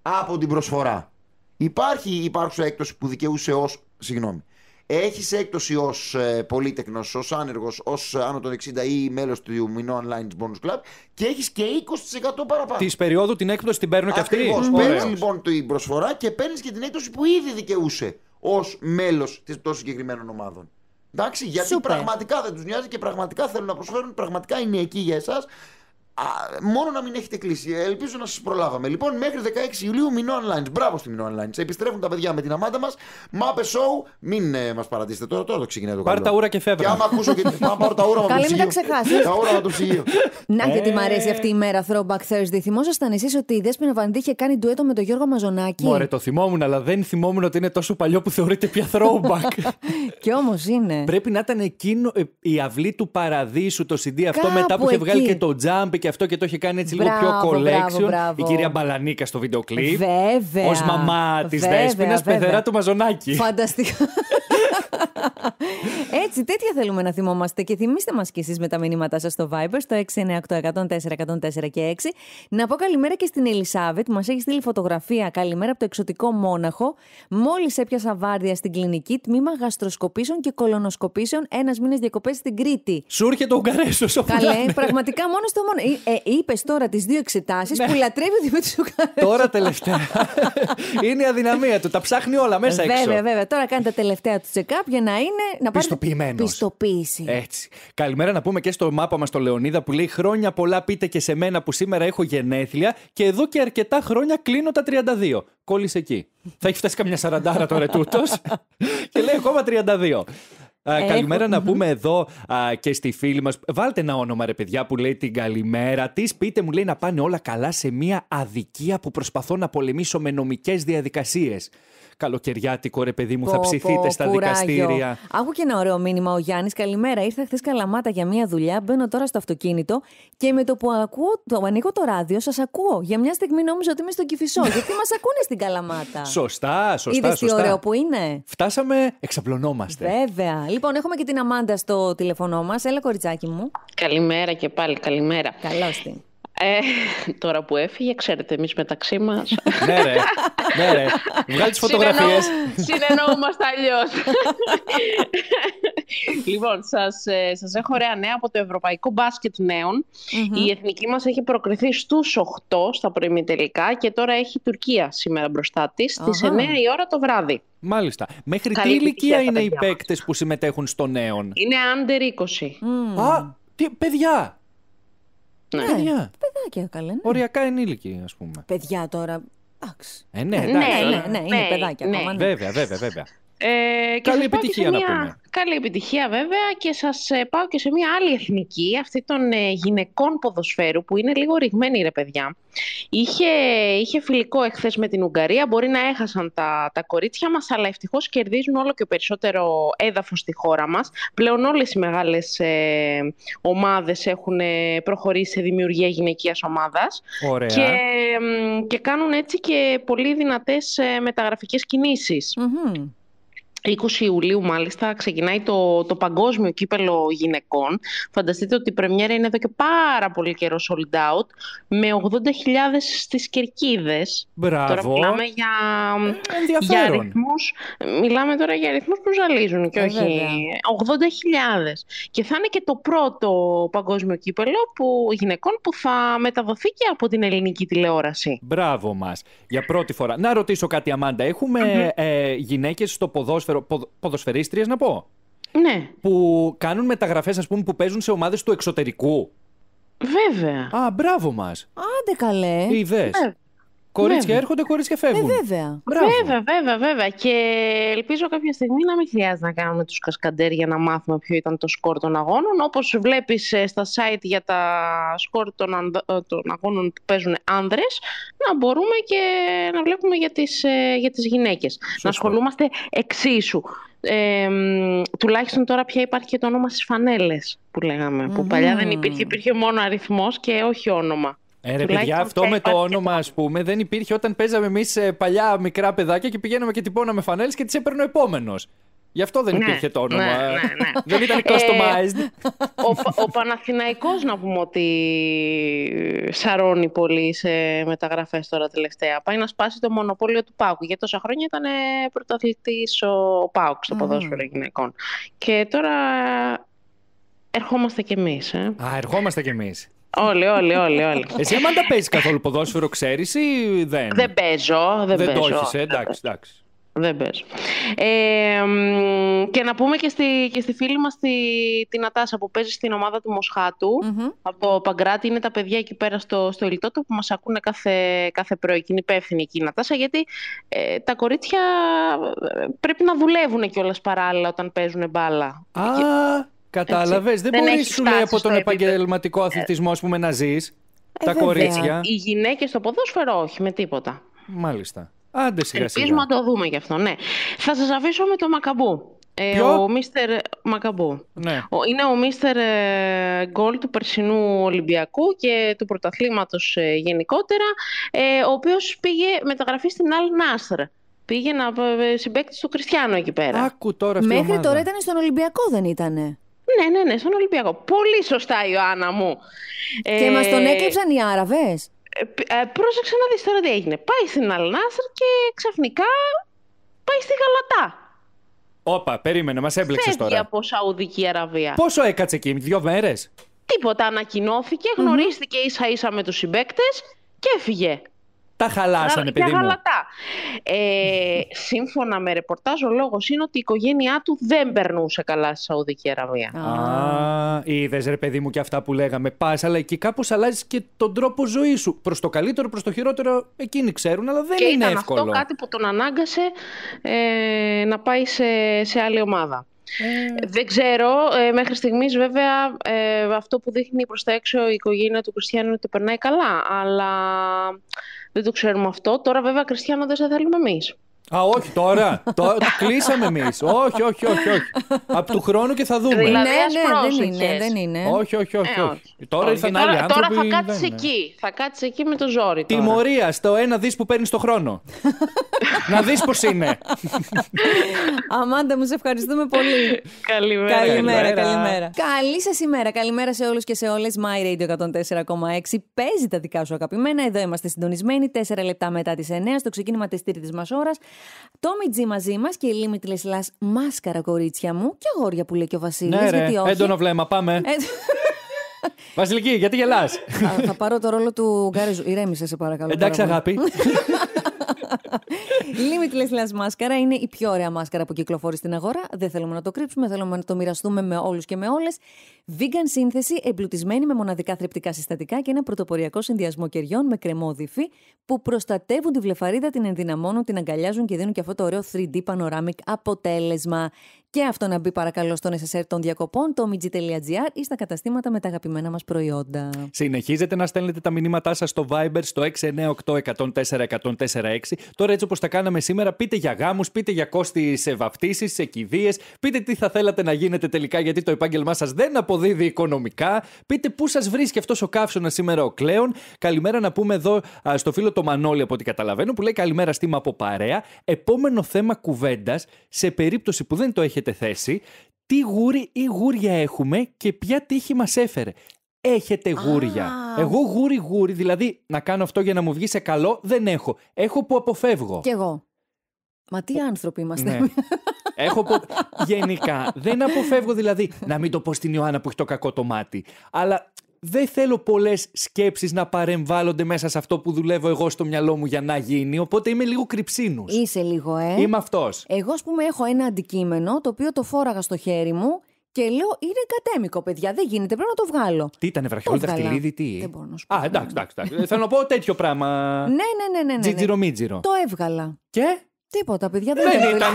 από την προσφορά. Υπάρχει υπάρχουσα έκπτωση που δικαιούσε ως. Συγγνώμη. Έχεις έκπτωση ως ε, πολίτεκνο, ως άνεργος, ως άνω των 60 ή μέλος του Μινό Online Bonus Club και έχεις και 20% παραπάνω. Τη περίοδου την έκπτωση την παίρνω και αυτή. Ακριβώ. Παίρνεις λοιπόν την προσφορά και παίρνεις και την έκπτωση που ήδη δικαιούσε ως μέλος των συγκεκριμένων ομάδων. Εντάξει, γιατί πραγματικά δεν τους νοιάζει και πραγματικά θέλουν να προσφέρουν, πραγματικά είναι εκεί για εσάς μόνο να μην έχετε κλείσει. Ε, ελπίζω να σας προλάβαμε. Λοιπόν, μέχρι 16 Ιουλίου μηνό online. Μπράβο στη μηνό online. Επιστρέφουν τα παιδιά με την αμάντα μας. Μάπε show. Μην ε, μας παρατήσετε τώρα. Τώρα το ξεκινάει το Πάρ τα ούρα και φεύγει. Και άμα ακούσω και την πάρω τα ούρα Καλή μην τα ξεχάσεις. Τα ούρα του ψυγείου. Να και τι μ' αρέσει αυτή
η μέρα Throwback Thursday. Θυμόσασταν εσείς ότι η Δέσπινα Βανδί είχε κάνει ντουέτο με τον Γιώργο Μαζονάκη. Ωραία,
το θυμόμουν, αλλά δεν θυμόμουν ότι είναι τόσο παλιό που θεωρείται πια throwback.
και όμως είναι.
Πρέπει να ήταν εκείνο ε, η αυλή του παραδείσου το CD αυτό μετά που είχε βγάλει και το jump και αυτό και το έχει κάνει έτσι λίγο πιο collection. Η κυρία Μπαλανίκα στο βίντεο κλιπ. Βέβαια. Ως μαμά της Δέσπινα, πεθερά του Μαζονάκη.
Φανταστικό. Έτσι, τέτοια θέλουμε να θυμόμαστε. Και θυμήστε μας κι εσείς με τα μηνύματά σας στο Viber, στο 698 και 6. Να πω καλημέρα και στην Ελισάβετ, μας έχει στείλει φωτογραφία. Καλημέρα από το εξωτικό Μόναχο. Μόλις έπιασα βάρδια στην κλινική, τμήμα γαστροσκοπήσεων και κολονοσκοπήσεων, ένας μήνα διακοπές στην Κρήτη.
Σου έρχεται ο Ουγγαρέσο, Καλέ,
πραγματικά μόνο στο μόνο. Ε, ε Είπες τώρα τις δύο εξετάσεις ναι. που λατρεύει ο Δημήτρης Τώρα
τελευταία. Είναι η αδυναμία του. Τα ψάχνει όλα μέσα βέβαια, έξω. Βέβαια,
βέβαια. Τώρα κάνει τα τελευταία του check-up να είναι να πάρει πιστοποίηση.
Έτσι. Καλημέρα να πούμε και στο μάπα μας το Λεωνίδα που λέει Χρόνια πολλά πείτε και σε μένα που σήμερα έχω γενέθλια και εδώ και αρκετά χρόνια κλείνω τα 32. Κόλλησε εκεί. Θα έχει φτάσει καμιά σαραντάρα τώρα τούτος. και λέει ακόμα 32 καλημερα να πούμε εδώ και στη φίλη μας. Βάλτε ένα όνομα, ρε παιδιά, που λέει την καλημέρα Τι Πείτε μου, λέει να πάνε όλα καλά σε μια αδικία που προσπαθώ να πολεμήσω με νομικές διαδικασίες. Καλοκαιριάτικο, ρε παιδί μου, θα ψηθείτε στα δικαστήρια.
Άκου και ένα ωραίο μήνυμα ο Γιάννης. Καλημέρα. Ήρθα χθες καλαμάτα για μια δουλειά. Μπαίνω τώρα στο αυτοκίνητο και με το που ακούω, το, ανοίγω το ράδιο, σας ακούω. Για μια στιγμή νόμιζα ότι είμαι στον κυφισό. γιατί μας ακούνε στην καλαμάτα.
Σωστά, σωστά. Είδες τι ωραίο που είναι. Φτάσαμε, εξαπλωνόμαστε.
Βέβαια. Λοιπόν, έχουμε και την Αμάντα στο τηλεφωνό μας. Έλα, κοριτσάκι μου.
Καλημέρα και πάλι, καλημέρα. Καλώς την. Ε, τώρα που έφυγε, ξέρετε, εμείς μεταξύ μας. ναι, ρε.
Ναι, ρε. Βγάλει τις φωτογραφίες. Συνεννοούμαστε
αλλιώς. λοιπόν, σας ε, σας έχω ωραία νέα από το Ευρωπαϊκό Μπάσκετ Νέων. Mm-hmm. Η εθνική μας έχει προκριθεί στους 8 στα πρωιμή τελικά και τώρα έχει η Τουρκία σήμερα μπροστά της στις 9 η ώρα το βράδυ. Μάλιστα. Μέχρι Καλή τι ηλικία είναι οι παίκτες
που συμμετέχουν στο νέον,
Είναι under 20. Mm. Α, τι, παιδιά! Ναι, παιδιά. Παιδάκια
καλέ. Ναι. Οριακά ενήλικοι, ας πούμε.
Παιδιά τώρα.
Εντάξει. Ε, ναι, ναι εντάξει. Ναι, ναι, ναι, είναι παιδάκια ναι. ακόμα. Ναι. Βέβαια, βέβαια, βέβαια.
Ε, και καλή επιτυχία να πούμε. Καλή επιτυχία βέβαια και σας ε, πάω και σε μια άλλη εθνική, αυτή των ε, γυναικών ποδοσφαίρου που είναι λίγο ρηγμένη ρε παιδιά. Είχε, είχε φιλικό εχθές με την Ουγγαρία, μπορεί να έχασαν τα, τα κορίτσια μας αλλά ευτυχώς κερδίζουν όλο και περισσότερο έδαφος στη χώρα μας. Πλέον όλες οι μεγάλες ε, ομάδες έχουν ε, προχωρήσει σε δημιουργία γυναικείας ομάδας Ωραία. Και, και κάνουν έτσι και πολύ δυνατές ε, μεταγραφικές κινήσεις. Mm-hmm. 20 Ιουλίου μάλιστα ξεκινάει το, το παγκόσμιο κύπελο γυναικών. Φανταστείτε ότι η πρεμιέρα είναι εδώ και πάρα πολύ καιρό sold out με 80.000 στις Κερκίδες. Μπράβο. Τώρα μιλάμε για, ε, για αριθμούς, μιλάμε τώρα για αριθμούς που ζαλίζουν και ε, όχι 80.000. Και θα είναι και το πρώτο παγκόσμιο κύπελο που, γυναικών που θα μεταδοθεί και από την ελληνική τηλεόραση. Μπράβο μας. Για
πρώτη φορά. Να ρωτήσω κάτι Αμάντα. Έχουμε ε, γυναίκες στο ποδόσφαιρο ξέρω, να πω. Ναι. Που κάνουν μεταγραφές, ας πούμε, που παίζουν σε ομάδες του εξωτερικού. Βέβαια. Α, μπράβο μας.
Άντε καλέ.
Κορίτσια έρχονται, κορίτσια ε, φεύγουν. Ε, βέβαια.
Βέβαια, βέβαια, Και ελπίζω κάποια στιγμή να μην χρειάζεται να κάνουμε τους κασκαντέρ για να μάθουμε ποιο ήταν το σκορ των αγώνων. Όπως βλέπεις ε, στα site για τα σκορ των, ε, των αγώνων που παίζουν άνδρες, να μπορούμε και να βλέπουμε για τις για τις γυναίκες. Να ασχολούμαστε εξίσου. Ε, τουλάχιστον τώρα πια υπάρχει και το όνομα στις Φανέλες που λεγαμε που παλιά δεν υπήρχε, υπήρχε μόνο αριθμός και όχι όνομα. Ε, ρε παιδιά, αυτό με το όνομα, ας πούμε, δεν υπήρχε όταν παίζαμε
εμείς ε, παλιά μικρά παιδάκια και πηγαίναμε και τυπώναμε φανέλες και τις έπαιρνε ο επόμενος. Γι' αυτό δεν ναι,
υπήρχε το ναι, όνομα. Ναι, δεν ήταν ε, customized. ο, ο Παναθηναϊκός να πούμε ότι σαρώνει πολύ σε μεταγραφές τώρα τελευταία. Πάει να σπάσει το μονοπόλιο του Πάουκ. Για τόσα χρόνια ήταν ε, πρωταθλητής ο Πάουκ στο ποδόσφαιρο γυναικών. Και τώρα ερχόμαστε κι εμείς. Α, ερχόμαστε κι εμείς. Όλοι, όλοι, όλοι. όλοι. Εσύ, άμα δεν παίζεις καθόλου ποδόσφαιρο, ξέρεις ή δεν. Δεν παίζω. Δεν, δεν παίζω. το έχεις, ε, εντάξει, εντάξει. Δεν παίζω. Ε, και να πούμε και στη, και στη φίλη μας τη, την Ατάσα που παίζει στην ομάδα του μοσχατου από το Παγκράτη. Είναι τα παιδιά εκεί πέρα στο, στο Ιλτότο που μας ακούνε κάθε, κάθε πρωί. είναι υπεύθυνη εκεί η Νατάσα γιατί ε, τα κορίτσια ε, πρέπει να δουλεύουν κιόλας παράλληλα όταν παίζουν μπάλα. Α, Κατάλαβες. Δεν, δεν μπορεί, σου λέει,
από τον επαγγελματικό ε, αθλητισμό ας πούμε, να ζεις. Ε, τα κορίτσια. Οι
γυναίκες στο ποδόσφαιρο, όχι με τίποτα.
Μάλιστα.
Άντε σιγά σιγά Ελπίζουμε να το δούμε γι' αυτό, ναι. Θα σας αφήσω με το Μακαμπού. Ε, ο Μίστερ ε, Μακαμπού. Ναι. είναι ο Μίστερ Γκολ του περσινού Ολυμπιακού και του πρωταθλήματος γενικότερα, ο οποίος πήγε μεταγραφή στην Αλ Νάστρ. Πήγε να συμπέκτη του Κριστιανού εκεί πέρα. Άκου τώρα αυτή Μέχρι τώρα ήταν στον Ολυμπιακό, δεν ήτανε. Ναι, ναι, ναι, στον Ολυμπιακό. Πολύ σωστά, Ιωάννα μου. Και ε... μας τον έκλειψαν οι Άραβες. Ε, ε, πρόσεξε να δεις τώρα τι έγινε. Πάει στην Αλνάσρ και ξαφνικά πάει στη Γαλατά.
Όπα, περίμενε, μας έμπλεξες φευγει Φεύγει τώρα.
από Σαουδική Αραβία. Πόσο
έκατσε εκεί, μέρε. μέρες.
Τίποτα, ανακοινώθηκε, ίσα ίσα με τους συμπαίκτες και έφυγε. Τα χαλάσανε, παιδί μου. Χαλατά. Ε, σύμφωνα με ρεπορτάζ, ο λόγος είναι ότι η οικογένειά του δεν περνούσε καλά στη Σαουδική Αραβία. Α,
είδες ρε παιδί μου και αυτά που λέγαμε. Πας, αλλά εκεί κάπως αλλάζεις και τον τρόπο ζωής σου. Προς το καλύτερο, προς το χειρότερο, εκείνοι ξέρουν, αλλά δεν είναι
ήταν εύκολο. Αυτό κάτι που τον ανάγκασε ε, να πάει σε, σε άλλη ομάδα. Ε. Δεν ξέρω. Ε, μέχρι στιγμής βέβαια ε, αυτό που δείχνει προς τα έξω η οικογένεια του Κριστιανού ότι περνάει καλά. Αλλά δεν το ξέρουμε αυτό. Τώρα βέβαια Κριστιανό δεν σε θέλουμε εμείς.
Α, όχι τώρα. τώρα κλείσαμε εμείς. όχι, όχι, όχι. όχι. Από του χρόνου και θα δούμε. Δηλαδή, ναι, ναι, δεν
είναι, δεν είναι. Όχι, όχι, όχι. Ε, όχι. Τώρα ήρθαν άλλοι άνθρωποι. Τώρα θα κάτσει εκεί. Θα κάτσεις εκεί με το ζόρι. Τιμωρία
στο ένα δις που παίρνεις το χρόνο. Να δεις πώς είναι.
Αμάντα, μου σε ευχαριστούμε
πολύ. Καλημέρα. Καλημέρα, καλημέρα.
Καλή σας ημέρα. Καλημέρα σε όλους και σε όλες. My Radio 104,6. Παίζει τα δικά σου αγαπημένα. Εδώ είμαστε συντονισμένοι. Τέσσερα λεπτά μετά τις 9 στο ξεκίνημα της τρίτης μας ώρας. Το Τζι μαζί μας και η Limitless Lash μάσκαρα, κορίτσια μου. Και αγόρια που λέει και ο Βασίλης. Ναι, γιατί όχι. Έντονο
βλέμμα, πάμε. Ε, Βασιλική, γιατί γελάς.
Θα πάρω το ρόλο του Γκάριζου. Ηρέμησε, σε παρακαλώ. Εντάξει, αγάπη. Limitless Lash μάσκαρα είναι η πιο ωραία μάσκαρα που κυκλοφορεί στην αγορά. Δεν θέλουμε να το κρύψουμε, θέλουμε να το μοιραστούμε με όλους και με όλες. Vegan σύνθεση εμπλουτισμένη με μοναδικά θρεπτικά συστατικά και ένα πρωτοποριακό συνδυασμό κεριών με κρεμόδιφη που προστατεύουν τη βλεφαρίδα, την ενδυναμώνουν, την αγκαλιάζουν και δίνουν και αυτό το ωραίο 3D panoramic αποτέλεσμα και αυτό να μπει παρακαλώ στον SSR των διακοπών, το omg.gr ή στα καταστήματα με τα αγαπημένα μας προϊόντα.
Συνεχίζετε να στέλνετε τα μηνύματά σας στο Viber στο 698-104-146. 1046. έτσι όπως τα κάναμε σήμερα, πείτε για γάμους, πείτε για κόστης σε βαφτίσεις, σε κηδείες, πείτε τι θα θέλατε να γίνετε τελικά γιατί το επάγγελμά σας δεν αποδίδει οικονομικά. Πείτε πού σας βρίσκει αυτός ο καύσωνας σήμερα ο Κλέον. Καλημέρα να πούμε εδώ στο φίλο το Μανώλη από ό,τι καταλαβαίνω που λέει καλημέρα στήμα από παρέα. Επόμενο θέμα κουβέντας σε περίπτωση που δεν το έχετε έχετε τι γούρι ή γούρια έχουμε και ποια τύχη μας έφερε. Έχετε γούρια. Εγώ γούρι γούρι, δηλαδή να κάνω αυτό για να μου βγει σε καλό, δεν έχω. Έχω που αποφεύγω. Κι
εγώ. Μα τι άνθρωποι είμαστε. Ναι.
Έχω Γενικά, δεν αποφεύγω δηλαδή να μην το πω στην Ιωάννα που έχει το κακό το μάτι. Αλλά δεν θέλω πολλές σκέψεις να παρεμβάλλονται μέσα σε αυτό που δουλεύω εγώ στο μυαλό μου για να γίνει. Οπότε είμαι λίγο κρυψίνου.
Είσαι λίγο, ε. Είμαι αυτός. Εγώ, ας πούμε, έχω ένα αντικείμενο το οποίο το φόραγα στο χέρι μου και λέω είναι κατέμικο, παιδιά. Δεν γίνεται, πρέπει να το βγάλω.
Τι ήταν, βραχιόλ, δαχτυλίδι, τι. Δεν μπορώ να σου πω. Α, εντάξει, εντάξει. εντάξει. Ε, θέλω να πω τέτοιο πράγμα. Ναι, ναι,
ναι. ναι, ναι, ναι. Το έβγαλα. Και. Τίποτα, παιδιά δεν, δεν ήταν.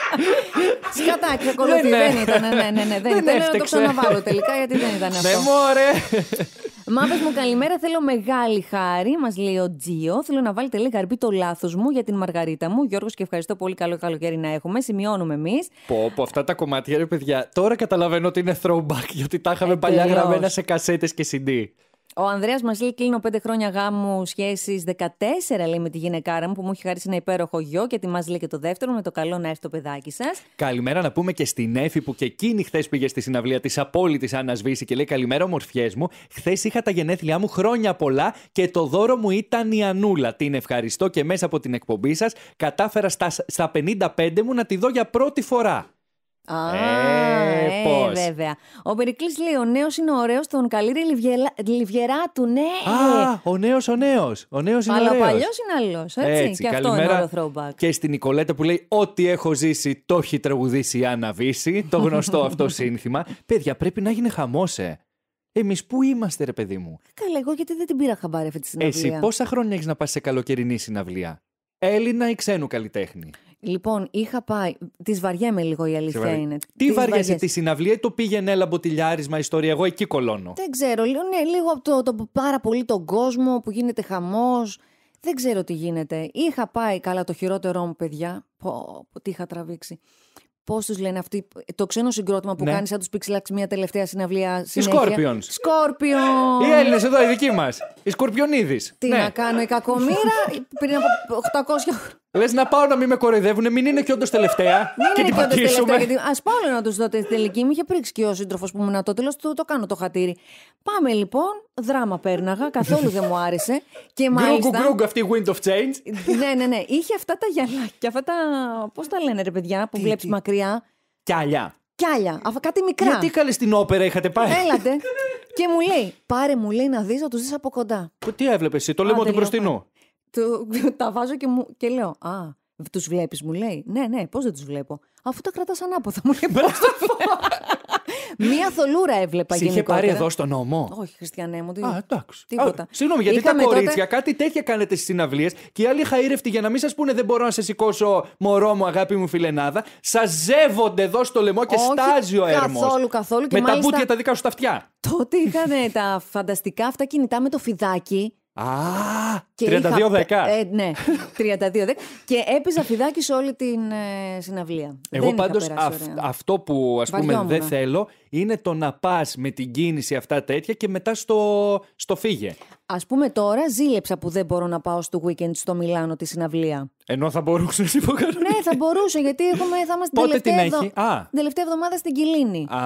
Σκατά, Δεν ήταν, ναι, ναι, ναι. Δεν ήταν. Να το ξαναβάλω τελικά γιατί δεν ήταν ναι, αυτό. Ναι, μωρέ. Μάπε μου, καλημέρα. Θέλω μεγάλη χάρη. Μας λέει ο Τζίο. Θέλω να βάλετε λίγα καρπί το λάθος μου για την Μαργαρίτα μου. Γιώργος, και ευχαριστώ πολύ. Καλό καλοκαίρι να έχουμε. Σημειώνουμε εμείς.
Πω, πω, αυτά τα κομμάτια, ρε παιδιά. Τώρα καταλαβαίνω ότι είναι throwback, γιατί τα είχαμε παλιά γραμμένα σε κασέτες και CD.
Ο Ανδρέας μας λέει: Κλείνω 5 χρόνια γάμου σχέσεις. 14 λέει με τη γυναικάρα μου που μου έχει χαρίσει ένα υπέροχο γιο και μας λέει και το δεύτερο. Με το καλό να έρθει το παιδάκι σας.
Καλημέρα να πούμε και στην Εφη που και εκείνη χθες πήγε στη συναυλία της απόλυτης Άννας Βύση και λέει: Καλημέρα, ομορφιές μου. Χθες είχα τα γενέθλιά μου χρόνια πολλά και το δώρο μου ήταν η Ανούλα. Την ευχαριστώ και μέσα από την εκπομπή σας κατάφερα στα, στα 55 μου να τη δω για πρώτη φορά.
Α, ε, ε, πώς. βέβαια. Ο Περικλής λέει: Ο νέος είναι ωραίος, τον καλύτερη Λιβιερά του, ναι. Α,
ο νέος, ο νέος. Ο νέος είναι Αλλά ο παλιός είναι άλλο. Έτσι. έτσι. Και αυτό είναι ο throwback. Και στην Νικολέτα που λέει: Ό,τι έχω ζήσει, το έχει τραγουδήσει η Άννα Βύση. Το γνωστό αυτό σύνθημα. Παιδιά, πρέπει να γίνει χαμός, ε. Εμείς πού είμαστε, ρε παιδί μου.
Καλά, εγώ γιατί δεν την πήρα χαμπάρι αυτή τη συναυλία. Εσύ πόσα
χρόνια έχεις να πας σε καλοκαιρινή συναυλία. Έλληνα ή ξένου καλλιτέχνη.
Λοιπόν, είχα πάει. Τη βαριέμαι λίγο η αλήθεια είναι. Τι βαριέσαι, τη
συναυλία ή το πήγαινε έλα μποτιλιάρισμα ιστορία. Εγώ εκεί κολώνω. Δεν
ξέρω. Ναι, λίγο από το, το πάρα πολύ τον κόσμο που γίνεται χαμός. Δεν ξέρω τι γίνεται. Είχα πάει καλά το χειρότερό μου, παιδιά. Πω, τι είχα τραβήξει. Πώς τους λένε αυτοί, το ξένο συγκρότημα που ναι. κάνει σαν τους Pixelax μια τελευταία συναυλία. Οι Σκόρπιον. Σκόρπιον. Οι Έλληνες εδώ,
οι δικοί μας. Οι Σκορπιονίδης. Τι ναι. να
κάνω, η κακομήρα πριν από 800
Λες να πάω να μην με κοροϊδεύουν, μην είναι και όντως τελευταία. είναι
ας πάω να τους δω την τελική. Μου είχε πρίξει και ο σύντροφος που ήμουν τότε. Λέω το, κάνω το χατήρι. Πάμε λοιπόν, δράμα πέρναγα, καθόλου δεν μου άρεσε. Και μάλιστα. Γκρούγκου γκρούγκ
αυτή η wind of change.
ναι, ναι, ναι. Είχε αυτά τα γυαλάκια, αυτά τα. Πώς τα λένε ρε παιδιά που βλέπει μακριά. Κιάλια. Κιάλια, Αφού κάτι μικρά. Γιατί
καλέ στην όπερα είχατε πάει. Έλατε.
Και μου λέει, πάρε μου λέει να δεις, να τους δεις από κοντά.
Τι έβλεπες εσύ, το λέμε ότι μπροστινού.
Το τα βάζω και, μου, και λέω «Α, τους βλέπεις, μου λέει. Ναι, ναι, πώς δεν τους βλέπω. Αφού τα κρατάς ανάποδα, μου λέει. Πώς Μία θολούρα έβλεπα γενικά. Είχε πάρει εδώ στον νόμο. Όχι, Χριστιανέ μου. Τι... Α, εντάξει. Τίποτα. Α,
συγγνώμη, γιατί τα κορίτσια κάτι τέτοια κάνετε στις συναυλίες και οι άλλοι χαήρευτοι για να μην σας πούνε δεν μπορώ να σε σηκώσω μωρό μου, αγάπη μου φιλενάδα. Σα ζεύονται εδώ στο λαιμό και Όχι, στάζει ο έρμος. Καθόλου,
καθόλου. Και με μάλιστα... τα μπούτια τα
δικά σου τα αυτιά.
Τότε είχαν τα φανταστικά αυτά κινητά με το φιδάκι
Α, και 32-10. Ε,
ναι, 32-10. και έπαιζα φιδάκι σε όλη την ε, συναυλία. Εγώ πάντω
αυτό που ας πούμε δεν θέλω είναι το να πας με την κίνηση αυτά τέτοια και μετά στο, στο φύγε.
Ας πούμε τώρα ζήλεψα που δεν μπορώ να πάω στο weekend στο Μιλάνο τη συναυλία.
Ενώ θα μπορούσε να υποκαλέσει.
ναι, θα μπορούσε, γιατί έχουμε, θα είμαστε Πότε την εβδο... έχει. Α. τελευταία εβδομάδα στην Κιλίνη. Α.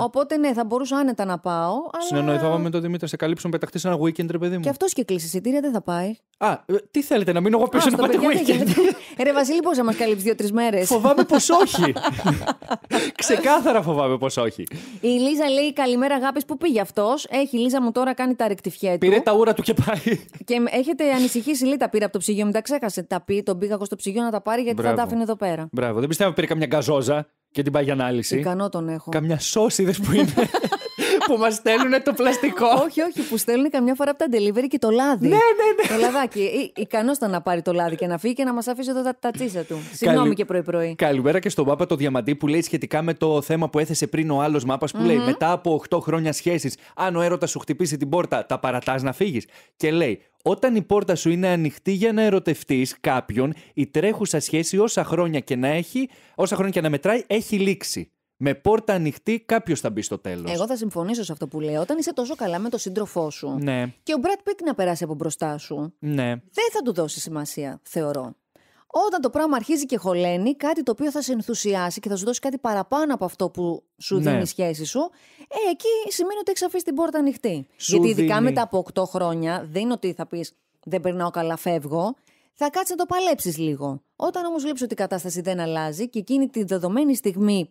Οπότε ναι, θα μπορούσα άνετα να πάω. Αλλά... Συνεννοηθώ
με τον Δημήτρη, σε καλύψουμε πεταχτείς ένα weekend, ρε παιδί μου. Και αυτός
και κλείσει εισιτήρια, δεν θα πάει.
Α, ε, τι θέλετε, να μείνω εγώ πίσω Α, να πάτε weekend.
ρε Βασίλη, πώς θα μας καλύψεις δύο-τρει μέρες. Φοβάμαι πως
όχι. Ξεκάθαρα φοβάμαι πως όχι.
Η Λίζα λέει καλημέρα αγάπης που πήγε αυτός. Έχει η Λίζα μου τώρα κάνει τα ρεκτιφιέ του. Πήρε
τα ούρα του και πάει.
Και έχετε ανησυχήσει, Λίτα πήρα από το ψυγείο μην τα ξέχασε. Τα τα πει, τον πήγα στο ψυγείο να τα πάρει γιατί Μπράβο. θα τα άφηνε εδώ πέρα.
Μπράβο. Δεν πιστεύω πήρε καμιά γκαζόζα και την πάει για ανάλυση. Ικανό τον έχω. Καμιά σώση που είναι. που μας στέλνουν το πλαστικό.
όχι, όχι, που στέλνουν καμιά φορά από τα delivery και το λάδι. ναι, ναι, ναι. Το λαδάκι. Ε, Ικανός ήταν να πάρει το λάδι και να φύγει και να μας αφήσει εδώ τα, τσίσα του. Συγγνώμη και
πρωί-πρωί. Καλημέρα και στον Πάπα το Διαμαντή που λέει σχετικά με το θέμα που έθεσε πριν ο άλλος Μάπας που λέει μετά από 8 χρόνια σχέσει, αν ο έρωτας σου χτυπήσει την πόρτα, τα παρατάς να φύγεις. Και λέει, όταν η πόρτα σου είναι ανοιχτή για να ερωτευτείς κάποιον, η τρέχουσα σχέση όσα χρόνια και να έχει, όσα χρόνια και να μετράει, έχει λήξει με πόρτα ανοιχτή, κάποιος θα μπει στο τέλος.
Εγώ θα συμφωνήσω σε αυτό που λέω. Όταν είσαι τόσο καλά με τον σύντροφό σου ναι. και ο Μπρατ Πίτ να περάσει από μπροστά σου, ναι. δεν θα του δώσει σημασία, θεωρώ. Όταν το πράγμα αρχίζει και χωλαίνει, κάτι το οποίο θα σε ενθουσιάσει και θα σου δώσει κάτι παραπάνω από αυτό που σου ναι. δίνει η σχέση σου, ε, εκεί σημαίνει ότι έχεις αφήσει την πόρτα ανοιχτή. Γιατί ειδικά μετά από 8 χρόνια, δεν είναι ότι θα πεις Δεν περνάω καλά, φεύγω. Θα κάτσεις να το παλέψεις λίγο. Όταν όμως βλέπεις ότι η κατάσταση δεν αλλάζει και εκείνη τη δεδομένη στιγμή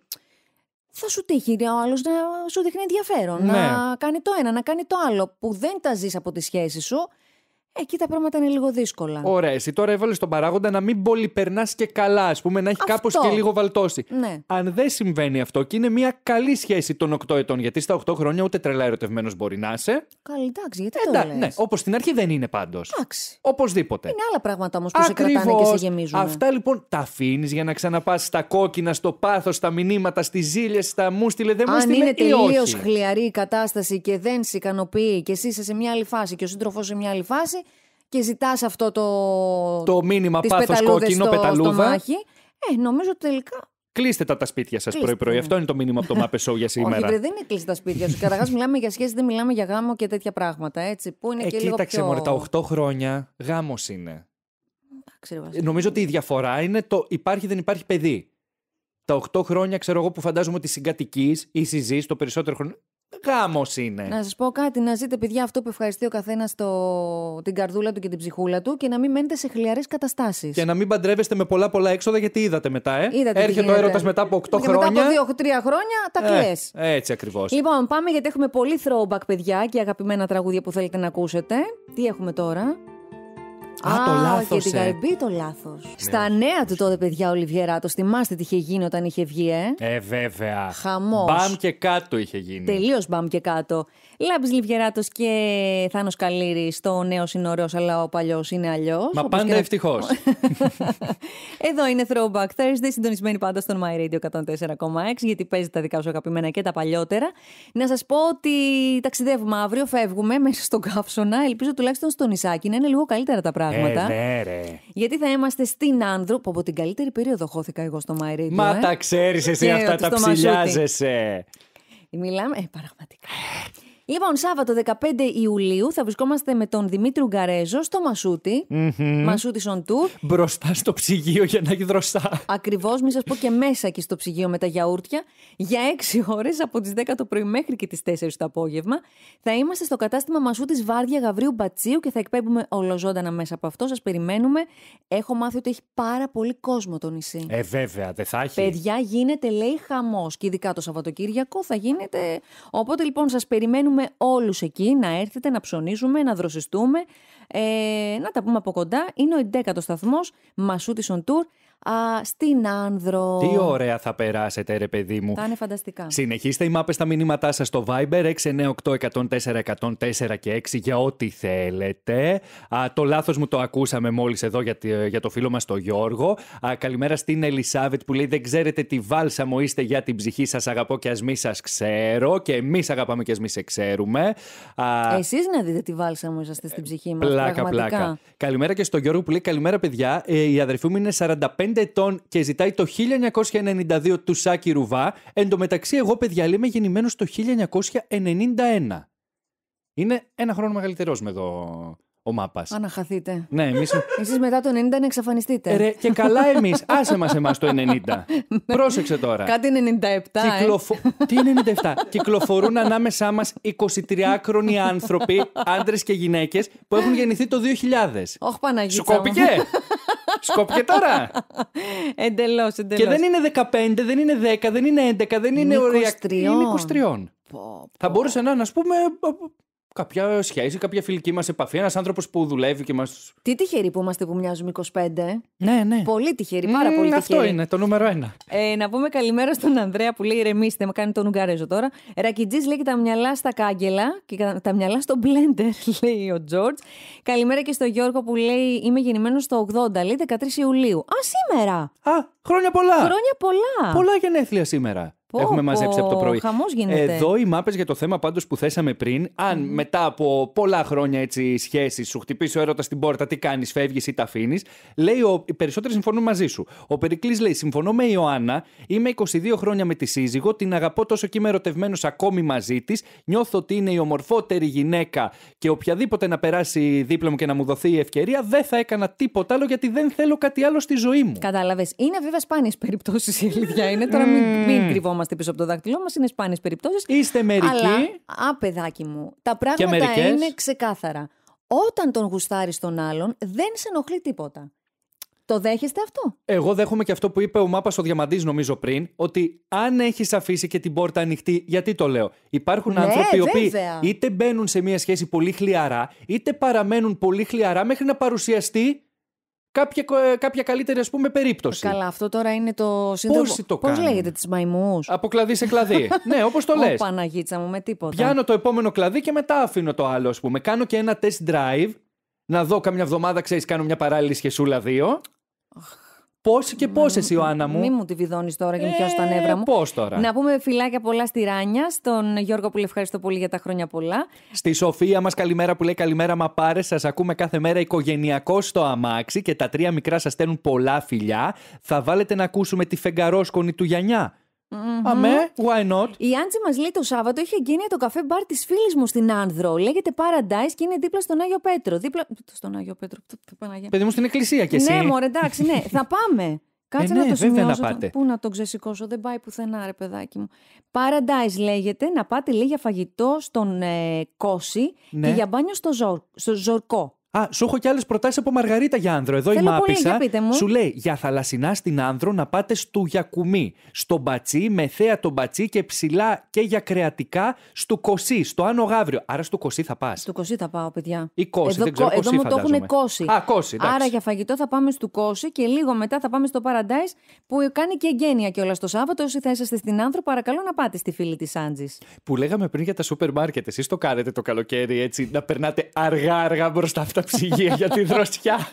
θα σου τύχει ο άλλος να σου δείχνει ενδιαφέρον. Ναι. Να κάνει το ένα, να κάνει το άλλο. Που δεν τα ζεις από τη σχέση σου Εκεί τα πράγματα είναι λίγο δύσκολα.
Ωραία, εσύ τώρα έβαλες τον παράγοντα να μην πολυπερνά και καλά, ας πούμε, να έχει κάπως και λίγο βαλτώσει. Ναι. Αν δεν συμβαίνει αυτό και είναι μια καλή σχέση των 8 ετών, γιατί στα 8 χρόνια ούτε τρελά ερωτευμένος μπορεί να είσαι.
Καλή, εντάξει, γιατί δεν το Ναι,
όπως στην αρχή δεν είναι πάντως. Εντάξει. Οπωσδήποτε. Είναι
άλλα πράγματα όμως που Ακριβώς. σε κρατάνε και σε γεμίζουν. Αυτά λοιπόν
τα αφήνεις για να ξαναπάς στα κόκκινα, στο πάθος, στα μηνύματα, στις ζήλια, στα μούστιλε. Δεν Αν είναι τελείως
χλιαρή η κατάσταση και δεν σε ικανοποιεί και εσύ είσαι σε μια άλλη φάση και ο σύντροφο σε μια άλλη φάση, και ζητάς αυτό το. Το
μήνυμα πάθο κόκκινο, στο, πεταλούδα. Στο
Ε, νομίζω τελικά
Κλείστε τα, τα σπίτια σας πρωί-πρωί. Αυτό είναι το μήνυμα από το Mape Show για σήμερα. Όχι, δεν
είναι κλείστε τα σπίτια σου. Καταρχάς, μιλάμε για σχέση, δεν μιλάμε για γάμο και τέτοια πράγματα. Έτσι, που είναι ε, και κοίταξε, λίγο τα
8 χρόνια γάμος είναι. Ξέρω, Νομίζω ότι η διαφορά είναι το υπάρχει δεν υπάρχει παιδί. Τα 8 χρόνια, ξέρω εγώ, που φαντάζομαι ότι συγκατοικείς ή συζείς το περισσότερο χρόνο. Γάμος είναι. Να σας
πω κάτι, να ζείτε παιδιά αυτό που ευχαριστεί ο καθένας το... την καρδούλα του και την ψυχούλα του και να μην μένετε σε χλιαρές καταστάσεις. Και να
μην παντρεύεστε με πολλά πολλά έξοδα γιατί είδατε μετά, ε. Είδατε Έρχεται ο έρωτας μετά από 8 και χρόνια. Μετά
από 2-3 χρόνια τα ε, κλε.
Έτσι ακριβώς. Λοιπόν,
πάμε γιατί έχουμε πολύ throwback, παιδιά, και αγαπημένα τραγούδια που θέλετε να ακούσετε. Τι έχουμε τώρα. Α, το λάθο. Και την ε. το λάθος. Ναι. Στα νέα του τότε, παιδιά, ο Λιβιεράτο. Θυμάστε τι είχε γίνει όταν είχε βγει, ε.
Ε, βέβαια. Χαμός. Μπαμ και κάτω είχε γίνει. Τελείως
μπαμ και κάτω. Λάμπης Λιβγεράτος και Θάνος Καλύρη στο νέο είναι αλλά ο παλιός είναι αλλιώς. Μα πάντα και... ευτυχώς. Εδώ είναι Throwback Thursday, συντονισμένη πάντα στον My Radio 104,6, γιατί παίζει τα δικά σου αγαπημένα και τα παλιότερα. Να σας πω ότι ταξιδεύουμε αύριο, φεύγουμε μέσα στον καύσωνα. Ελπίζω τουλάχιστον στο νησάκι να είναι λίγο καλύτερα τα πράγματα. Ε, ναι, Γιατί θα είμαστε στην Άνδρου που από την καλύτερη περίοδο χώθηκα εγώ στο My Radio. Μα ε. τα
ξέρεις εσύ αυτά, τα ψηλιάζεσαι.
Μιλάμε. Ε, πραγματικά. Ε, Λοιπόν, Σάββατο 15 Ιουλίου θα βρισκόμαστε με τον Δημήτρη Γκαρέζο στο Μασούτι. Mm-hmm.
Μασούτι on tour. Μπροστά στο ψυγείο για να έχει δροστά.
Ακριβώς, μη σας πω και μέσα και στο ψυγείο με τα γιαούρτια. Για 6 ώρες από τις 10 το πρωί μέχρι και τις 4 το απόγευμα. Θα είμαστε στο κατάστημα Μασούτι Βάρδια Γαβρίου Μπατσίου και θα εκπέμπουμε ολοζώντανα μέσα από αυτό. Σας περιμένουμε. Έχω μάθει ότι έχει πάρα πολύ κόσμο το νησί.
Ε, βέβαια, δεν θα έχει. Παιδιά
γίνεται, λέει, χαμός. Και ειδικά το Σαββατοκύριακο θα γίνεται. Οπότε λοιπόν σας περιμένουμε καλούμε όλους εκεί να έρθετε, να ψωνίζουμε, να δροσιστούμε, ε, να τα πούμε από κοντά. Είναι ο 11ο σταθμός, Μασούτης on α, στην Άνδρο. Τι ωραία
θα περάσετε, ρε παιδί μου. Θα
είναι φανταστικά.
Συνεχίστε οι μάπε στα μηνύματά σας στο Viber 698-104-104 και 6 για ό,τι θέλετε. Α, το λάθος μου το ακούσαμε μόλις εδώ για, τη, για το φίλο μας τον Γιώργο. Α, καλημέρα στην Ελισάβετ που λέει: Δεν ξέρετε τι βάλσα μου είστε για την ψυχή σας. Αγαπώ και ας μη σας ξέρω. Και εμείς αγαπάμε και ας μη σε ξέρουμε. Εσείς
να δείτε τι μου είσαστε στην ψυχή μας. Πλάκα, πραγματικά. πλάκα.
Καλημέρα και στον Γιώργο που λέει: Καλημέρα, παιδιά. Ε, η αδερφή μου είναι 45 ετών και ζητάει το 1992 του Σάκη Ρουβά. εντωμεταξύ εγώ παιδιά είμαι γεννημένος το 1991. Είναι ένα χρόνο μεγαλύτερός με εδώ ο Μάπας.
Αναχαθείτε.
Ναι, εμείς. Εσείς
μετά το 90 να εξαφανιστείτε. Ε, και καλά εμείς. Άσε μας εμάς
το 90. Ναι. Πρόσεξε τώρα. Κάτι
97. Ε. Κυκλοφο...
Ε? Τι είναι 97. Κυκλοφορούν ανάμεσά μας 23χρονοι άνθρωποι, άντρες και γυναίκες, που έχουν γεννηθεί το 2000. Όχι Παναγία. Σου κόπηκε. Σκόπια τώρα. εντελώς, εντελώς. Και δεν είναι 15, δεν είναι 10, δεν είναι 11, δεν είναι 23. Είναι 23. Πω, πω. Θα μπορούσε να είναι, ας πούμε, κάποια σχέση, κάποια φιλική μας επαφή. Ένας άνθρωπος που δουλεύει και μας.
Τι τυχεροί που είμαστε που μοιάζουμε 25. Ναι, ναι. Πολύ τυχεροί, πάρα πολύ τυχεροί. Αυτό είναι,
το νούμερο ένα.
Ε, να πούμε καλημέρα στον Ανδρέα που λέει ρεμίστε, με κάνει τον Ουγγαρέζο τώρα. Ρακιτζής λέει και τα μυαλά στα κάγκελα και τα μυαλά στο μπλέντερ, λέει ο Τζόρτζ. Καλημέρα και στον Γιώργο που λέει Είμαι γεννημένος στο 80, λέει 13 Ιουλίου. Α, σήμερα! Α, χρόνια πολλά! Χρόνια πολλά! Πολλά
γενέθλια σήμερα. Πω, Έχουμε μαζέψει από το πρωί. Εδώ οι μάπες για το θέμα πάντως που θέσαμε πριν. Αν μετά από πολλά χρόνια έτσι σχέσεις σου χτυπήσει ο έρωτας στην πόρτα, τι κάνεις, φεύγεις ή τα αφήνεις. Λέει ο... οι περισσότεροι συμφωνούν μαζί σου. Ο Περικλής λέει: Συμφωνώ με η Ιωάννα. Είμαι 22 χρόνια με τη σύζυγο. Την αγαπώ τόσο και είμαι ερωτευμένος ακόμη μαζί της. Νιώθω ότι είναι η ομορφότερη γυναίκα και οποιαδήποτε να περάσει δίπλα μου και να μου δοθεί η ευκαιρία, δεν θα έκανα τίποτα άλλο γιατί δεν θέλω κάτι άλλο στη ζωή μου.
Κατάλαβες. Είναι βέβαια σπάνιες περιπτώσεις η είναι. Τώρα μην, κρυβόμαστε πίσω από το δάχτυλό μας, είναι σπάνιες περιπτώσεις. Είστε μερικοί. Αλλά, α, παιδάκι μου, τα πράγματα είναι ξεκάθαρα. Όταν τον γουστάρεις τον άλλον, δεν σε ενοχλεί τίποτα. Το δέχεστε αυτό.
Εγώ δέχομαι και αυτό που είπε ο Μάπας ο Διαμαντής, νομίζω πριν, ότι αν έχεις αφήσει και την πόρτα ανοιχτή, γιατί το λέω. Υπάρχουν ναι, άνθρωποι οι οποίοι είτε μπαίνουν σε μια σχέση πολύ χλιαρά, είτε παραμένουν πολύ χλιαρά μέχρι να παρουσιαστεί κάποια, ε, κάποια καλύτερη ας πούμε περίπτωση. Καλά,
αυτό τώρα είναι το σύνδρομο. Πώς το λέγεται, τις μαϊμούς.
Από κλαδί σε κλαδί. ναι, όπως το λες.
Παναγίτσα μου, με τίποτα. Πιάνω
το επόμενο κλαδί και μετά αφήνω το άλλο ας πούμε. Κάνω και ένα test drive, να δω καμιά εβδομάδα, ξέρεις κάνω μια παράλληλη σχεσούλα δύο. Πόσοι και πόσε, Ιωάννα μου. Μην
μου τη βιδώνεις τώρα και μου ε, πιάσεις τα νεύρα μου. Πώς τώρα. Να πούμε φυλάκια πολλά στη Ράνια, στον Γιώργο που ευχαριστώ πολύ για τα χρόνια πολλά.
Στη Σοφία μας καλημέρα που λέει καλημέρα, μα πάρε. Σας ακούμε κάθε μέρα οικογενειακό στο αμάξι και τα τρία μικρά σας στέλνουν πολλά φιλιά. Θα βάλετε να ακούσουμε τη φεγγαρόσκονη του Γιανιά. Αμέ, why not.
Η Άντζη μας λέει το Σάββατο είχε γίνει το καφέ μπαρ της φίλης μου στην Άνδρο. Λέγεται Paradise και είναι δίπλα στον Άγιο Πέτρο. Δίπλα. Στον Άγιο Πέτρο.
Παιδί μου στην εκκλησία και εσύ. Ναι, μωρέ,
εντάξει, ναι. Θα πάμε. Ε, Κάτσε ναι, να το σημειώσω. Να Πού να το ξεσηκώσω, δεν πάει πουθενά, ρε παιδάκι μου. Paradise λέγεται να πάτε λέει φαγητό στον ε, Κώση ναι. και για μπάνιο στο, ζορ, στο Ζορκό.
Α, σου έχω και άλλες προτάσεις από Μαργαρίτα για άνδρο. Εδώ Θέλω η Μάπησα μου. σου λέει για θαλασσινά στην άνδρο να πάτε στο Γιακουμί, στο Μπατσί, με θέα τον Μπατσί και ψηλά και για κρεατικά στο Κωσί, στο Άνω Γάβριο. Άρα στο Κωσί θα πας. Στο
Κωσί θα πάω, παιδιά.
Ή Κωσί, εδώ, δεν ξέρω Εδώ μου το έχουν κόσει. Α, κόσει, εντάξει. Άρα για
φαγητό θα πάμε στο Κώσι και λίγο μετά θα πάμε στο Paradise που κάνει και εγγένεια κιόλας το Σάββατο. Όσοι θα είσαστε στην άνδρο, παρακαλώ να πάτε στη φίλη της Άντζης.
Που λέγαμε πριν για τα σούπερ μάρκετ. Εσείς το κάνετε το καλοκαίρι έτσι, να περνάτε αργά-αργά μπροστά στα ψυγεία για τη δροσιά.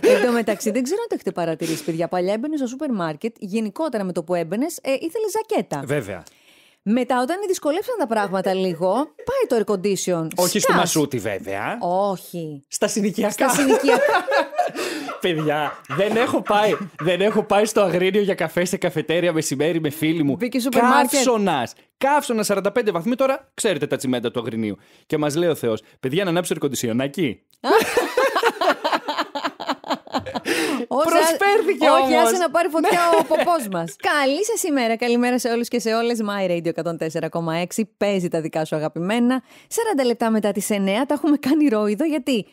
Εν τω μεταξύ, δεν ξέρω αν το έχετε παρατηρήσει, παιδιά. Παλιά έμπαινε στο σούπερ μάρκετ, γενικότερα με το που έμπαινες, ε, ήθελες ζακέτα. Βέβαια. Μετά, όταν δυσκολέψαν τα πράγματα λίγο, πάει το air condition. Όχι στο μασούτι,
βέβαια.
Όχι. Στα συνοικιακά. Στα συνοικιακά.
Παιδιά, δεν έχω πάει, δεν έχω πάει στο αγρίνιο για καφέ σε καφετέρια μεσημέρι με φίλη μου. Μπήκε σούπερ Καύσωνας. Καύσωνας 45 βαθμοί τώρα, ξέρετε τα τσιμέντα του αγρινίου. Και μας λέει ο Θεός, παιδιά να ανάψω το κοντισιονάκι.
Προσφέρθηκε όμω. Όχι, άσε να πάρει φωτιά ο ναι.
ποπός μας. Καλή σα ημέρα. Καλημέρα σε όλους και σε όλες. My Radio 104,6 παίζει τα δικά σου αγαπημένα. 40 λεπτά μετά τις 9 τα έχουμε κάνει ρόιδο γιατί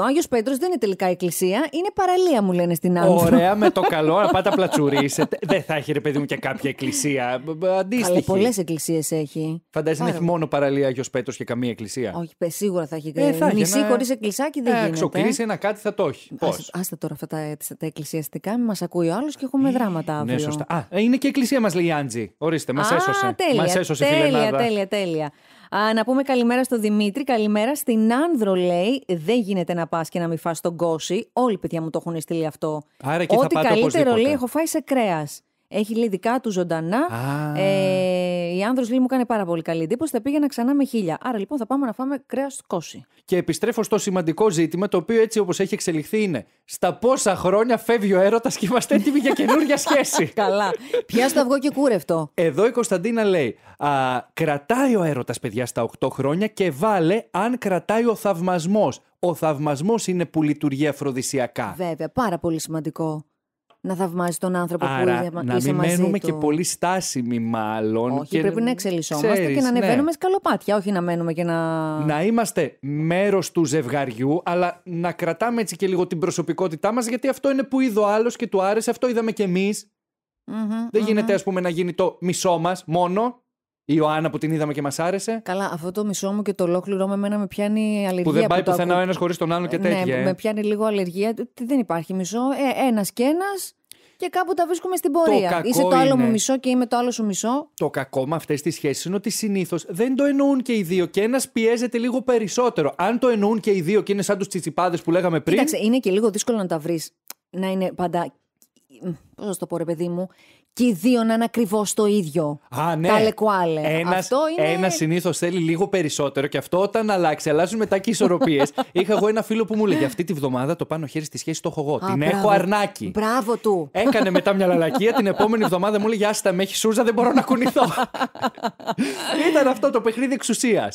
ο Άγιος Πέτρος δεν είναι τελικά εκκλησία, είναι παραλία, μου λένε στην άλλη. Ωραία, με το καλό να πάτε
πλατσουρίσετε. δεν θα έχει ρε παιδί μου και κάποια εκκλησία. Αντίστοιχα. Αλλά πολλές
εκκλησίες έχει.
Φαντάζεσαι να έχει μόνο παραλία Άγιος Πέτρος και καμία εκκλησία. Όχι,
πες σίγουρα θα έχει. Ε, θα Νησί ένα... χωρίς εκκλησάκι δεν ε, γίνεται. Ξοκλήσει
ένα κάτι θα το έχει. Πώ.
Άστα τώρα αυτά τα, τα, τα εκκλησιαστικά, μας ακούει ο άλλος και έχουμε ε, δράματα ναι, αύριο. Ναι, σωστά. Α,
ε, είναι και η εκκλησία μας λέει η Άντζη. Ορίστε, μας έσωσε. Μας έσωσε τέλεια, τέλεια,
τέλεια. Α, να πούμε καλημέρα στο Δημήτρη. Καλημέρα στην Άνδρο, λέει. Δεν γίνεται να πας και να μην φας τον κόση. Όλοι οι παιδιά μου το έχουν στείλει αυτό.
Ό,τι θα πάτε καλύτερο, λέει, έχω
φάει σε κρέας. Έχει λέει δικά του ζωντανά.
Ah. Ε,
η άνδρο λέει μου κάνει πάρα πολύ καλή εντύπωση. Θα πήγαινα ξανά με χίλια. Άρα λοιπόν θα πάμε να φάμε κρέας κόση.
Και επιστρέφω στο σημαντικό ζήτημα, το οποίο έτσι όπως έχει εξελιχθεί είναι. Στα πόσα χρόνια φεύγει ο έρωτας και είμαστε έτοιμοι για καινούργια σχέση. Καλά. Πιά το αυγό και κούρευτο. Εδώ η Κωνσταντίνα λέει. Α, κρατάει ο έρωτας, παιδιά, στα 8 χρόνια και βάλε αν κρατάει ο θαυμασμός. Ο θαυμασμός είναι που λειτουργεί αφροδισιακά.
Βέβαια, πάρα πολύ σημαντικό να θαυμάζει τον άνθρωπο που είσαι, να μην μένουμε και
πολύ στάσιμοι μάλλον. Όχι, και... πρέπει να εξελισσόμαστε και να ναι. ανεβαίνουμε ναι.
σκαλοπάτια, όχι να μένουμε και
να... Να είμαστε μέρος του ζευγαριού, αλλά να κρατάμε έτσι και λίγο την προσωπικότητά μας, γιατί αυτό είναι που είδε ο άλλος και του άρεσε, αυτό είδαμε κι εμείς. Δεν γίνεται ας πούμε να γίνει το μισό μας μόνο. Η Ιωάννα που την είδαμε και μας άρεσε. Καλά, αυτό το μισό μου
και το ολόκληρο με μένα με πιάνει αλλεργία. Που δεν πάει που πουθενά ο
ένας χωρίς τον άλλον και ε, ναι, τέτοια. Ναι, με
πιάνει λίγο αλλεργία. Δεν υπάρχει μισό. Ε, ένας και ένας και κάπου τα βρίσκουμε στην πορεία. Το Είσαι το άλλο είναι. μου μισό και είμαι το άλλο σου μισό.
Το κακό με αυτές τις σχέσεις είναι ότι συνήθως δεν το εννοούν και οι δύο και ένας πιέζεται λίγο περισσότερο. Αν το εννοούν και οι δύο και είναι σαν τους τσιτσιπάδες που λέγαμε πριν. Κοίταξε,
είναι και λίγο δύσκολο να τα βρεις. Να είναι πάντα. Πώς το πω, ρε παιδί μου και οι δύο να είναι ακριβώς το ίδιο.
Α, ναι. Τα λεκουάλε. Ένας είναι... συνήθως θέλει λίγο περισσότερο και αυτό όταν αλλάξει, αλλάζουν μετά και οι ισορροπίες. Είχα εγώ ένα φίλο που μου λέει, Αυτή τη βδομάδα το πάνω χέρι στη σχέση το έχω εγώ. την έχω αρνάκι. Μπράβο του. Έκανε μετά μια λαλακία. την επόμενη βδομάδα μου λέει, Άστα με έχει σούζα, δεν μπορώ να κουνηθώ. Ήταν αυτό το παιχνίδι εξουσίας.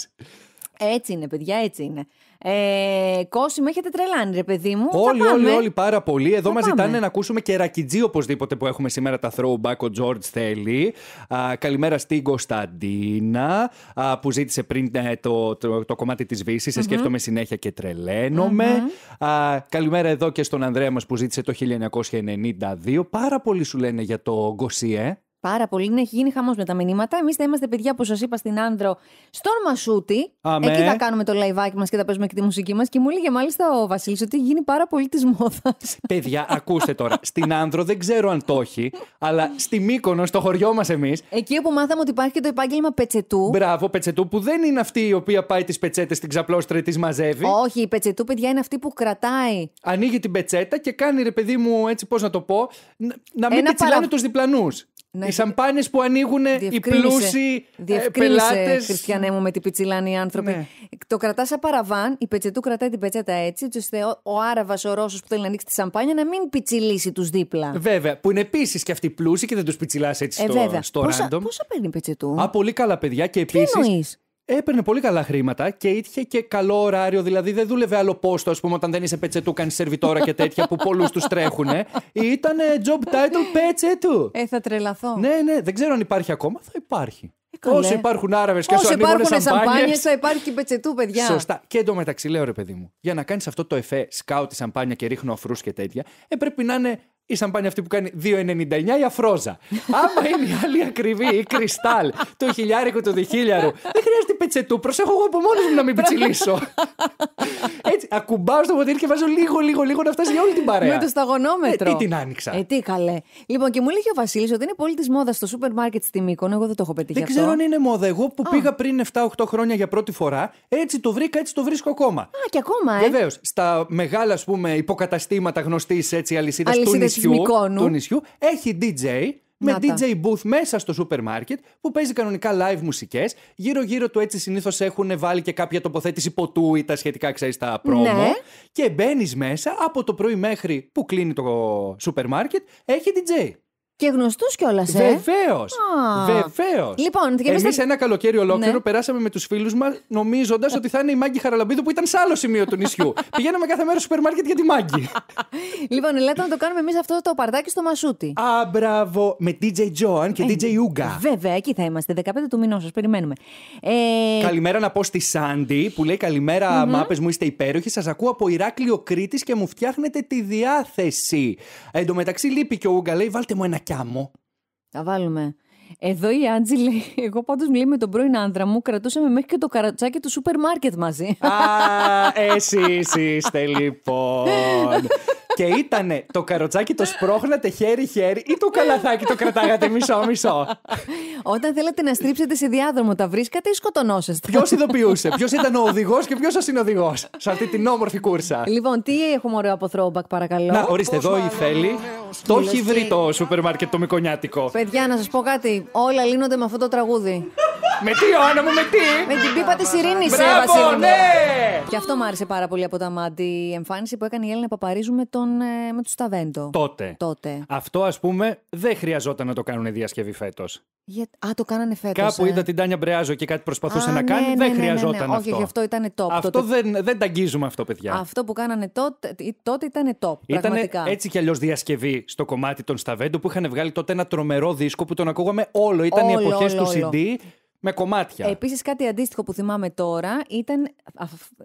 Έτσι είναι, παιδιά, έτσι είναι. Ε, με έχετε τρελάνει, ρε παιδί μου. Όλοι, όλοι, όλοι
πάρα πολύ. Εδώ μα ζητάνε να ακούσουμε και ρακιτζή οπωσδήποτε που έχουμε σήμερα τα throwback. Ο Τζόρτζ θέλει. Α, καλημέρα στην Κωνσταντίνα α, που ζήτησε πριν ε, το, το, το, κομμάτι της βύση. Σε σκέφτομαι συνέχεια και τρελαινομαι Α, καλημέρα εδώ και στον Ανδρέα μας που ζήτησε το 1992. Πάρα πολύ σου λένε για το Γκοσιέ.
Πάρα πολύ. Ναι, έχει γίνει χαμός με τα μηνύματα. Εμείς θα είμαστε παιδιά που σας είπα στην Άνδρο, στον Μασούτη. Αμέ. Εκεί θα κάνουμε το live μας και θα παίζουμε και τη μουσική μας. Και μου έλεγε μάλιστα ο Βασίλης ότι έχει γίνει πάρα πολύ της μόδας.
Παιδιά, ακούστε τώρα. στην Άνδρο δεν ξέρω αν το έχει, αλλά στη Μύκονο, στο χωριό μας εμείς.
Εκεί όπου μάθαμε ότι υπάρχει και το επάγγελμα πετσετού.
Μπράβο, πετσετού που δεν είναι αυτή η οποία πάει τις πετσέτες στην ξαπλώστρα τη μαζεύει. Όχι,
η πετσετού, παιδιά, είναι αυτή που κρατάει.
Ανοίγει την πετσέτα και κάνει ρε παιδί μου έτσι, πώς να το πω, να μην παρα... τους διπλανούς. Ναι, οι σαμπάνιε που ανοίγουν οι πλούσιοι ε, πελάτες.
Χριστιανέ μου, με την πιτσιλάνη οι άνθρωποι. Ναι. Το κρατάς σαν παραβάν, η πετσετού κρατάει την πετσέτα έτσι, ώστε ο, ο Άραβας, ο Ρώσος που θέλει να ανοίξει τη σαμπάνια να μην πιτσιλήσει τους δίπλα.
Βέβαια, που είναι επίσης και αυτοί πλούσιοι και δεν τους πιτσιλάς έτσι ε, στο, στο πόσα, παίρνει η πετσετού. Α, πολύ καλά παιδιά και επίση έπαιρνε πολύ καλά χρήματα και είχε και καλό ωράριο. Δηλαδή δεν δούλευε άλλο πόστο, ας πούμε, όταν δεν είσαι πετσετού, κάνεις σερβιτόρα και τέτοια που πολλούς τους τρέχουν. Ήταν ε, job title πετσετού. Ε, θα τρελαθώ. Ναι, ναι, δεν ξέρω αν υπάρχει ακόμα. Θα υπάρχει. Ε, Όσο υπάρχουν Άραβες και Όσο υπάρχουν σαμπάνιες, θα
υπάρχει και πετσετού, παιδιά. Σωστά.
Και εντωμεταξύ, λέω ρε παιδί μου, για να κάνεις αυτό το εφέ σκάου τη σαμπάνια και ρίχνω αφρούς και τέτοια, ε, να είναι η σαμπάνια αυτή που κάνει 2,99 η αφρόζα. Άμα είναι η άλλη ακριβή, η κρυστάλ, το χιλιάρικο, το διχίλιαρο. Δεν χρειάζεται πετσετού. Προσέχω εγώ από μόνος μου να μην πετσιλήσω. Έτσι, ακουμπάω στο ποτήρι και βάζω λίγο, λίγο, λίγο να φτάσει για όλη την παρέα. Με το σταγονόμετρο. Ε, τι την άνοιξα.
Ε, τι καλέ. Λοιπόν, και μου λέει ο Βασίλης ότι είναι πολύ της μόδας στο σούπερ μάρκετ στη Μήκον. Εγώ δεν το έχω πετύχει. Δεν αυτό. ξέρω αν
είναι μόδα. Εγώ που Α. πήγα πριν 7-8 χρόνια για πρώτη φορά, έτσι το βρήκα, έτσι το βρίσκω ακόμα. Α,
και ακόμα, ε. Βεβαίως.
Στα μεγάλα, ας πούμε, υποκαταστήματα γνωστής αλυσίδα του νησιού, του νησιού έχει DJ με DJ booth μέσα στο σούπερ μάρκετ που παίζει κανονικά live μουσικές. Γύρω-γύρω του έτσι συνήθως έχουν βάλει και κάποια τοποθέτηση ποτού ή τα σχετικά, ξέρεις, τα πρόμο. Ναι. Και μπαίνεις μέσα από το πρωί μέχρι που κλείνει το σούπερ μάρκετ, έχει DJ. Και γνωστούς κιόλας, ε. Βεβαίως. Βεβαίως. Λοιπόν, και εμείς. ένα καλοκαίρι ολόκληρο ναι. περάσαμε με τους φίλους μας, νομίζοντας ε. ότι θα είναι η Μάγκη Χαραλαμπίδου που ήταν σε άλλο σημείο του νησιού. Πηγαίναμε κάθε μέρα στο σούπερ μάρκετ για τη Μάγκη.
λοιπόν, ελάτε να το κάνουμε εμείς αυτό το παρτάκι στο Μασούτι.
Α, μπράβο. Με DJ Joan και DJ ε, Uga.
Βέβαια, εκεί θα είμαστε. 15 του μηνός σας περιμένουμε. Ε...
Καλημέρα να πω στη Σάντι που λέει Καλημέρα, mm-hmm. μάπε μου, είστε υπέροχοι. Σας ακούω από Ηράκλειο Κρήτης και μου φτιάχνετε τη διάθεση. Ε, εν τω μεταξύ λείπει και ο Ούγκα, λέει Βάλτε μου ένα μου.
Τα βάλουμε. Εδώ η Άντζη λέει: Εγώ πάντως μιλή με τον πρώην άνδρα μου, κρατούσαμε μέχρι και το καρατσάκι του σούπερ μάρκετ μαζί. Α,
εσείς είστε λοιπόν. και ήταν το καροτσάκι το σπρώχνατε χέρι-χέρι ή το καλαθάκι το κρατάγατε μισό-μισό.
Όταν θέλατε να στρίψετε σε διάδρομο, τα βρίσκατε ή σκοτωνόσαστε. Ποιος ειδοποιούσε, ποιος ήταν ο
οδηγός και ποιος ο συνοδηγό σε αυτή την όμορφη κούρσα.
Λοιπόν, τι έχουμε ωραίο από throwback, παρακαλώ.
Να, ορίστε, εδώ η Θέλη. Το έχει βρει το σούπερ μάρκετ το μικονιάτικο.
Παιδιά, να σας πω κάτι. Όλα λύνονται με αυτό το τραγούδι.
Με τι, Ιωάννα μου, με τι! Με την πίπα της Ειρήνης, Βασίλη. ναι! Και
αυτό μου άρεσε πάρα πολύ από τα μάτια η εμφάνιση που έκανε η Έλληνα Παπαρίζου με τον ε, με τους Σταβέντο. Τότε.
Αυτό, ας πούμε, δεν χρειαζόταν να το κάνουν διασκευή φέτος.
Για... Α, το κάνανε φέτος. Κάπου ε? είδα
την Τάνια Μπρεάζο και κάτι προσπαθούσε να ναι, κάνει. Ναι, δεν ναι, χρειαζόταν αυτό. Όχι, αυτό
ήταν top. Αυτό δεν,
δεν αγγίζουμε αυτό, παιδιά. Αυτό
που κάνανε τότε, ε, τότε ήταν top. Ήταν έτσι
κι αλλιώς διασκευή στο κομμάτι των Σταβέντο που είχαν βγάλει τότε ένα τρομερό δίσκο που τον ακούγαμε όλο. Ήταν όλο, οι εποχές του CD με κομμάτια.
Επίσης, κάτι αντίστοιχο που θυμάμαι τώρα ήταν.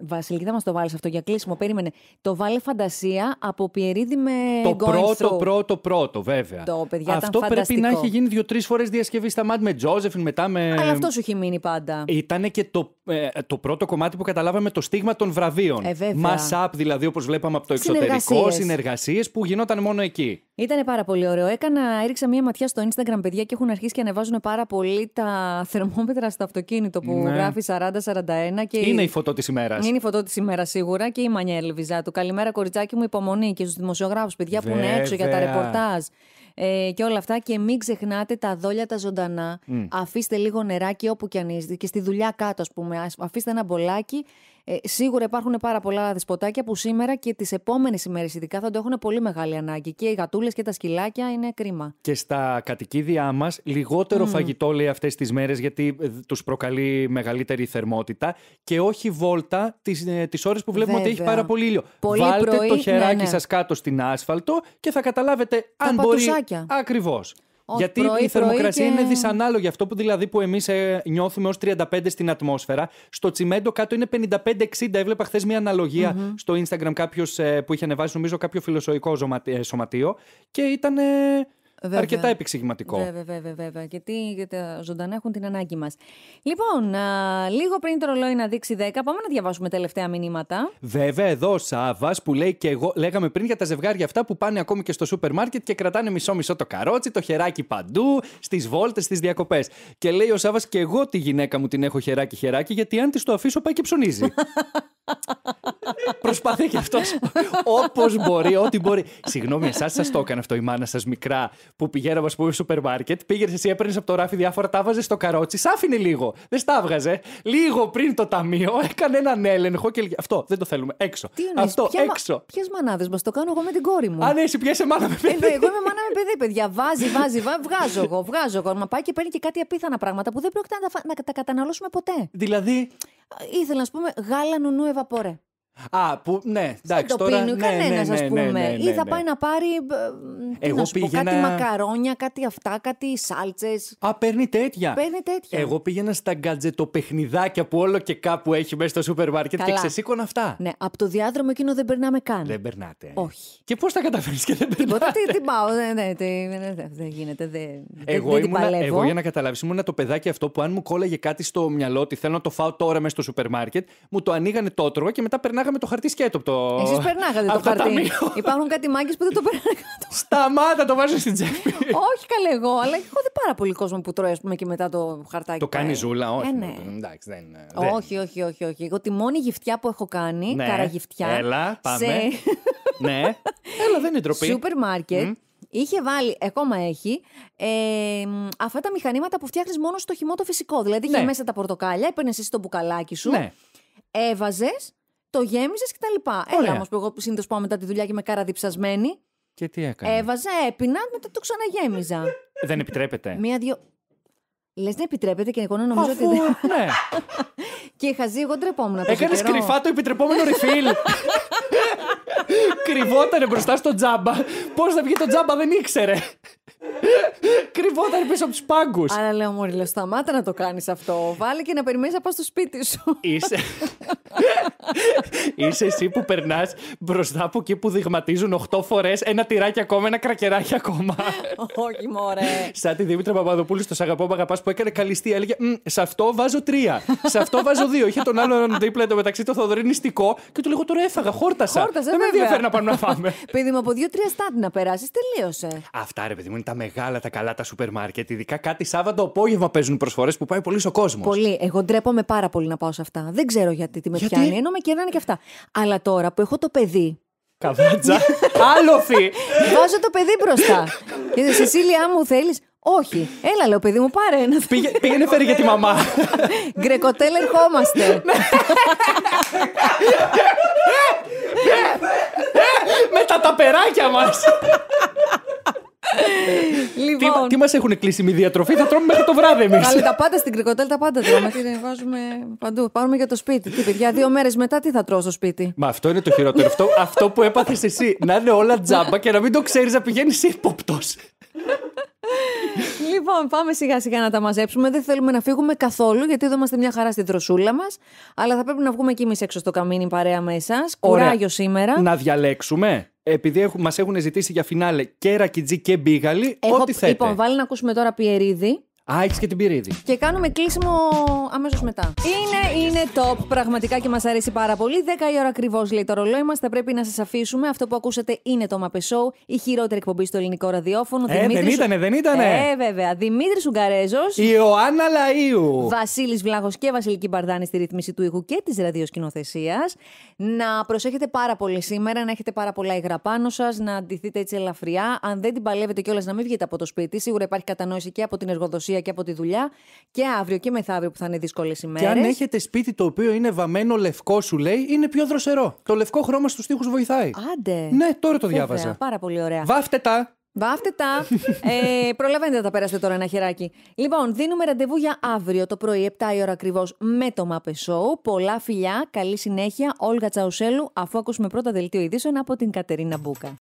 Βασιλική, θα μας το βάλεις αυτό για κλείσιμο. Περίμενε. Το βάλε φαντασία από Πιερίδη με Το going πρώτο,
πρώτο, πρώτο, βέβαια. Το παιδιά Αυτό ήταν πρέπει να έχει γίνει δύο-τρει φορές διασκευή στα μάτια με Τζόζεφιν, μετά με. Αλλά αυτός
σου έχει μείνει πάντα.
Ήταν και το, ε, το πρώτο κομμάτι που καταλάβαμε το στίγμα των βραβείων. Ε, Mass up, δηλαδή, όπως βλέπαμε από το εξωτερικό, συνεργασίες που γινόταν μόνο εκεί.
Ήταν πάρα πολύ ωραίο. Έκανα, έριξα μία ματιά στο Instagram, παιδιά, και έχουν αρχίσει και ανεβάζουν πάρα πολύ τα θερμό χιλιόμετρα στο αυτοκίνητο που ναι. γράφει 40-41. Και είναι η
φωτό της ημέρας. Είναι η
φωτό της ημέρας σίγουρα και η Μανιέλ του Καλημέρα, κοριτσάκι μου, υπομονή και στους δημοσιογράφους, παιδιά που είναι έξω για τα ρεπορτάζ ε, και όλα αυτά. Και μην ξεχνάτε τα δόλια τα ζωντανά. Αφήστε λίγο νεράκι όπου κι αν είστε και στη δουλειά κάτω, ας πούμε. Αφήστε ένα μπολάκι ε, σίγουρα υπάρχουν πάρα πολλά δεσποτάκια που σήμερα και τις επόμενες ημέρες ειδικά θα το έχουν πολύ μεγάλη ανάγκη. Και οι γατούλες και τα σκυλάκια είναι κρίμα.
Και στα κατοικίδια μας, λιγότερο φαγητό λέει αυτές τις μέρες γιατί ε, τους προκαλεί μεγαλύτερη θερμότητα και όχι βόλτα τις ε, ώρες που βλέπουμε ότι έχει πάρα πολύ ήλιο. Πολύ Βάλτε το χεράκι ναι, ναι. σας κάτω στην άσφαλτο και θα καταλάβετε τα αν μπορεί. Ακριβώ. Γιατί η θερμοκρασία είναι δυσανάλογη. Αυτό που δηλαδή που εμείς ε, νιώθουμε ως 35 στην ατμόσφαιρα, στο τσιμέντο κάτω είναι 55-60. Έβλεπα χθες μια αναλογια στο Instagram κάποιος ε, που είχε ανεβάσει, νομίζω, κάποιο φιλοσοϊκό ε, σωματείο και ήταν Βέβαια. αρκετά επεξηγηματικό. Βέβαια,
βέβαια, βέβαια.
Γιατί, γιατί ζωντανά έχουν την ανάγκη μας. Λοιπόν, α, λίγο πριν το ρολόι να δείξει 10, πάμε να διαβάσουμε τελευταία μηνύματα.
Βέβαια, εδώ ο Σάβας που λέει και εγώ, λέγαμε πριν για τα ζευγάρια αυτά που πάνε ακόμη και στο σούπερ μάρκετ και κρατάνε μισό-μισό το καρότσι, το χεράκι παντού, στις βόλτες, στις διακοπές. Και λέει ο Σάβας και εγώ τη γυναίκα μου την έχω χεράκι-χεράκι, γιατί αν της το αφήσω πάει και ψωνίζει. Προσπαθεί και αυτός όπως μπορεί, ό,τι μπορεί. Συγγνώμη, εσάς σας το έκανε αυτό η μάνα σας μικρά που πηγαίναμε, ας πούμε, στο σούπερ μάρκετ. Πήγε εσύ, έπαιρνες από το ράφι διάφορα, τα βάζες στο καρότσι, σ' άφηνε λίγο. Δεν στα βγαζε. Λίγο πριν το ταμείο έκανε έναν έλεγχο και Αυτό δεν το θέλουμε. Έξω. Τι είναι αυτό ποια, έξω.
Ποιες μανάδες μας το κάνω εγώ με την
κόρη μου. Αν εσύ πιέσαι μάνα
με παιδί. Ε, ναι, εγώ είμαι μάνα με παιδί, παιδιά. Βάζει, βάζει, βάζει βγάζω εγώ, βγάζω εγώ. Μα πάει και παίρνει και κάτι απίθανα πράγματα που δεν πρόκειται να τα, να τα καταναλώσουμε ποτέ. Δηλαδή. Ήθελα να πούμε γάλα νουνού ευαπορέ.
Α, που, ναι, εντάξει. το τώρα, πίνει ναι, κανένας, ναι, ναι, ναι, ναι, α πούμε. Ή ναι, θα πάει να
πάρει. Εγώ να πήγαινα... πω, κάτι μακαρόνια, κάτι αυτά, κάτι σάλτσες.
Α, παίρνει τέτοια. Παίρνει τέτοια. Εγώ πήγαινα στα γκατζετοπαιχνιδάκια που όλο και κάπου έχει μέσα στο σούπερ μάρκετ Καλά. και ξεσήκωνα αυτά.
Ναι, από το διάδρομο εκείνο δεν περνάμε καν. Δεν περνάτε. Όχι. Και πώς τα καταφέρεις και δεν περνάτε. Τι, τι πάω, ναι, δεν γίνεται. Δεν, εγώ, δεν, εγώ για να
καταλάβεις, ήμουν το παιδάκι αυτό που αν μου κόλλαγε κάτι στο μυαλό ότι θέλω να το φάω τώρα μέσα στο σούπερ μάρκετ, μου το ανοίγανε το και μετά περνάω περνάγαμε το χαρτί σκέτο το. Εσείς περνάγατε το, χαρτί.
Υπάρχουν κάτι μάγκες που δεν το περνάγανε. Σταμάτα, το βάζω στην τσέπη. Όχι καλέ εγώ, αλλά έχω δει πάρα πολύ κόσμο που τρώει πούμε, και μετά το χαρτάκι. Το κάνει ζούλα, όχι. Ε, ναι.
ναι εντάξει, δεν, δεν. Όχι,
όχι, όχι, όχι. Εγώ τη μόνη γυφτιά που έχω κάνει, ναι. καραγυφτιά. Έλα, πάμε. Σε...
ναι. Έλα, δεν είναι
ντροπή. Σούπερ
μάρκετ. Είχε βάλει, ακόμα έχει, ε, αυτά τα μηχανήματα που φτιάχνεις μόνο στο χυμό το φυσικό. Δηλαδή, ναι. είχε μέσα τα πορτοκάλια, έπαιρνες εσύ το μπουκαλάκι σου, ναι. έβαζες το γέμιζε και τα λοιπά Έλα όμως που εγώ συνήθως πάω μετά τη δουλειά και με κάρα διψασμένη.
Και τι έκανε.
Έβαζα, έπεινα, μετά το ξαναγέμιζα.
δεν επιτρέπεται.
Μία-δύο. Λες να επιτρέπεται και εγώ να νομίζω ότι δεν. Ναι. και είχα ζει, εγώ ντρεπόμουν. Έκανε κρυφά
το επιτρεπόμενο ρηφίλ. Κρυβότανε μπροστά στο τζάμπα. Πώς θα βγει το τζάμπα δεν ήξερε. Κρυβόταν πίσω από τους πάγκους. Άρα
λέω, Μωρή, λέω, σταμάτα να το κάνεις αυτό. Βάλε και να περιμένεις να πας στο σπίτι σου. Είσαι.
Είσαι εσύ που περνάς μπροστά από εκεί που δειγματίζουν 8 φορές ένα τυράκι ακόμα, ένα κρακεράκι ακόμα.
Όχι, μωρέ.
Σαν τη Δήμητρα Παπαδοπούλου στο αγαπώ, αγαπάς που έκανε καλυστή, έλεγε Σε αυτό βάζω τρία. Σε αυτό βάζω δύο. Είχε τον άλλο έναν δίπλα το μεταξύ το Θοδωρή νηστικό και του λέγω τώρα έφαγα, χόρτασα. χόρτασα Δεν με ενδιαφέρει να πάμε να φάμε.
Παιδί μου από δύο-τρία στάτη να περάσεις, τελείωσε.
Αυτά ρε παιδί μου είναι τα μεγάλα, τα καλά τα σούπερ μάρκετ. Ειδικά κάτι Σάββατο απόγευμα παίζουν προσφορές που πάει πολύ ο κόσμος.
Πολύ. Εγώ ντρέπομαι πάρα πολύ να πάω σε αυτά. Δεν ξέρω γιατί τι με πιάνει. Ενώ και να και αυτά. Αλλά τώρα που έχω το παιδί.
Καβάτσα. Άλοφη. Βάζω το
παιδί μπροστά. Και η Σεσίλια μου θέλεις. Όχι. Έλα, λέω παιδί
μου, πάρε ένα. Πήγε, πήγαινε, φέρει για τη μαμά.
Γκρεκοτέλ, ερχόμαστε.
Ναι. Ναι. Ναι. Με τα ταπεράκια μας. Λοιπόν. Τι, τι μας έχουν κλείσει με διατροφή, θα τρώμε μέχρι το βράδυ εμείς. Αλλά
τα πάντα στην κρικοτέλ, τα πάντα τρώμε. Τι βάζουμε παντού. Πάρουμε για το σπίτι. Τι παιδιά, δύο μέρες μετά τι θα τρώω στο σπίτι.
Μα αυτό είναι το χειρότερο. αυτό, αυτό που έπαθες εσύ. Να είναι όλα τζάμπα και να μην το ξέρεις να πηγαίνεις ύποπτος.
λοιπόν, πάμε σιγά σιγά να τα μαζέψουμε. Δεν θέλουμε να φύγουμε καθόλου, γιατί εδώ είμαστε μια χαρά στην τροσούλα μας. Αλλά θα πρέπει να βγούμε κι εμείς έξω στο καμίνι παρέα με εσάς. Κουράγιο σήμερα.
Να διαλέξουμε επειδή μα έχουν ζητήσει για φινάλε και ρακιτζή και μπίγαλη, ό,τι θέλετε. Λοιπόν,
βάλει να ακούσουμε τώρα Πιερίδη.
Α, έχεις και την πυρίδη.
Και κάνουμε κλείσιμο αμέσως μετά. Είναι, είναι top. Πραγματικά και μας αρέσει πάρα πολύ. 10 η ώρα ακριβώς λέει το ρολόι μας. Θα πρέπει να σας αφήσουμε. Αυτό που ακούσατε είναι το Μαπε Show, η χειρότερη εκπομπή στο ελληνικό ραδιόφωνο. Ε, Δημήτρης... δεν ήτανε, δεν ήτανε. Ε, βέβαια. Δημήτρης Ουγγαρέζος. Ιωάννα
Λαίου.
Βασίλης Βλάχος και Βασιλική Μπαρδάνη στη ρύθμιση του ήχου και της ραδιοσκηνοθεσίας. Να προσέχετε πάρα πολύ σήμερα, να έχετε πάρα πολλά υγρά πάνω σας, να αντιθείτε έτσι ελαφριά. Αν δεν την παλεύετε κιόλας να μην βγείτε από το σπίτι, σίγουρα υπάρχει κατανόηση και από την εργοδοσία και από τη δουλειά και αύριο και μεθαύριο που θα είναι δύσκολες ημέρε. Και αν
έχετε σπίτι το οποίο είναι βαμμένο λευκό, σου λέει, είναι πιο δροσερό. Το λευκό χρώμα στους τοίχου βοηθάει.
Άντε. Ναι, τώρα το διάβαζα. πάρα πολύ ωραία. Βάφτε τα! Βάφτε τα. ε, προλαβαίνετε να τα περάσετε τώρα ένα χεράκι. Λοιπόν, δίνουμε ραντεβού για αύριο το πρωί, 7 η ώρα ακριβώς, με το Mape Show. Πολλά φιλιά, καλή συνέχεια. Όλγα Τσαουσέλου, αφού ακούσουμε πρώτα δελτίο ειδήσεων από την Κατερίνα Μπούκα.